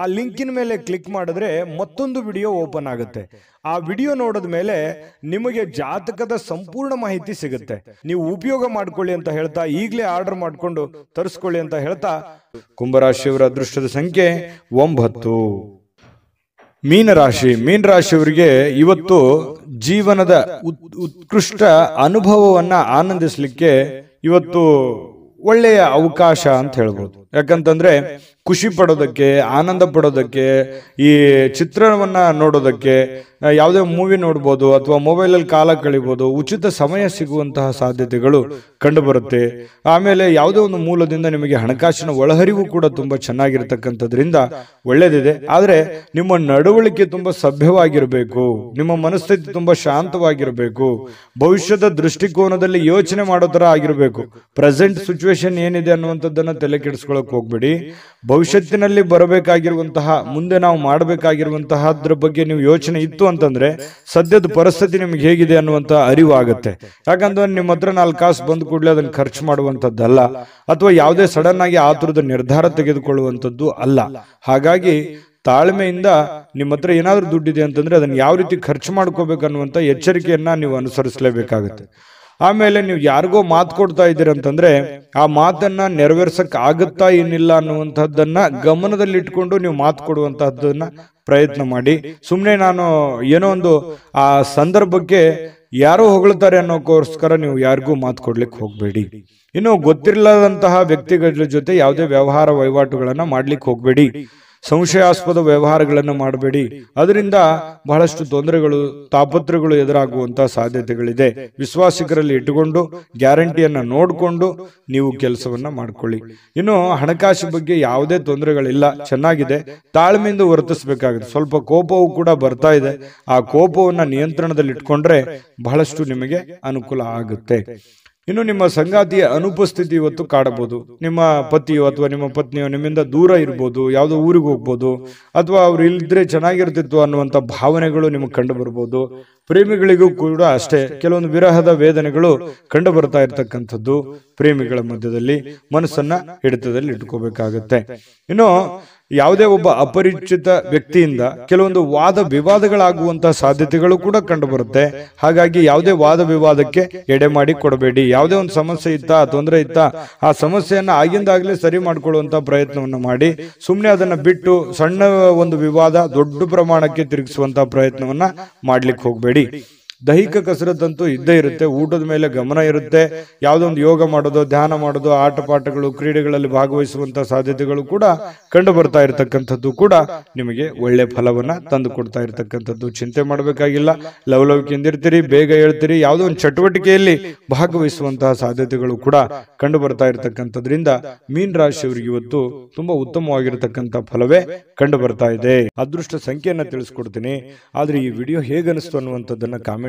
ಆ ಲಿಂಕಿನ ಮೇಲೆ ಕ್ಲಿಕ್ ಮಾಡಿದ್ರೆ ಮತ್ತೊಂದು ವಿಡಿಯೋ ಓಪನ್ ಆಗುತ್ತೆ ಆ ವಿಡಿಯೋ ನೋಡಿದ ಮೇಲೆ ನಿಮಗೆ ಜಾತಕದ ಸಂಪೂರ್ಣ ಮಾಹಿತಿ ಸಿಗುತ್ತೆ ನೀವು ಉಪಯೋಗ ಮಾಡ್ಕೊಳ್ಳಿ ಅಂತ ಹೇಳ್ತಾ ಈಗಲೇ ಆರ್ಡರ್ ಮಾಡಿಕೊಂಡು ತರಿಸ್ಕೊಳ್ಳಿ ಅಂತ ಹೇಳ್ತಾ ಕುಂಭರಾಶಿಯವರ ಅದೃಷ್ಟದ ಸಂಖ್ಯೆ ಒಂಬತ್ತು ಮೀನರಾಶಿ ಮೀನರಾಶಿಯವರಿಗೆ ಇವತ್ತು ಜೀವನದ ಉತ್ಕೃಷ್ಟ ಅನುಭವವನ್ನು ಆನಂದಿಸಲಿಕ್ಕೆ ಇವತ್ತು ಒಳ್ಳೆಯ ಅವಕಾಶ ಅಂತ ಹೇಳ್ಬೋದು ಯಾಕಂತಂದ್ರೆ ಖುಷಿ ಪಡೋದಕ್ಕೆ ಆನಂದ ಪಡೋದಕ್ಕೆ ಈ ಚಿತ್ರವನ್ನು ನೋಡೋದಕ್ಕೆ ಯಾವುದೇ ಮೂವಿ ನೋಡ್ಬೋದು ಅಥವಾ ಮೊಬೈಲ್ ಅಲ್ಲಿ ಕಾಲ ಕಳಿಬೋದು ಉಚಿತ ಸಮಯ ಸಿಗುವಂತಹ ಸಾಧ್ಯತೆಗಳು ಕಂಡುಬರುತ್ತೆ ಆಮೇಲೆ ಯಾವುದೇ ಒಂದು ಮೂಲದಿಂದ ನಿಮಗೆ ಹಣಕಾಸಿನ ಒಳಹರಿವು ಕೂಡ ತುಂಬಾ ಚೆನ್ನಾಗಿರ್ತಕ್ಕಂಥದ್ರಿಂದ ಒಳ್ಳೆಯದಿದೆ ಆದರೆ ನಿಮ್ಮ ನಡವಳಿಕೆ ತುಂಬಾ ಸಭ್ಯವಾಗಿರಬೇಕು ನಿಮ್ಮ ಮನಸ್ಥಿತಿ ತುಂಬಾ ಶಾಂತವಾಗಿರಬೇಕು ಭವಿಷ್ಯದ ದೃಷ್ಟಿಕೋನದಲ್ಲಿ ಯೋಚನೆ ಮಾಡೋ ತರ ಆಗಿರಬೇಕು ಪ್ರೆಸೆಂಟ್ ಸಿಚುವೇಶನ್ ಏನಿದೆ ಅನ್ನುವಂಥದ್ದನ್ನು ತಲೆ ಕೆಡಿಸ್ಕೊಳಕ್ಕೆ ಹೋಗ್ಬೇಡಿ ಭವಿಷ್ಯತ್ತಿನಲ್ಲಿ ಬರಬೇಕಾಗಿರುವಂತಹ ಮುಂದೆ ನಾವು ಮಾಡಬೇಕಾಗಿರುವಂತಹದ್ರ ಬಗ್ಗೆ ನೀವು ಯೋಚನೆ ಇತ್ತು ಅಂತಂದ್ರೆ ಸದ್ಯದ ಪರಿಸ್ಥಿತಿ ನಿಮ್ಗೆ ಹೇಗಿದೆ ಅರಿವು ಅರಿವಾಗುತ್ತೆ ಯಾಕಂದ್ರೆ ನಿಮ್ಮ ಹತ್ರ ನಾಲ್ಕು ಕಾಸು ಬಂದ ಕೂಡಲೇ ಅದನ್ನು ಖರ್ಚು ಮಾಡುವಂತದ್ದಲ್ಲ ಅಥವಾ ಯಾವುದೇ ಸಡನ್ ಆಗಿ ಆ ನಿರ್ಧಾರ ತೆಗೆದುಕೊಳ್ಳುವಂಥದ್ದು ಅಲ್ಲ ಹಾಗಾಗಿ ತಾಳ್ಮೆಯಿಂದ ನಿಮ್ಮ ಹತ್ರ ಏನಾದರೂ ಇದೆ ಅಂತಂದ್ರೆ ಅದನ್ನ ಯಾವ ರೀತಿ ಖರ್ಚು ಅನ್ನುವಂತ ಎಚ್ಚರಿಕೆಯನ್ನ ನೀವು ಅನುಸರಿಸಲೇಬೇಕಾಗುತ್ತೆ ಆಮೇಲೆ ನೀವು ಯಾರಿಗೋ ಮಾತು ಕೊಡ್ತಾ ಇದ್ದೀರಂತಂದ್ರೆ ಆ ಮಾತನ್ನ ನೆರವೇರ್ಸಕ್ ಆಗುತ್ತಾ ಏನಿಲ್ಲ ಅನ್ನುವಂಥದ್ದನ್ನ ಗಮನದಲ್ಲಿಟ್ಕೊಂಡು ನೀವು ಮಾತು ಕೊಡುವಂತಹದ್ದನ್ನ ಪ್ರಯತ್ನ ಮಾಡಿ ಸುಮ್ಮನೆ ನಾನು ಏನೋ ಒಂದು ಆ ಸಂದರ್ಭಕ್ಕೆ ಯಾರು ಹೊಗಳ್ತಾರೆ ಅನ್ನೋಕೋಸ್ಕರ ನೀವು ಯಾರಿಗೂ ಮಾತು ಕೊಡ್ಲಿಕ್ಕೆ ಹೋಗಬೇಡಿ ಇನ್ನು ಗೊತ್ತಿರಲಾದಂತಹ ವ್ಯಕ್ತಿಗಳ ಜೊತೆ ಯಾವುದೇ ವ್ಯವಹಾರ ವಹಿವಾಟುಗಳನ್ನ ಮಾಡ್ಲಿಕ್ಕೆ ಹೋಗಬೇಡಿ ಸಂಶಯಾಸ್ಪದ ವ್ಯವಹಾರಗಳನ್ನು ಮಾಡಬೇಡಿ ಅದರಿಂದ ಬಹಳಷ್ಟು ತೊಂದರೆಗಳು ತಾಪತ್ರಗಳು ಎದುರಾಗುವಂತಹ ಸಾಧ್ಯತೆಗಳಿದೆ ವಿಶ್ವಾಸಿಕರಲ್ಲಿ ಇಟ್ಟುಕೊಂಡು ಗ್ಯಾರಂಟಿಯನ್ನು ನೋಡಿಕೊಂಡು ನೀವು ಕೆಲಸವನ್ನ ಮಾಡಿಕೊಳ್ಳಿ ಇನ್ನು ಹಣಕಾಸು ಬಗ್ಗೆ ಯಾವುದೇ ತೊಂದರೆಗಳಿಲ್ಲ ಚೆನ್ನಾಗಿದೆ ತಾಳ್ಮೆಯಿಂದ ವರ್ತಿಸಬೇಕಾಗಿದೆ ಸ್ವಲ್ಪ ಕೋಪವು ಕೂಡ ಬರ್ತಾ ಇದೆ ಆ ಕೋಪವನ್ನು ನಿಯಂತ್ರಣದಲ್ಲಿ ಇಟ್ಕೊಂಡ್ರೆ ಬಹಳಷ್ಟು ನಿಮಗೆ ಅನುಕೂಲ ಆಗುತ್ತೆ ಇನ್ನು ನಿಮ್ಮ ಸಂಗಾತಿಯ ಅನುಪಸ್ಥಿತಿ ಇವತ್ತು ಕಾಡಬಹುದು ನಿಮ್ಮ ಪತಿಯೋ ಅಥವಾ ನಿಮ್ಮ ಪತ್ನಿಯೋ ನಿಮ್ಮಿಂದ ದೂರ ಇರ್ಬೋದು ಯಾವುದೋ ಊರಿಗೆ ಹೋಗ್ಬೋದು ಅಥವಾ ಅವ್ರು ಇಲ್ಲದ್ರೆ ಚೆನ್ನಾಗಿರ್ತಿತ್ತು ಅನ್ನುವಂಥ ಭಾವನೆಗಳು ನಿಮಗೆ ಕಂಡು ಬರ್ಬೋದು ಪ್ರೇಮಿಗಳಿಗೂ ಕೂಡ ಅಷ್ಟೇ ಕೆಲವೊಂದು ವಿರಹದ ವೇದನೆಗಳು ಕಂಡು ಬರ್ತಾ ಇರ್ತಕ್ಕಂಥದ್ದು ಪ್ರೇಮಿಗಳ ಮಧ್ಯದಲ್ಲಿ ಮನಸ್ಸನ್ನ ಹಿಡಿತದಲ್ಲಿ ಇಟ್ಕೋಬೇಕಾಗತ್ತೆ ಇನ್ನು ಯಾವುದೇ ಒಬ್ಬ ಅಪರಿಚಿತ ವ್ಯಕ್ತಿಯಿಂದ ಕೆಲವೊಂದು ವಾದ ವಿವಾದಗಳಾಗುವಂತಹ ಸಾಧ್ಯತೆಗಳು ಕೂಡ ಕಂಡುಬರುತ್ತೆ ಹಾಗಾಗಿ ಯಾವುದೇ ವಾದ ವಿವಾದಕ್ಕೆ ಎಡೆ ಮಾಡಿ ಕೊಡಬೇಡಿ ಯಾವುದೇ ಒಂದು ಸಮಸ್ಯೆ ಇತ್ತ ತೊಂದರೆ ಇತ್ತ ಆ ಸಮಸ್ಯೆಯನ್ನು ಆಗಿಂದಾಗಲೇ ಸರಿ ಮಾಡಿಕೊಳ್ಳುವಂಥ ಪ್ರಯತ್ನವನ್ನು ಮಾಡಿ ಸುಮ್ಮನೆ ಅದನ್ನು ಬಿಟ್ಟು ಸಣ್ಣ ಒಂದು ವಿವಾದ ದೊಡ್ಡ ಪ್ರಮಾಣಕ್ಕೆ ತಿರುಗಿಸುವಂತಹ ಪ್ರಯತ್ನವನ್ನು ಮಾಡಲಿಕ್ಕೆ ಹೋಗಬೇಡಿ ದೈಹಿಕ ಕಸರತ್ತಂತೂ ಇದ್ದೇ ಇರುತ್ತೆ ಊಟದ ಮೇಲೆ ಗಮನ ಇರುತ್ತೆ ಯಾವುದೊಂದು ಯೋಗ ಮಾಡೋದು ಧ್ಯಾನ ಮಾಡೋದು ಆಟ ಪಾಠಗಳು ಕ್ರೀಡೆಗಳಲ್ಲಿ ಭಾಗವಹಿಸುವಂತಹ ಸಾಧ್ಯತೆಗಳು ಕೂಡ ಕಂಡು ಬರ್ತಾ ಇರತಕ್ಕಂಥದ್ದು ಕೂಡ ನಿಮಗೆ ಒಳ್ಳೆ ಫಲವನ್ನ ತಂದು ಕೊಡ್ತಾ ಇರತಕ್ಕಂಥದ್ದು ಚಿಂತೆ ಮಾಡಬೇಕಾಗಿಲ್ಲ ಇರ್ತೀರಿ ಬೇಗ ಹೇಳ್ತೀರಿ ಯಾವುದೋ ಒಂದು ಚಟುವಟಿಕೆಯಲ್ಲಿ ಭಾಗವಹಿಸುವಂತಹ ಸಾಧ್ಯತೆಗಳು ಕೂಡ ಕಂಡು ಬರ್ತಾ ಇರತಕ್ಕಂಥದ್ರಿಂದ ಮೀನ್ ರಾಶಿಯವರಿಗೆ ಇವತ್ತು ತುಂಬಾ ಉತ್ತಮವಾಗಿರತಕ್ಕಂಥ ಫಲವೇ ಕಂಡು ಬರ್ತಾ ಇದೆ ಅದೃಷ್ಟ ಸಂಖ್ಯೆಯನ್ನ ತಿಳಿಸ್ಕೊಡ್ತೀನಿ ಆದ್ರೆ ಈ ವಿಡಿಯೋ ಹೇಗನಿಸ್ತು ಅನ್ನುವಂಥದ್ದನ್ನ ಕಾಮೆಂಟ್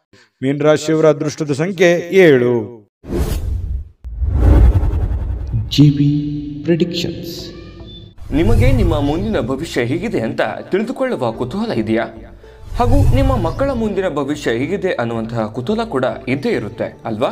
ಮೀನರಾಶಿಯವರ ಅದೃಷ್ಟದ ಸಂಖ್ಯೆ ಏಳು ಜಿಬಿ ಪ್ರಿಡಿಕ್ಷನ್ಸ್ ನಿಮಗೆ ನಿಮ್ಮ ಮುಂದಿನ ಭವಿಷ್ಯ ಹೇಗಿದೆ ಅಂತ ತಿಳಿದುಕೊಳ್ಳುವ ಕುತೂಹಲ ಇದೆಯಾ ಹಾಗೂ ನಿಮ್ಮ ಮಕ್ಕಳ ಮುಂದಿನ ಭವಿಷ್ಯ ಹೇಗಿದೆ ಅನ್ನುವಂತಹ ಕುತೂಹಲ ಕೂಡ ಇದ್ದೇ ಇರುತ್ತೆ ಅಲ್ವಾ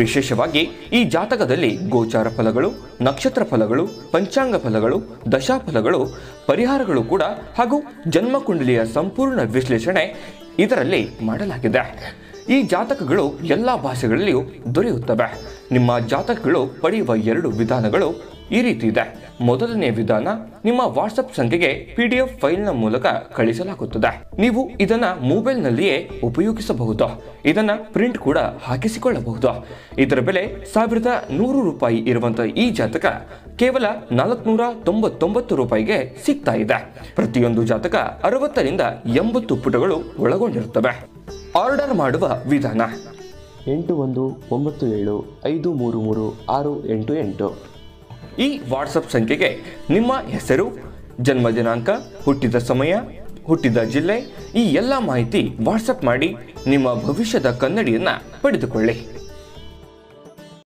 ವಿಶೇಷವಾಗಿ ಈ ಜಾತಕದಲ್ಲಿ ಗೋಚಾರ ಫಲಗಳು ನಕ್ಷತ್ರ ಫಲಗಳು ಪಂಚಾಂಗ ಫಲಗಳು ದಶಾಫಲಗಳು ಪರಿಹಾರಗಳು ಕೂಡ ಹಾಗೂ ಜನ್ಮಕುಂಡಲಿಯ ಸಂಪೂರ್ಣ ವಿಶ್ಲೇಷಣೆ ಇದರಲ್ಲಿ ಮಾಡಲಾಗಿದೆ ಈ ಜಾತಕಗಳು ಎಲ್ಲ ಭಾಷೆಗಳಲ್ಲಿಯೂ ದೊರೆಯುತ್ತವೆ ನಿಮ್ಮ ಜಾತಕಗಳು ಪಡೆಯುವ ಎರಡು ವಿಧಾನಗಳು ಈ ರೀತಿ ಇದೆ ಮೊದಲನೇ ವಿಧಾನ ನಿಮ್ಮ ವಾಟ್ಸಪ್ ಸಂಖ್ಯೆಗೆ ಪಿಡಿಎಫ್ ಫೈಲ್ನ ಮೂಲಕ ಕಳಿಸಲಾಗುತ್ತದೆ ನೀವು ಇದನ್ನ ಮೊಬೈಲ್ನಲ್ಲಿಯೇ ಉಪಯೋಗಿಸಬಹುದು ಇದನ್ನ ಪ್ರಿಂಟ್ ಕೂಡ ಹಾಕಿಸಿಕೊಳ್ಳಬಹುದು ಇದರ ಬೆಲೆ ಸಾವಿರದ ನೂರು ರೂಪಾಯಿ ಇರುವಂತಹ ಈ ಜಾತಕ ಕೇವಲ ನಾಲ್ಕುನೂರ ತೊಂಬತ್ತೊಂಬತ್ತು ರೂಪಾಯಿಗೆ ಸಿಗ್ತಾ ಇದೆ ಪ್ರತಿಯೊಂದು ಜಾತಕ ಅರವತ್ತರಿಂದ ಎಂಬತ್ತು ಪುಟಗಳು ಒಳಗೊಂಡಿರುತ್ತವೆ ಆರ್ಡರ್ ಮಾಡುವ ವಿಧಾನ ಎಂಟು ಒಂದು ಒಂಬತ್ತು ಏಳು ಐದು ಮೂರು ಮೂರು ಆರು ಎಂಟು ಎಂಟು ಈ ವಾಟ್ಸಪ್ ಸಂಖ್ಯೆಗೆ ನಿಮ್ಮ ಹೆಸರು ಜನ್ಮ ದಿನಾಂಕ ಹುಟ್ಟಿದ ಸಮಯ ಹುಟ್ಟಿದ ಜಿಲ್ಲೆ ಈ ಎಲ್ಲ ಮಾಹಿತಿ ವಾಟ್ಸಪ್ ಮಾಡಿ ನಿಮ್ಮ ಭವಿಷ್ಯದ ಕನ್ನಡಿಯನ್ನು ಪಡೆದುಕೊಳ್ಳಿ